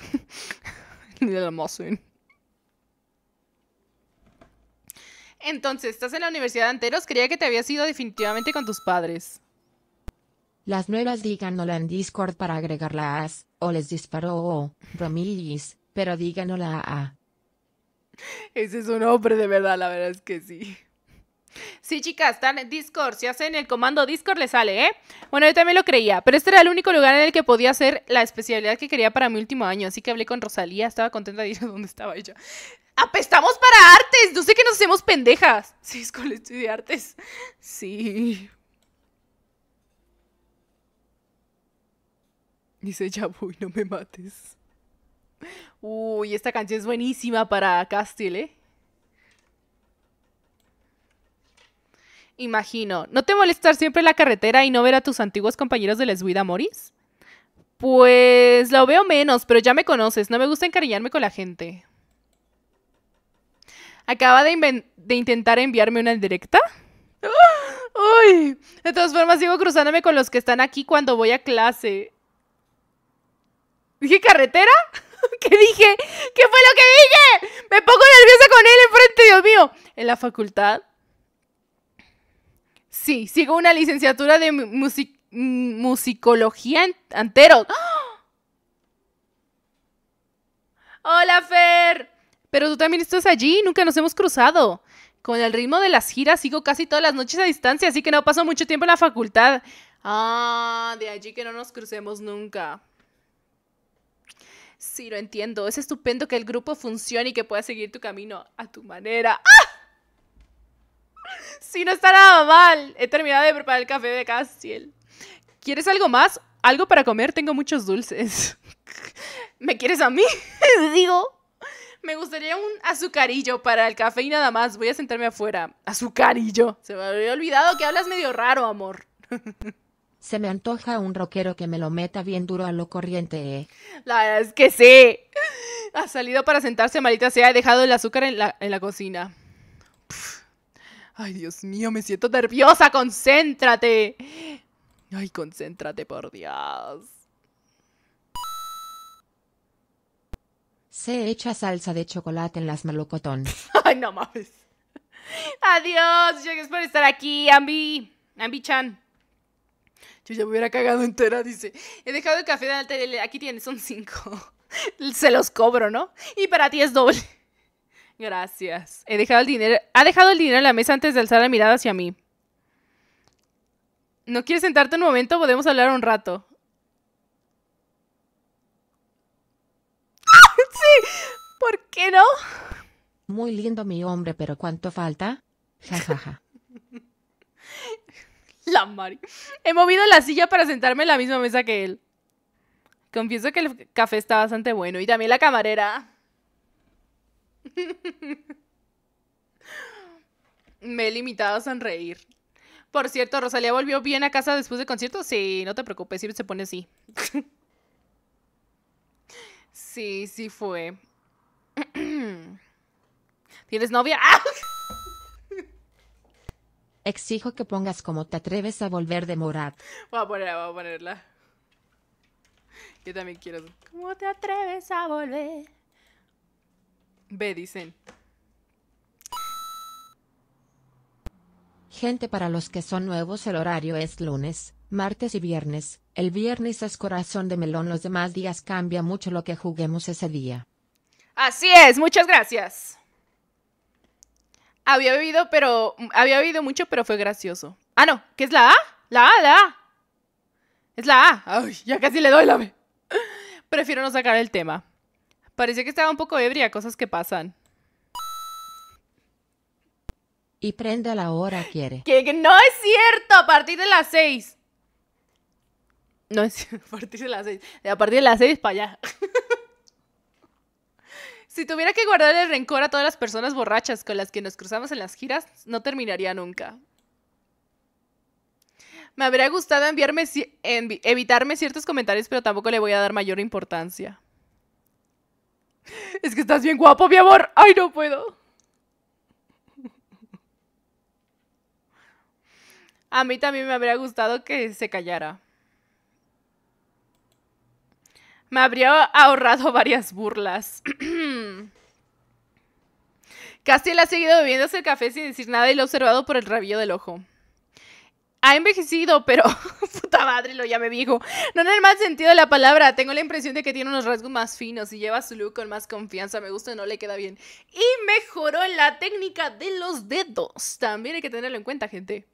el Entonces, estás en la Universidad de Anteros. Creía que te habías ido definitivamente con tus padres. Las nuevas díganosla en Discord para agregarlas o les disparó o, pero díganola a Ese es un hombre de verdad, la verdad es que sí. Sí, chicas, están en Discord. Si hacen el comando Discord, le sale, ¿eh? Bueno, yo también lo creía, pero este era el único lugar en el que podía hacer la especialidad que quería para mi último año. Así que hablé con Rosalía, estaba contenta de ir a donde estaba ella. ¡Apestamos para artes! No sé que nos hacemos pendejas. Sí, es estudio de artes. Sí. Dice, ya voy, no me mates. Uy, esta canción es buenísima para Castile, ¿eh? Imagino. ¿No te molestar siempre en la carretera y no ver a tus antiguos compañeros de Les Morris Moris? Pues lo veo menos, pero ya me conoces. No me gusta encariñarme con la gente. Acaba de, intentar enviarme una en directa. ¡Uy! ¡Ah! De todas formas, sigo cruzándome con los que están aquí cuando voy a clase. ¿Dije carretera? ¿Qué dije? ¿Qué fue lo que dije? Me pongo nerviosa con él enfrente, Dios mío. En la facultad. Sí, sigo una licenciatura de musicología entero ¡Ah! Hola, Fer. Pero tú también estás allí, nunca nos hemos cruzado. Con el ritmo de las giras sigo casi todas las noches a distancia, así que no paso mucho tiempo en la facultad. Ah, de allí que no nos crucemos nunca. Sí, lo entiendo. Es estupendo que el grupo funcione y que puedas seguir tu camino a tu manera. ¡Ah! Sí, no está nada mal. He terminado de preparar el café de Castiel. ¿Quieres algo más? Algo para comer. Tengo muchos dulces. ¿Me quieres a mí? Digo. Me gustaría un azucarillo para el café y nada más. Voy a sentarme afuera. Azucarillo. Se me había olvidado que hablas medio raro, amor. Se me antoja un rockero que me lo meta bien duro a lo corriente, ¿eh? La verdad es que sí. Ha salido para sentarse, malita sea. ha dejado el azúcar en la, cocina. Ay, Dios mío, me siento nerviosa. Concéntrate. Ay, concéntrate, por Dios. Se echa salsa de chocolate en las malucotones. Ay, no mames. Adiós, gracias por estar aquí, Ambi. Ambi-chan. Yo ya me hubiera cagado entera, dice. He dejado el café de alta aquí tienes, son cinco. Se los cobro, ¿no? Y para ti es doble. Gracias. He dejado el dinero. Ha dejado el dinero en la mesa antes de alzar la mirada hacia mí. ¿No quieres sentarte un momento? Podemos hablar un rato. sí, ¿por qué no? Muy lindo mi hombre, pero ¿cuánto falta? Ja, La Mari. He movido la silla para sentarme en la misma mesa que él. Confieso que el café está bastante bueno. Y también la camarera. Me he limitado a sonreír. Por cierto, Rosalía volvió bien a casa después del concierto. Sí, no te preocupes, siempre se pone así. sí, sí fue. ¿Tienes novia? ¡Ah! Exijo que pongas como te atreves a volver de Morat. Voy a ponerla, voy a ponerla. Yo también quiero. ¿Cómo te atreves a volver? Ve, dicen. Gente, para los que son nuevos, el horario es lunes, martes y viernes. El viernes es corazón de melón, los demás días cambia mucho lo que juguemos ese día. Así es, muchas gracias. Había bebido, pero. Mm, había bebido mucho, pero fue gracioso. Ah, no, ¿qué es la A? La A, la A. Es la A. Ay, ya casi le doy la B. Prefiero no sacar el tema. Parecía que estaba un poco ebria, cosas que pasan. Y prende a la hora, quiere. Que, no es cierto, a partir de las seis. No es a partir de las seis. A partir de las seis para allá. Si tuviera que guardar el rencor a todas las personas borrachas con las que nos cruzamos en las giras, no terminaría nunca. Me habría gustado enviarme, evitarme ciertos comentarios, pero tampoco le voy a dar mayor importancia. Es que estás bien guapo, mi amor. Ay, no puedo. A mí también me habría gustado que se callara. Me habría ahorrado varias burlas. Castiel ha seguido bebiéndose el café sin decir nada y lo ha observado por el rabillo del ojo. Ha envejecido, pero puta madre, lo llame viejo. No en el mal sentido de la palabra. Tengo la impresión de que tiene unos rasgos más finos y lleva su look con más confianza. Me gusta, no le queda bien. Y mejoró la técnica de los dedos. También hay que tenerlo en cuenta, gente.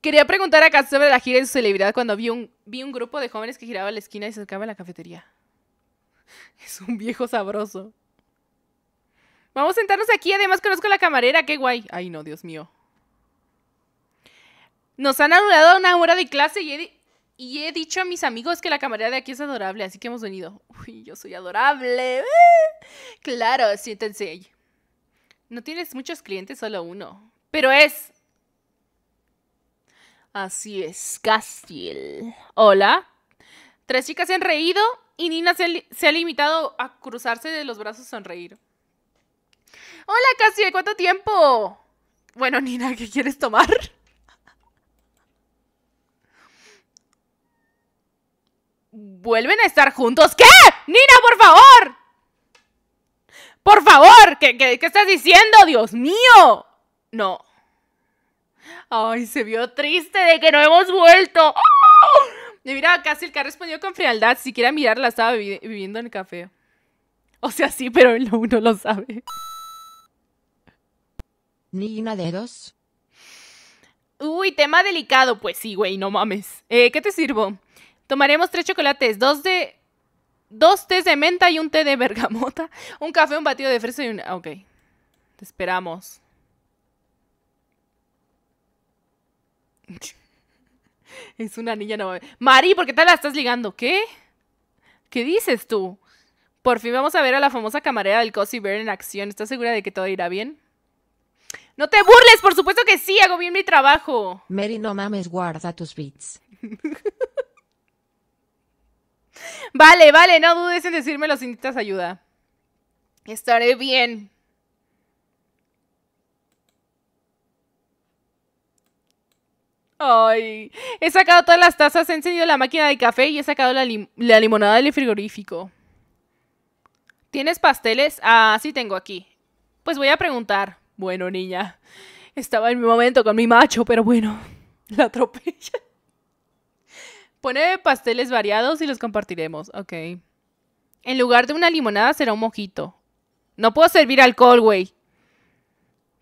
Quería preguntar a Castiel sobre la gira de su celebridad cuando vi un, vi un grupo de jóvenes que giraba a la esquina y se acercaba a la cafetería. Es un viejo sabroso. Vamos a sentarnos aquí. Además, conozco la camarera. Qué guay. Ay, no, Dios mío. Nos han anulado una hora de clase y he, dicho a mis amigos que la camarera de aquí es adorable, así que hemos venido. Uy, yo soy adorable. ¡Eh! Claro, siéntense. No tienes muchos clientes, solo uno. Pero es. Así es, Castiel. Hola. Tres chicas se han reído y Nina se, ha limitado a cruzarse de los brazos a sonreír. Hola, Cassie, ¿cuánto tiempo? Bueno, Nina, ¿qué quieres tomar? ¿Vuelven a estar juntos? ¿Qué? Nina, por favor. Por favor, ¿qué, qué, estás diciendo? Dios mío. No. Ay, se vio triste de que no hemos vuelto. Me ¡Oh! mira, casi el que ha respondido con frialdad. Siquiera mirarla estaba viviendo en el café. O sea, sí, pero uno no lo sabe de dos Uy, tema delicado. Pues sí, güey, no mames. Eh, ¿Qué te sirvo? Tomaremos tres chocolates, dos de... Dos tés de menta y un té de bergamota. Un café, un batido de fresa y un... Ah, ok. Te esperamos. es una niña no Mari, ¿por qué tal la estás ligando? ¿Qué? ¿Qué dices tú? Por fin vamos a ver a la famosa camarera del Cosy Bear en acción. ¿Estás segura de que todo irá bien? No te burles, por supuesto que sí, hago bien mi trabajo. Mary, no mames, guarda tus beats. vale, vale, no dudes en decírmelo si necesitas ayuda. Estaré bien. Ay, he sacado todas las tazas, he encendido la máquina de café y he sacado la, la limonada del frigorífico. ¿Tienes pasteles? Ah, sí tengo aquí. Pues voy a preguntar. Bueno, niña, estaba en mi momento con mi macho, pero bueno, la atropella. Pone pasteles variados y los compartiremos. Ok. En lugar de una limonada será un mojito. No puedo servir alcohol, güey.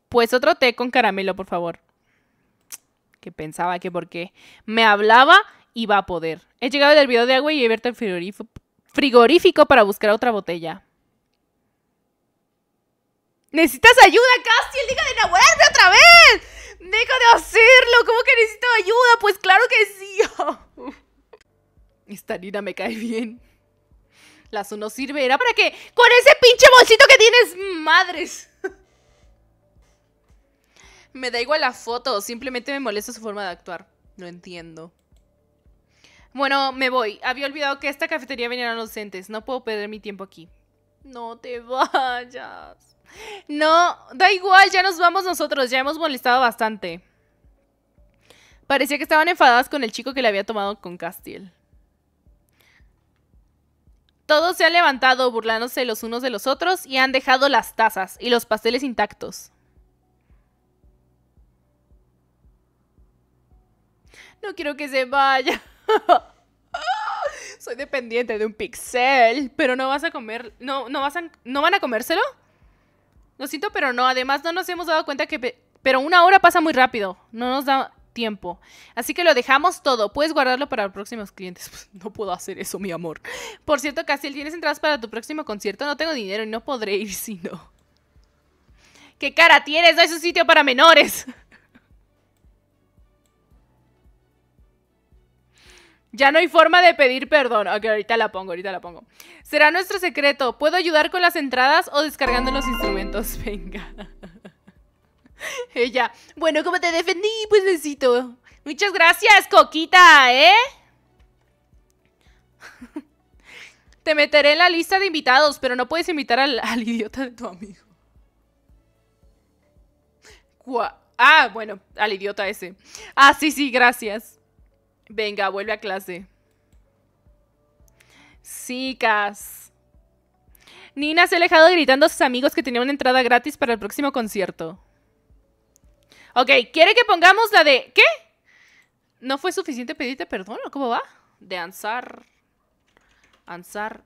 Pues otro té con caramelo, por favor. Que pensaba que porque me hablaba iba a poder. He llegado del video de agua y he abierto el frigorífico para buscar otra botella. ¿Necesitas ayuda, Castiel? Diga de enamorarme otra vez! ¡Deja de hacerlo! ¿Cómo que necesito ayuda? Pues claro que sí. Esta Nina me cae bien. La no sirve. Era para qué? Con ese pinche bolsito que tienes, madres. Me da igual la foto. Simplemente me molesta su forma de actuar. No entiendo. Bueno, me voy. Había olvidado que esta cafetería venían los docentes. No puedo perder mi tiempo aquí. No te vayas. No, da igual, ya nos vamos nosotros, ya hemos molestado bastante. Parecía que estaban enfadadas con el chico que le había tomado con Castiel. Todos se han levantado burlándose los unos de los otros y han dejado las tazas y los pasteles intactos. No quiero que se vaya. Soy dependiente de un pixel, pero no vas a comer, no, no no van a comérselo. Lo siento, pero no. Además, no nos hemos dado cuenta que... Pero una hora pasa muy rápido. No nos da tiempo. Así que lo dejamos todo. Puedes guardarlo para próximos clientes. Pues, no puedo hacer eso, mi amor. Por cierto, el ¿tienes entradas para tu próximo concierto? No tengo dinero y no podré ir si no. ¿Qué cara tienes? No es un sitio para menores. Ya no hay forma de pedir perdón. Ok, ahorita la pongo, ahorita la pongo. Será nuestro secreto. ¿Puedo ayudar con las entradas o descargando los instrumentos? Venga. Ella. Bueno, como te defendí, pues necesito. Muchas gracias, Coquita, ¿eh? te meteré en la lista de invitados, pero no puedes invitar al, idiota de tu amigo. ah, bueno, al idiota ese. Ah, sí, sí, gracias. Venga, vuelve a clase. Sí, Nina se ha alejado gritando a sus amigos que tenían una entrada gratis para el próximo concierto. Ok, ¿quiere que pongamos la de... ¿Qué? ¿No fue suficiente pedirte perdón cómo va? De Ansar. Ansar.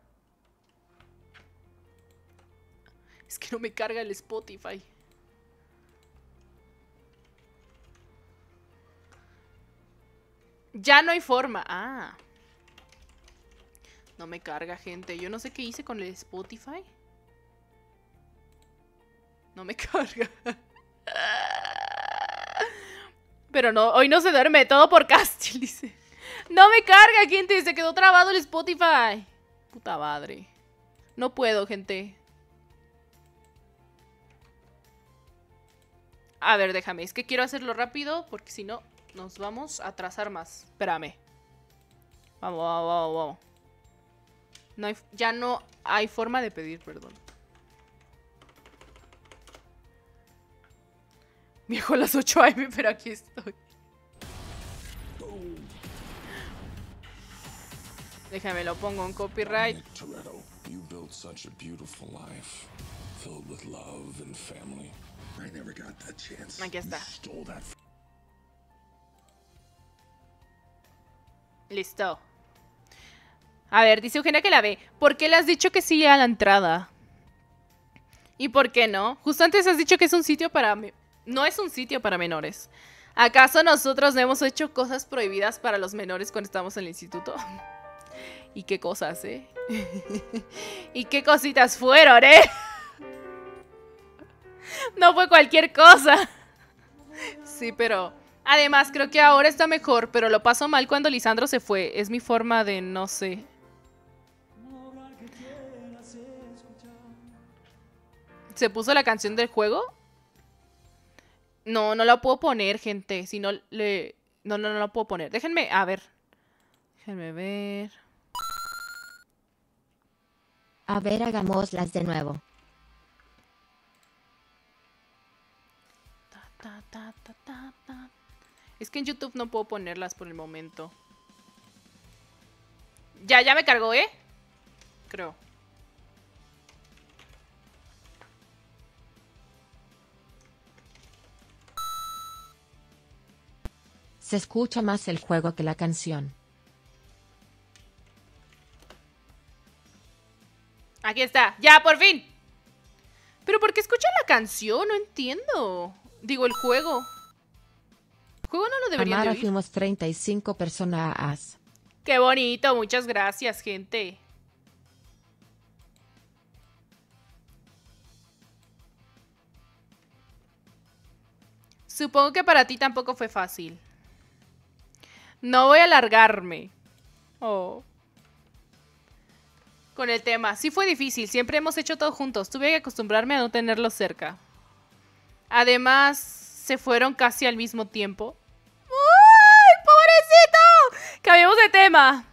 Es que no me carga el Spotify. Ya no hay forma. Ah. No me carga, gente. Yo no sé qué hice con el Spotify. No me carga. Pero no, hoy no se duerme. Todo por Castil. dice. No me carga, gente. Se quedó trabado el Spotify. Puta madre. No puedo, gente. A ver, déjame. Es que quiero hacerlo rápido porque si no... Nos vamos a trazar más. Espérame. Vamos, vamos, vamos, vamos. No hay, ya no hay forma de pedir perdón. Viejo las 8 AM, pero aquí estoy. Déjame lo pongo en copyright. You built such a beautiful life, filled with love and family. I never got that chance. Aquí está. You stole that Listo. A ver, dice Eugenia que la ve. ¿Por qué le has dicho que sí a la entrada? ¿Y por qué no? Justo antes has dicho que es un sitio para... No es un sitio para menores. ¿Acaso nosotros no hemos hecho cosas prohibidas para los menores cuando estamos en el instituto? ¿Y qué cosas, eh? ¿Y qué cositas fueron, eh? No fue cualquier cosa. Sí, pero... Además, creo que ahora está mejor, pero lo pasó mal cuando Lisandro se fue. Es mi forma de no sé. ¿Se puso la canción del juego? No, no la puedo poner, gente. Si no le... No, no, no la puedo poner. Déjenme, a ver. Déjenme ver. A ver, las de nuevo. Ta, ta, ta, es que en YouTube no puedo ponerlas por el momento. Ya, ya me cargó, ¿eh? Creo. Se escucha más el juego que la canción. Aquí está, ya por fin. Pero ¿por qué escucha la canción? No entiendo. Digo, el juego juego no lo deberían fuimos 35 personas. Qué bonito, muchas gracias, gente. Supongo que para ti tampoco fue fácil. No voy a alargarme. Oh. Con el tema. Sí fue difícil, siempre hemos hecho todo juntos. Tuve que acostumbrarme a no tenerlo cerca. Además, se fueron casi al mismo tiempo. Cambiemos de tema.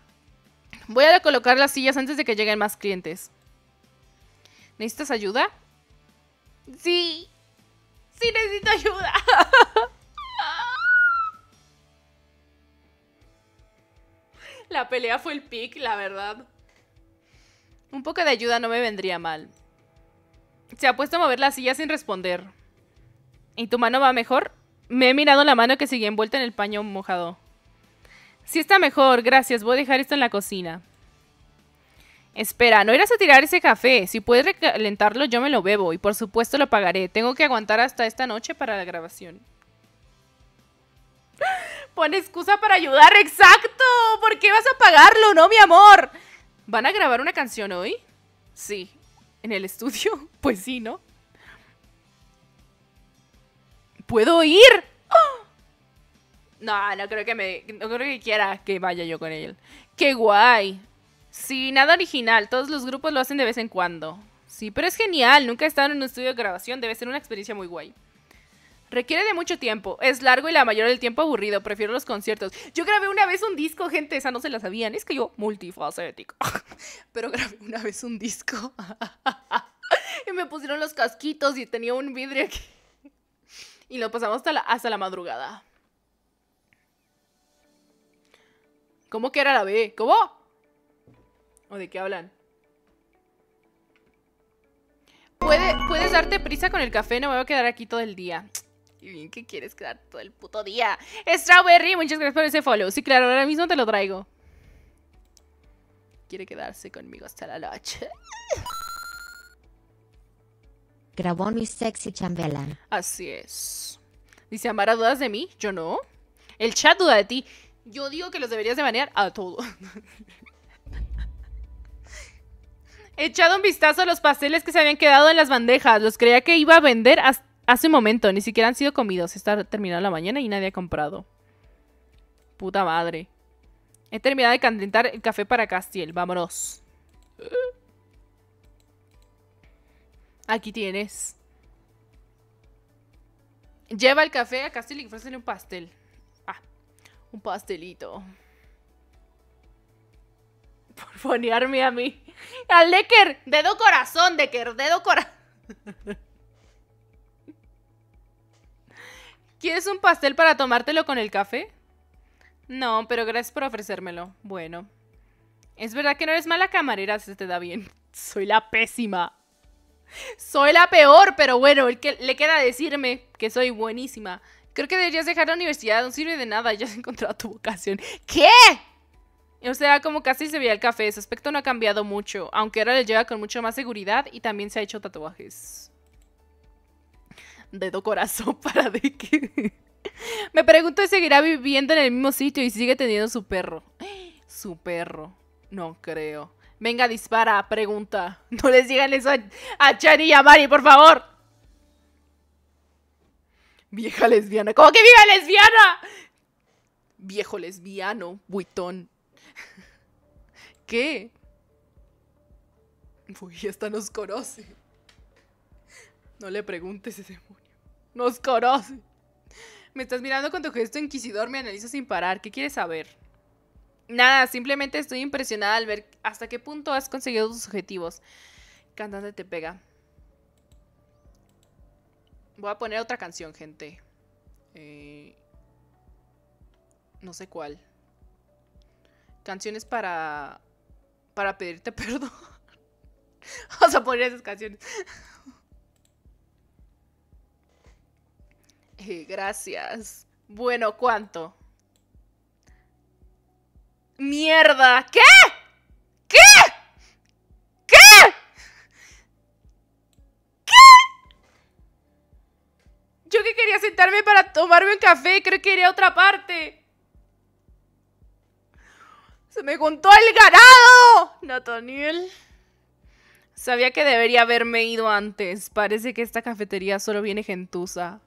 Voy a colocar las sillas antes de que lleguen más clientes. ¿Necesitas ayuda? Sí. Sí necesito ayuda. La pelea fue el pic, la verdad. Un poco de ayuda no me vendría mal. Se ha puesto a mover la silla sin responder. ¿Y tu mano va mejor? Me he mirado la mano que sigue envuelta en el paño mojado. Sí está mejor, gracias. Voy a dejar esto en la cocina. Espera, no irás a tirar ese café. Si puedes recalentarlo, yo me lo bebo y por supuesto lo pagaré. Tengo que aguantar hasta esta noche para la grabación. ¡Ah! Pon excusa para ayudar, exacto. ¿Por qué vas a pagarlo, no, mi amor? ¿Van a grabar una canción hoy? Sí. ¿En el estudio? Pues sí, ¿no? ¡Puedo ir! No, no creo que me. No creo que quiera que vaya yo con él. ¡Qué guay! Sí, nada original. Todos los grupos lo hacen de vez en cuando. Sí, pero es genial. Nunca he estado en un estudio de grabación. Debe ser una experiencia muy guay. Requiere de mucho tiempo. Es largo y la mayoría del tiempo aburrido. Prefiero los conciertos. Yo grabé una vez un disco, gente. Esa no se la sabían. Es que yo, multifacético. pero grabé una vez un disco. y me pusieron los casquitos y tenía un vidrio aquí. Y lo pasamos hasta la, hasta la madrugada. ¿Cómo que era la B? ¿Cómo? ¿O de qué hablan? puedes darte prisa con el café, no me voy a quedar aquí todo el día. Y bien que quieres quedar todo el puto día. Strawberry, muchas gracias por ese follow. Sí, claro, ahora mismo te lo traigo. Quiere quedarse conmigo hasta la noche. Grabó mi sexy chambela. Así es. Dice, ¿Amara dudas de mí? Yo no. El chat duda de ti. Yo digo que los deberías de banear a todos. Echado un vistazo a los pasteles que se habían quedado en las bandejas. Los creía que iba a vender hace un momento. Ni siquiera han sido comidos. Está terminada la mañana y nadie ha comprado. Puta madre. He terminado de calentar el café para Castiel. Vámonos. Aquí tienes. Lleva el café a Castiel y en un pastel un pastelito. Por fonearme a mí. Al Decker. Dedo corazón, Decker. Dedo corazón. ¿Quieres un pastel para tomártelo con el café? No, pero gracias por ofrecérmelo. Bueno. Es verdad que no eres mala camarera, se te da bien. Soy la pésima. Soy la peor, pero bueno, que le queda decirme que soy buenísima. Creo que deberías dejar la universidad, no sirve de nada, ya has encontrado tu vocación. ¿Qué? O sea, como casi se veía el café, su aspecto no ha cambiado mucho, aunque ahora le lleva con mucho más seguridad y también se ha hecho tatuajes. Dedo corazón para de que... Me pregunto si seguirá viviendo en el mismo sitio y sigue teniendo su perro. Su perro. No creo. Venga, dispara, pregunta. No les digan eso a, a y a Mari, por favor. Vieja lesbiana. ¿Cómo que viva lesbiana? Viejo lesbiano, buitón. ¿Qué? Uy, esta nos conoce. No le preguntes ese demonio. Nos conoce. Me estás mirando con tu gesto inquisidor, me analiza sin parar. ¿Qué quieres saber? Nada, simplemente estoy impresionada al ver hasta qué punto has conseguido tus objetivos. Cantante te pega. Voy a poner otra canción, gente. Eh, no sé cuál. Canciones para. para pedirte perdón. Vamos a poner esas canciones. Eh, gracias. Bueno, ¿cuánto? ¡Mierda! ¿Qué? a sentarme para tomarme un café, creo que iré a otra parte. Se me juntó el ganado, Nathaniel. Sabía que debería haberme ido antes. Parece que esta cafetería solo viene gentuza.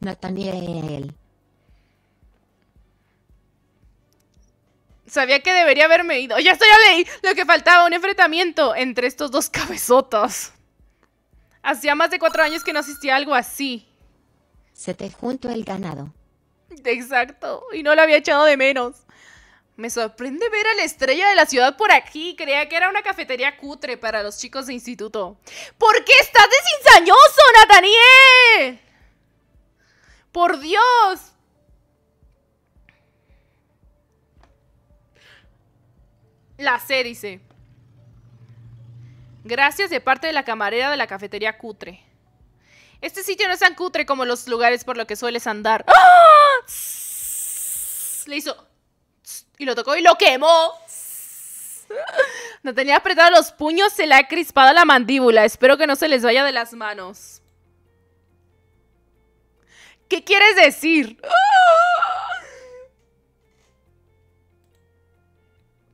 Nathaniel. Sabía que debería haberme ido. Ya estoy a ley. Lo que faltaba, un enfrentamiento entre estos dos cabezotas. Hacía más de cuatro años que no asistía a algo así. Se te junto el ganado. Exacto, y no lo había echado de menos. Me sorprende ver a la estrella de la ciudad por aquí. Creía que era una cafetería cutre para los chicos de instituto. ¿Por qué estás desinsañoso, Nathaniel? ¡Por Dios! La C dice. Gracias de parte de la camarera de la cafetería cutre. Este sitio no es tan cutre como los lugares por los que sueles andar. ¡Ah! Le hizo... Y lo tocó y lo quemó. No tenía apretado los puños, se le ha crispado la mandíbula. Espero que no se les vaya de las manos. ¿Qué quieres decir? ¡Ah!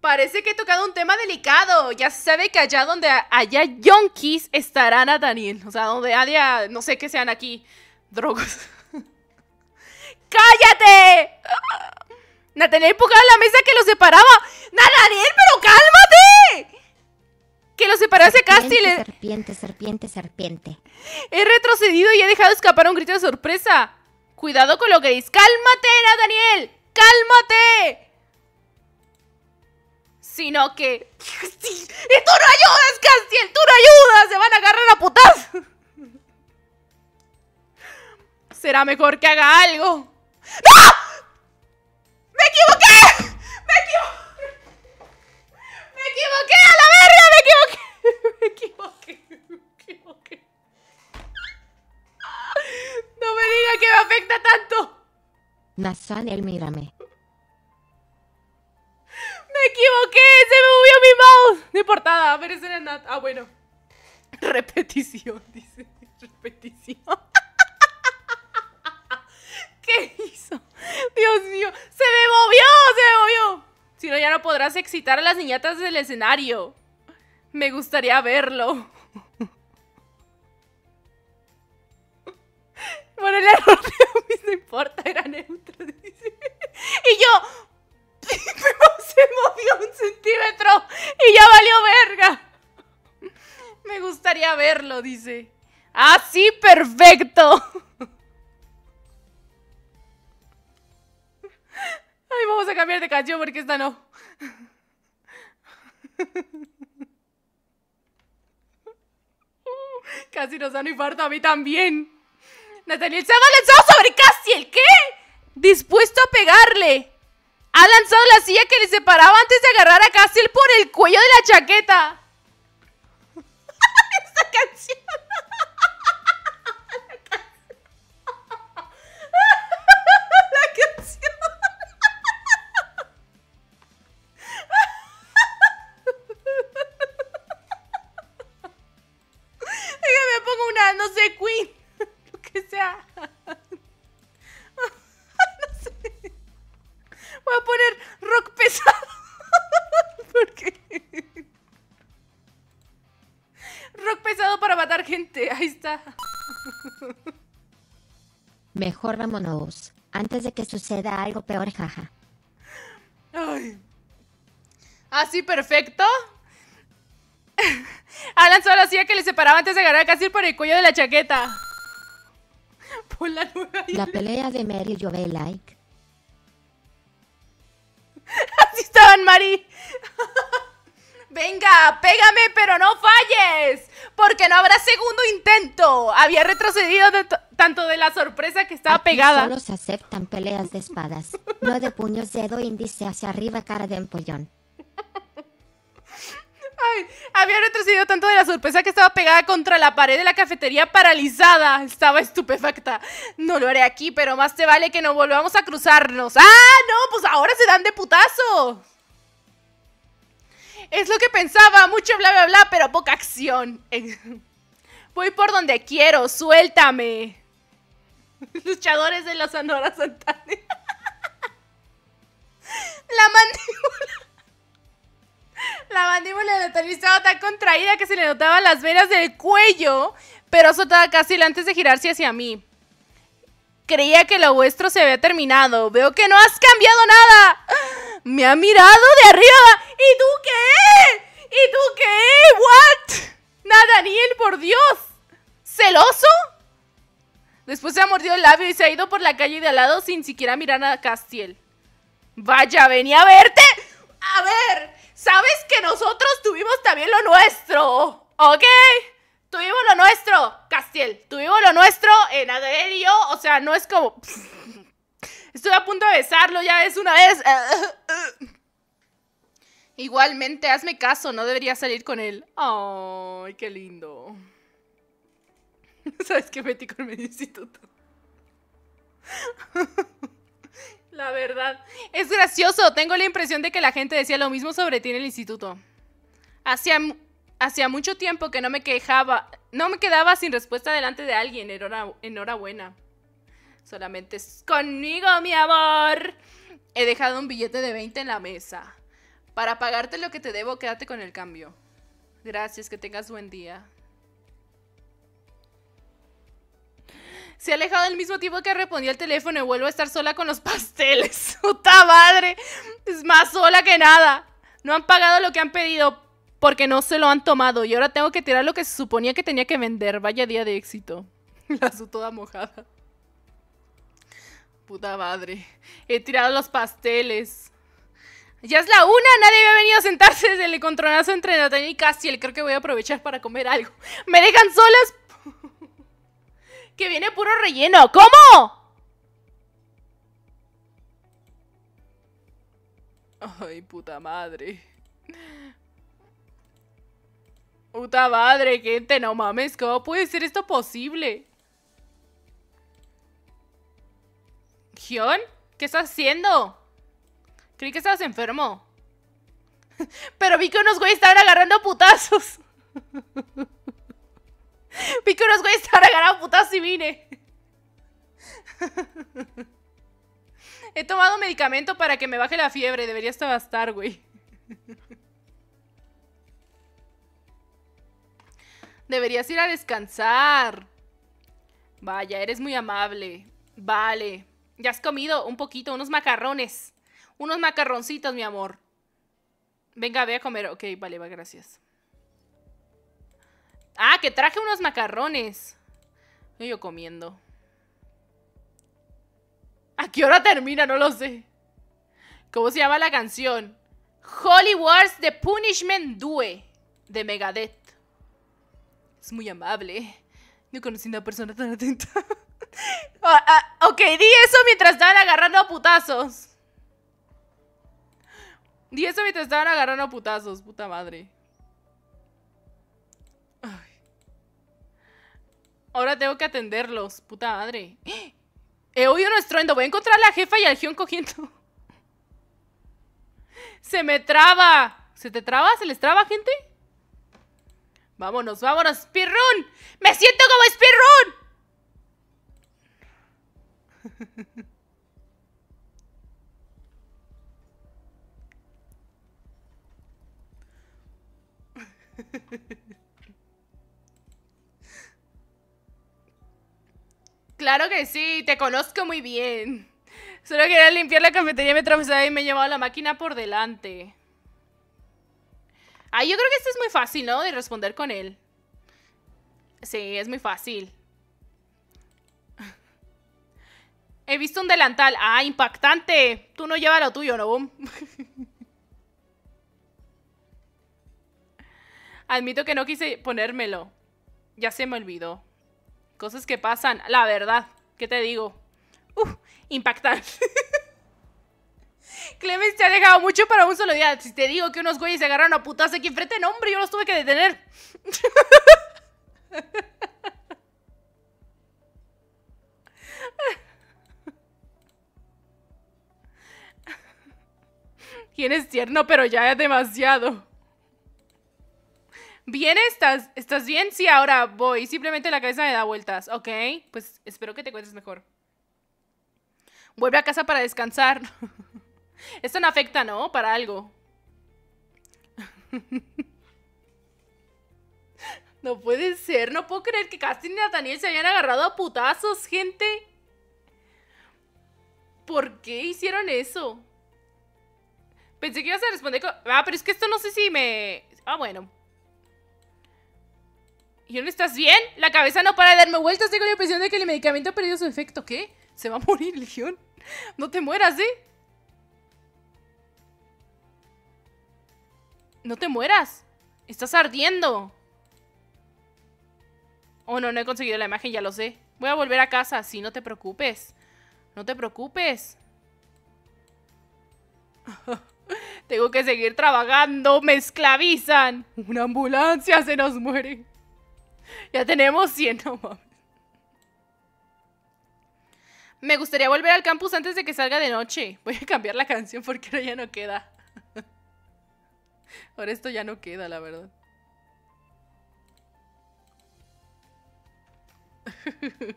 Parece que he tocado un tema delicado. Ya se sabe que allá donde haya yonkis estarán a Daniel. O sea, donde haya, no sé qué sean aquí, Drogas ¡Cállate! Nathaniel empujaba la mesa que lo separaba. ¡Nathaniel, pero cálmate! Que lo separase ese Serpiente, serpiente, serpiente. He retrocedido y he dejado escapar un grito de sorpresa. Cuidado con lo que dices. ¡Cálmate, Nathaniel! ¡Cálmate! sino que. ¡Y tú no ayudas, Castiel! ¡Tú no ayudas! ¡Se van a agarrar a putas! Será mejor que haga algo. ¡No! ¡Me equivoqué! ¡Me equivoqué! ¡Me equivoqué! ¡A la verga! ¡Me equivoqué! ¡Me equivoqué! ¡Me equivoqué! ¡No me diga que me afecta tanto! él mírame. Me equivoqué, se me movió mi mouse. No ver, si era nada. Ah, bueno. Repetición, dice. Repetición. ¿Qué hizo? Dios mío, se me movió, se me movió. Si no, ya no podrás excitar a las niñatas del escenario. Me gustaría verlo. Bueno, el error de no importa, era neutro. Dice. Y yo, pero se movió un centímetro y ya valió verga. Me gustaría verlo, dice. Ah, sí, perfecto. Ay, vamos a cambiar de canción porque esta no. Casi nos dan infarto a mí también. Natalia, se ha balanzado sobre Casi, ¿el qué? Dispuesto a pegarle. Ha lanzado la silla que le separaba antes de agarrar a Castle por el cuello de la chaqueta. Esta canción. Mejor vámonos. Antes de que suceda algo peor, jaja. Ay. Así ah, perfecto. Alan solo hacía que le separaba antes de agarrar casi por el cuello de la chaqueta. la, la pelea de Mary yo ve like. Así estaban, Mari. Venga, pégame, pero no falles, porque no habrá segundo intento. Había retrocedido tanto de la sorpresa que estaba pegada. Solo se aceptan peleas de espadas, no de puños, dedo índice hacia arriba, cara de empollón. había retrocedido tanto de la sorpresa que estaba pegada contra la pared de la cafetería paralizada. Estaba estupefacta. No lo haré aquí, pero más te vale que no volvamos a cruzarnos. ¡Ah, no! Pues ahora se dan de putazos. Es lo que pensaba, mucho bla bla bla, pero poca acción. Voy por donde quiero, suéltame. Luchadores de la Sonora Santana. La mandíbula. La mandíbula de la estaba tan contraída que se le notaban las venas del cuello, pero soltaba casi antes de girarse hacia mí. Creía que lo vuestro se había terminado. Veo que no has cambiado nada me ha mirado de arriba. ¿Y tú qué? ¿Y tú qué? ¿What? Nada él por Dios. ¿Celoso? Después se ha mordido el labio y se ha ido por la calle de al lado sin siquiera mirar a Castiel. Vaya, venía a verte. A ver, sabes que nosotros tuvimos también lo nuestro, ¿ok? Tuvimos lo nuestro, Castiel. Tuvimos lo nuestro en Adelio. O sea, no es como... Estoy a punto de besarlo, ya es una vez. Igualmente, hazme caso, no debería salir con él. Ay, qué lindo. ¿Sabes qué metí con el instituto? la verdad. Es gracioso, tengo la impresión de que la gente decía lo mismo sobre ti en el instituto. Hacía, hacía mucho tiempo que no me quejaba, no me quedaba sin respuesta delante de alguien, enhorabuena. Solamente es conmigo, mi amor. He dejado un billete de 20 en la mesa. Para pagarte lo que te debo, quédate con el cambio. Gracias, que tengas buen día. Se ha alejado del mismo tipo que respondió el teléfono y vuelvo a estar sola con los pasteles. ¡Puta madre! Es más sola que nada. No han pagado lo que han pedido porque no se lo han tomado y ahora tengo que tirar lo que se suponía que tenía que vender. Vaya día de éxito. La su toda mojada puta madre. He tirado los pasteles. Ya es la una, nadie había venido a sentarse desde el encontronazo entre Natalia y Castiel. Creo que voy a aprovechar para comer algo. ¿Me dejan solas? que viene puro relleno. ¿Cómo? Ay, puta madre. Puta madre, gente, no mames, ¿cómo puede ser esto posible? ¿Qué estás haciendo? Creí que estabas enfermo. Pero vi que unos güeyes estaban agarrando putazos. Vi que unos güeyes estaban agarrando putazos y vine. He tomado medicamento para que me baje la fiebre. Debería hasta bastar, güey. Deberías ir a descansar. Vaya, eres muy amable. Vale. Ya has comido un poquito, unos macarrones. Unos macarroncitos, mi amor. Venga, ve a comer. Ok, vale, va, gracias. Ah, que traje unos macarrones. Yo comiendo. ¿A qué hora termina? No lo sé. ¿Cómo se llama la canción? Holy Wars The Punishment Due de Megadeth. Es muy amable. No conocí a una persona tan atenta. Ah, ah, ok, di eso mientras estaban agarrando a putazos. Di eso mientras estaban agarrando a putazos, puta madre. Ahora tengo que atenderlos, puta madre. He oído un estruendo. Voy a encontrar a la jefa y al guión cogiendo. ¡Se me traba! ¿Se te traba? ¿Se les traba, gente? Vámonos, vámonos, Spirrun. Me siento como Spirrun. Claro que sí, te conozco muy bien. Solo quería limpiar la cafetería y me y me llevaba la máquina por delante. Ah, yo creo que esto es muy fácil, ¿no? De responder con él. Sí, es muy fácil. He visto un delantal. Ah, impactante. Tú no llevas lo tuyo, ¿no, Admito que no quise ponérmelo. Ya se me olvidó. Cosas que pasan. La verdad. ¿Qué te digo? Uh, impactante. Clemens te ha dejado mucho para un solo día. Si te digo que unos güeyes se agarraron a putas aquí enfrente, no, hombre, yo los tuve que detener. es tierno, pero ya es demasiado. Bien, estás, ¿estás bien? Sí, ahora voy. Simplemente la cabeza me da vueltas. Ok, pues espero que te cuentes mejor. Vuelve a casa para descansar. Esto no afecta, ¿no? Para algo. No puede ser, no puedo creer que Casting y Nathaniel se hayan agarrado a putazos, gente. ¿Por qué hicieron eso? Pensé que ibas a responder con... Ah, pero es que esto no sé si me... Ah, bueno. ¿Y estás bien? La cabeza no para de darme vueltas. Tengo la impresión de que el medicamento ha perdido su efecto. ¿Qué? Se va a morir, Legión. No te mueras, ¿eh? No te mueras. Estás ardiendo. Oh, no, no he conseguido la imagen, ya lo sé. Voy a volver a casa, sí, no te preocupes. No te preocupes. Tengo que seguir trabajando, me esclavizan. Una ambulancia se nos muere. Ya tenemos 100, Me gustaría volver al campus antes de que salga de noche. Voy a cambiar la canción porque ahora ya no queda. Ahora esto ya no queda, la verdad.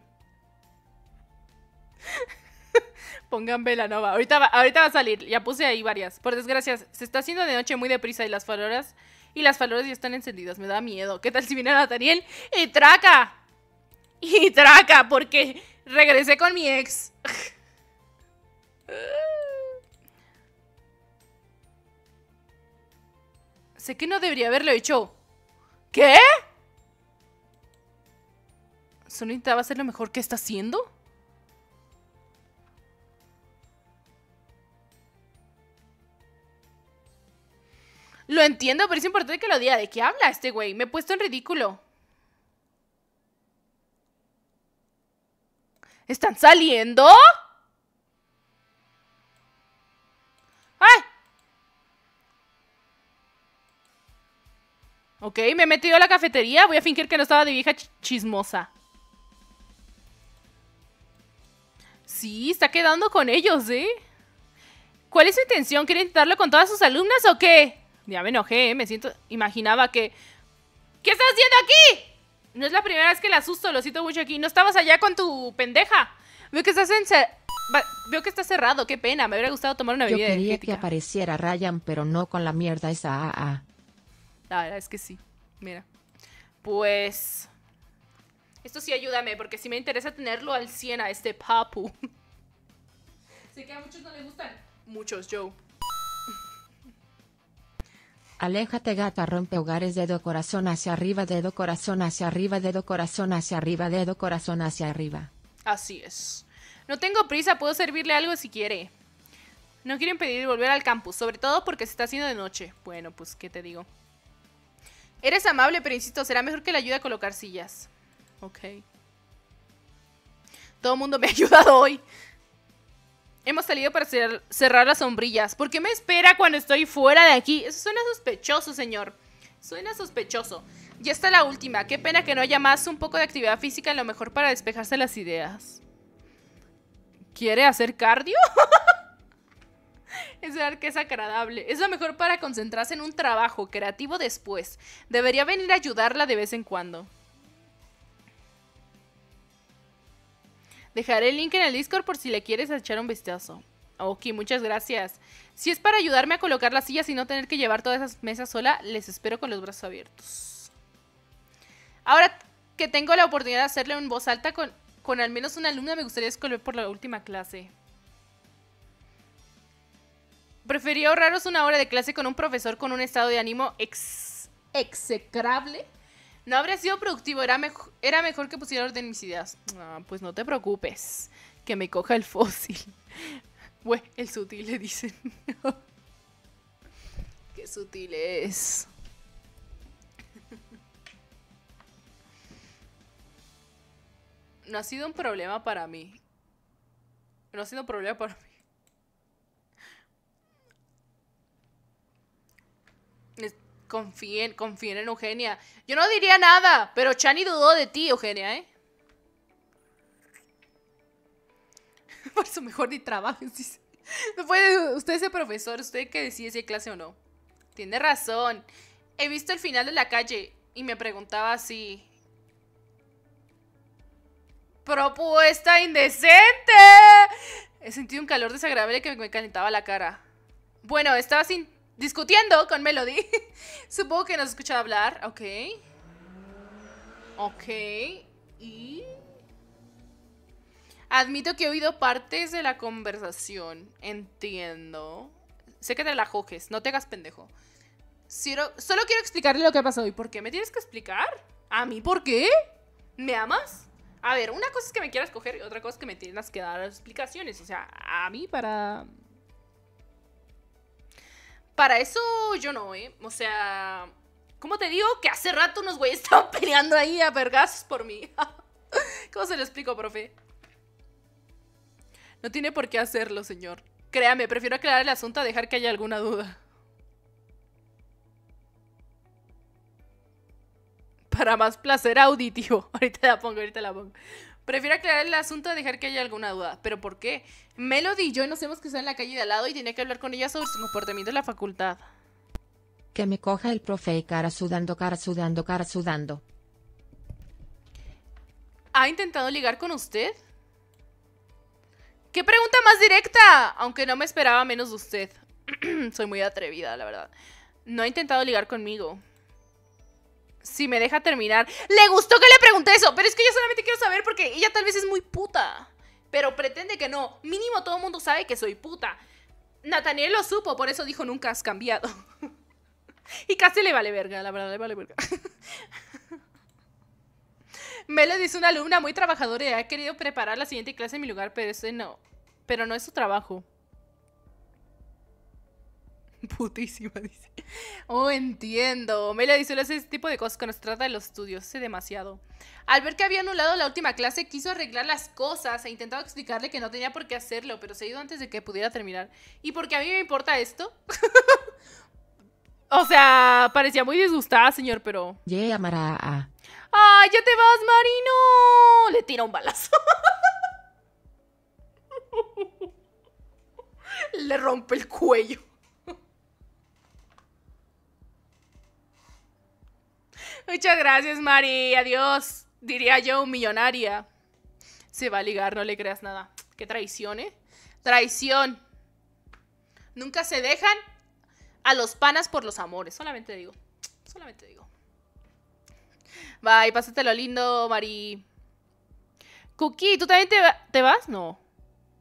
Pongan nova. Ahorita va, ahorita va a salir. Ya puse ahí varias. Por desgracia, se está haciendo de noche muy deprisa y las faloras Y las faloras ya están encendidas. Me da miedo. ¿Qué tal si viene Nathaniel? ¡Y traca! ¡Y traca! Porque regresé con mi ex. sé que no debería haberlo hecho. ¿Qué? ¿Sonita va a ser lo mejor que está haciendo? Lo entiendo, pero es importante que lo diga. ¿De qué habla este güey? Me he puesto en ridículo. ¿Están saliendo? ¡Ay! Ok, me he metido a la cafetería. Voy a fingir que no estaba de vieja chismosa. Sí, está quedando con ellos, ¿eh? ¿Cuál es su intención? ¿Quieren intentarlo con todas sus alumnas o qué? Ya me enojé, ¿eh? me siento. Imaginaba que. ¿Qué estás haciendo aquí? No es la primera vez que le asusto, lo siento mucho aquí. No estabas allá con tu pendeja. Veo que estás en. Veo que está cerrado, qué pena. Me hubiera gustado tomar una bebida. Yo quería que apareciera Ryan, pero no con la mierda esa AA. La verdad es que sí. Mira. Pues. Esto sí ayúdame, porque sí me interesa tenerlo al 100 a este papu. Sé que a muchos no les gustan. Muchos, Joe. Aléjate gata rompe hogares dedo corazón hacia arriba, dedo corazón hacia arriba, dedo corazón hacia arriba, dedo corazón hacia arriba. Así es. No tengo prisa, puedo servirle algo si quiere. No quiero impedir volver al campus, sobre todo porque se está haciendo de noche. Bueno, pues, ¿qué te digo? Eres amable, pero insisto, será mejor que le ayude a colocar sillas. Ok. Todo el mundo me ha ayudado hoy. Hemos salido para cerrar las sombrillas. ¿Por qué me espera cuando estoy fuera de aquí? Eso suena sospechoso, señor. Suena sospechoso. Y esta la última. Qué pena que no haya más un poco de actividad física, a lo mejor para despejarse las ideas. ¿Quiere hacer cardio? es verdad que es agradable. Es lo mejor para concentrarse en un trabajo creativo después. Debería venir a ayudarla de vez en cuando. Dejaré el link en el Discord por si le quieres echar un vistazo. Ok, muchas gracias. Si es para ayudarme a colocar las sillas y no tener que llevar todas esas mesas sola, les espero con los brazos abiertos. Ahora que tengo la oportunidad de hacerle en voz alta con, con al menos una alumna, me gustaría escolver por la última clase. Prefería ahorraros una hora de clase con un profesor con un estado de ánimo execrable no habría sido productivo, era, mejor que pusiera orden mis ideas. pues no te preocupes, que me coja el fósil. Pues el sutil le dicen. Qué sutil es. No ha sido un problema para mí. No ha sido un problema para mí. confíen, confíen en Eugenia. Yo no diría nada, pero Chani dudó de ti, Eugenia, ¿eh? Por su mejor ni trabajo. No puede, usted es el profesor, usted que decide si hay clase o no. Tiene razón. He visto el final de la calle y me preguntaba si... ¡Propuesta indecente! He sentido un calor desagradable que me calentaba la cara. Bueno, estaba sin discutiendo con Melody. Supongo que nos escucha hablar. Ok. Ok. Y... Admito que he oído partes de la conversación. Entiendo. Sé que te la coges, No te hagas pendejo. solo quiero explicarle lo que ha pasado. ¿Y por qué me tienes que explicar? ¿A mí por qué? ¿Me amas? A ver, una cosa es que me quieras coger y otra cosa es que me tienes que dar explicaciones. O sea, a mí para para eso yo no, ¿eh? O sea, ¿cómo te digo? Que hace rato unos güeyes estaban peleando ahí a vergas por mí. ¿Cómo se lo explico, profe? No tiene por qué hacerlo, señor. Créame, prefiero aclarar el asunto a dejar que haya alguna duda. Para más placer auditivo. Ahorita la pongo, ahorita la pongo. Prefiero aclarar el asunto de dejar que haya alguna duda. ¿Pero por qué? Melody y yo nos que está en la calle de al lado y tenía que hablar con ella sobre su comportamiento en la facultad. Que me coja el profe y cara sudando, cara sudando, cara sudando. ¿Ha intentado ligar con usted? ¿Qué pregunta más directa? Aunque no me esperaba menos de usted. Soy muy atrevida, la verdad. No ha intentado ligar conmigo si me deja terminar. Le gustó que le pregunté eso, pero es que yo solamente quiero saber porque ella tal vez es muy puta. Pero pretende que no. Mínimo todo el mundo sabe que soy puta. Nathaniel lo supo, por eso dijo nunca has cambiado. y casi le vale verga, la verdad, le vale verga. Melody es una alumna muy trabajadora y ha querido preparar la siguiente clase en mi lugar, pero ese no. Pero no es su trabajo. Putísima, dice. Oh, entiendo. solo hace ese tipo de cosas cuando se trata de los estudios. Sé demasiado. Al ver que había anulado la última clase, quiso arreglar las cosas e intentaba explicarle que no tenía por qué hacerlo, pero se ha ido antes de que pudiera terminar. ¿Y por qué a mí me importa esto? o sea, parecía muy disgustada, señor, pero... llamará a. ¡Ay, ya te vas, Marino! Le tira un balazo. Le rompe el cuello. Muchas gracias, Mari. Adiós. Diría yo, millonaria. Se va a ligar, no le creas nada. Qué traición, ¿eh? Traición. Nunca se dejan a los panas por los amores. Solamente digo. Solamente digo. Bye, pásatelo lindo, Mari. Cookie, ¿tú también te, vas? No.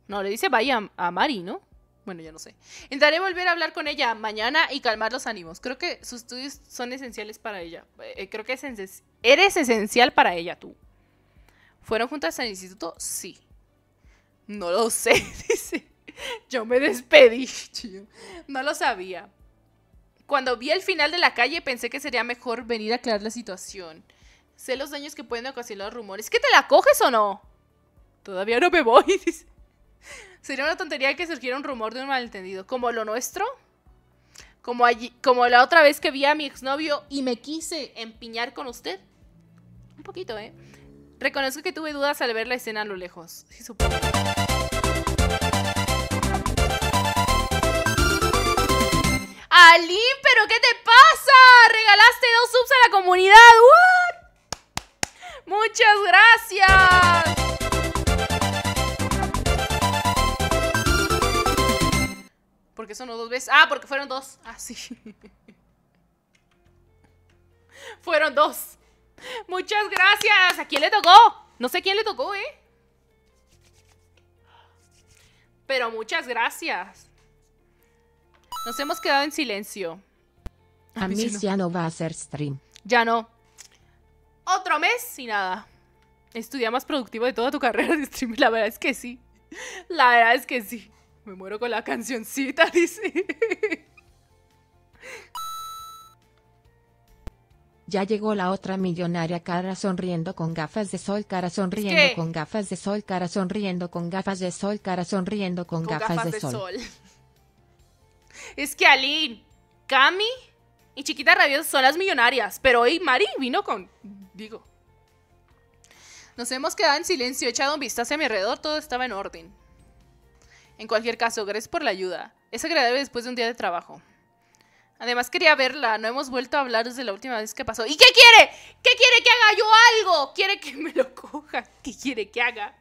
No, le dice bye a, a Mari, ¿no? Bueno, ya no sé. Intentaré volver a hablar con ella mañana y calmar los ánimos. Creo que sus estudios son esenciales para ella. Eh, creo que eres esencial para ella tú. ¿Fueron juntas al instituto? Sí. No lo sé, dice. Yo me despedí, No lo sabía. Cuando vi el final de la calle pensé que sería mejor venir a aclarar la situación. Sé los daños que pueden ocasionar los rumores. ¿Es que te la coges o no? Todavía no me voy, dice. Sería una tontería que surgiera un rumor de un malentendido. Como lo nuestro. Como, allí, como la otra vez que vi a mi exnovio y me quise empiñar con usted. Un poquito, ¿eh? Reconozco que tuve dudas al ver la escena a lo lejos. Sí, ¿pero qué te pasa? Regalaste dos subs a la comunidad. Muchas gracias. ¿Por qué sonó dos veces? Ah, porque fueron dos. Ah, sí. fueron dos. Muchas gracias. ¿A quién le tocó? No sé quién le tocó, ¿eh? Pero muchas gracias. Nos hemos quedado en silencio. A, mí ya no va a ser stream. Ya no. Otro mes y nada. Estudia más productivo de toda tu carrera de stream. La verdad es que sí. La verdad es que sí. Me muero con la cancioncita, dice. Ya llegó la otra millonaria cara sonriendo con gafas de sol, cara sonriendo con gafas de sol, cara sonriendo con gafas de sol, cara sonriendo con, gafas, de, sol. Es que Alin, Cami y Chiquita Radios son las millonarias, pero hoy Mari vino con... digo. Nos hemos quedado en silencio, He echado un vistazo a mi alrededor, todo estaba en orden. En cualquier caso, gracias por la ayuda. Es agradable después de un día de trabajo. Además quería verla, no hemos vuelto a hablar desde la última vez que pasó. ¿Y qué quiere? ¿Qué quiere que haga yo algo? ¿Quiere que me lo coja? ¿Qué quiere que haga?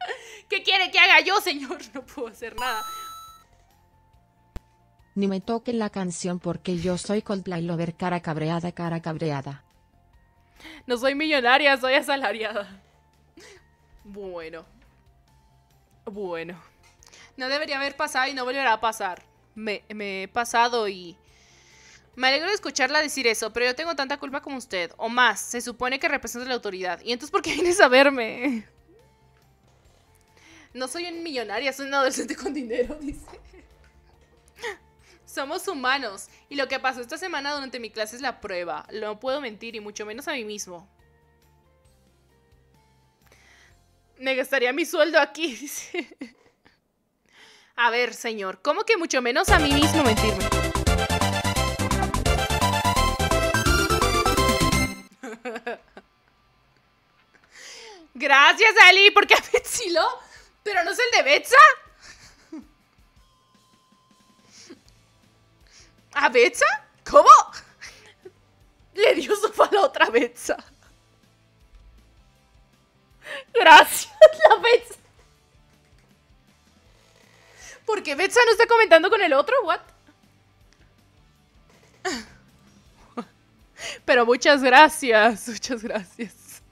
¿Qué quiere que haga yo, señor? No puedo hacer nada. Ni me toquen la canción porque yo soy Coldplay Lover cara cabreada, cara cabreada. No soy millonaria, soy asalariada. Bueno. Bueno. No debería haber pasado y no volverá a pasar. Me, he pasado y... Me alegro de escucharla decir eso, pero yo tengo tanta culpa como usted, o más. Se supone que representa la autoridad. ¿Y entonces por qué vienes a verme? No soy un millonaria, soy un adolescente con dinero, dice. Somos humanos, y lo que pasó esta semana durante mi clase es la prueba. No puedo mentir, y mucho menos a mí mismo. Me gastaría mi sueldo aquí, dice. A ver, señor, ¿cómo que mucho menos a mí mismo mentirme? Gracias, Ali, porque a Betsilo, pero no es el de Betsa. ¿A Betsa? ¿Cómo? Le dio sofá a la otra Betsa. Gracias, la Betsa. Porque Betsa no está comentando con el otro, what? Pero muchas gracias, muchas gracias.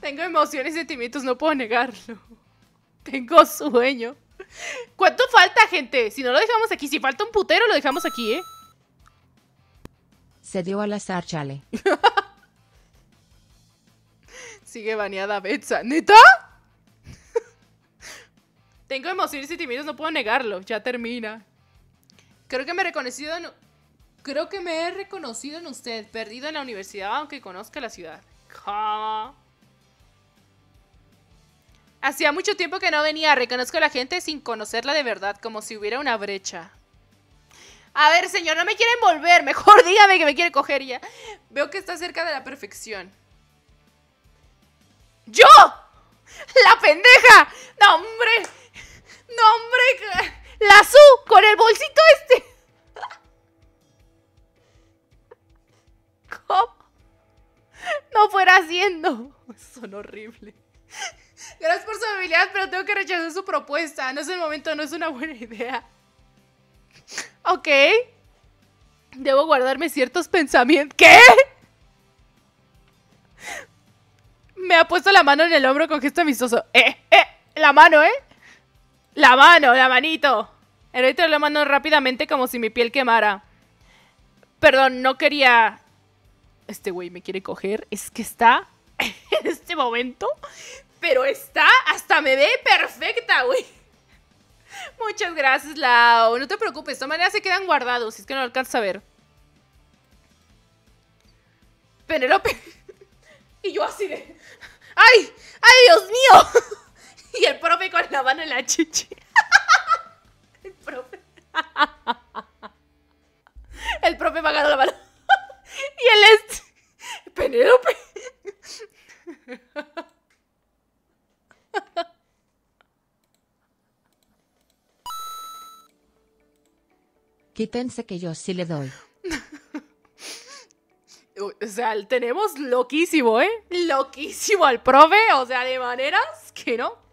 Tengo emociones y sentimientos, no puedo negarlo. Tengo sueño. ¿Cuánto falta, gente? Si no lo dejamos aquí, si falta un putero, lo dejamos aquí, ¿eh? Se dio al azar, chale. Sigue baneada Betsa. ¿Neta? Tengo emociones y sentimientos, no puedo negarlo. Ya termina. Creo que me he reconocido en... Creo que me he reconocido en usted, perdido en la universidad, aunque conozca la ciudad. Hacía mucho tiempo que no venía. Reconozco a la gente sin conocerla de verdad, como si hubiera una brecha. A ver, señor, no me quieren volver. Mejor dígame que me quiere coger ya. Veo que está cerca de la perfección. ¡Yo! ¡La pendeja! ¡No, hombre! No, hombre, la su con el bolsito este. ¿Cómo? No fuera haciendo. Son horrible. Gracias por su habilidad, pero tengo que rechazar su propuesta. No es el momento, no es una buena idea. Ok. Debo guardarme ciertos pensamientos. ¿Qué? Me ha puesto la mano en el hombro con gesto amistoso. Eh, eh, la mano, ¿eh? La mano, la manito. El lo la rápidamente como si mi piel quemara. Perdón, no quería... Este güey me quiere coger. Es que está en este momento. Pero está, hasta me ve perfecta, güey. Muchas gracias, Lau. No te preocupes, de todas maneras se quedan guardados, es que no alcanza a ver. Penelope. Y yo así de... ¡Ay! ¡Ay, Dios mío! Y el profe con la mano en la chichi. El profe. El profe me la mano. Y él es. Penélope. Quítense que yo sí le doy. O sea, tenemos loquísimo, ¿eh? Loquísimo al profe, o sea, de maneras que no.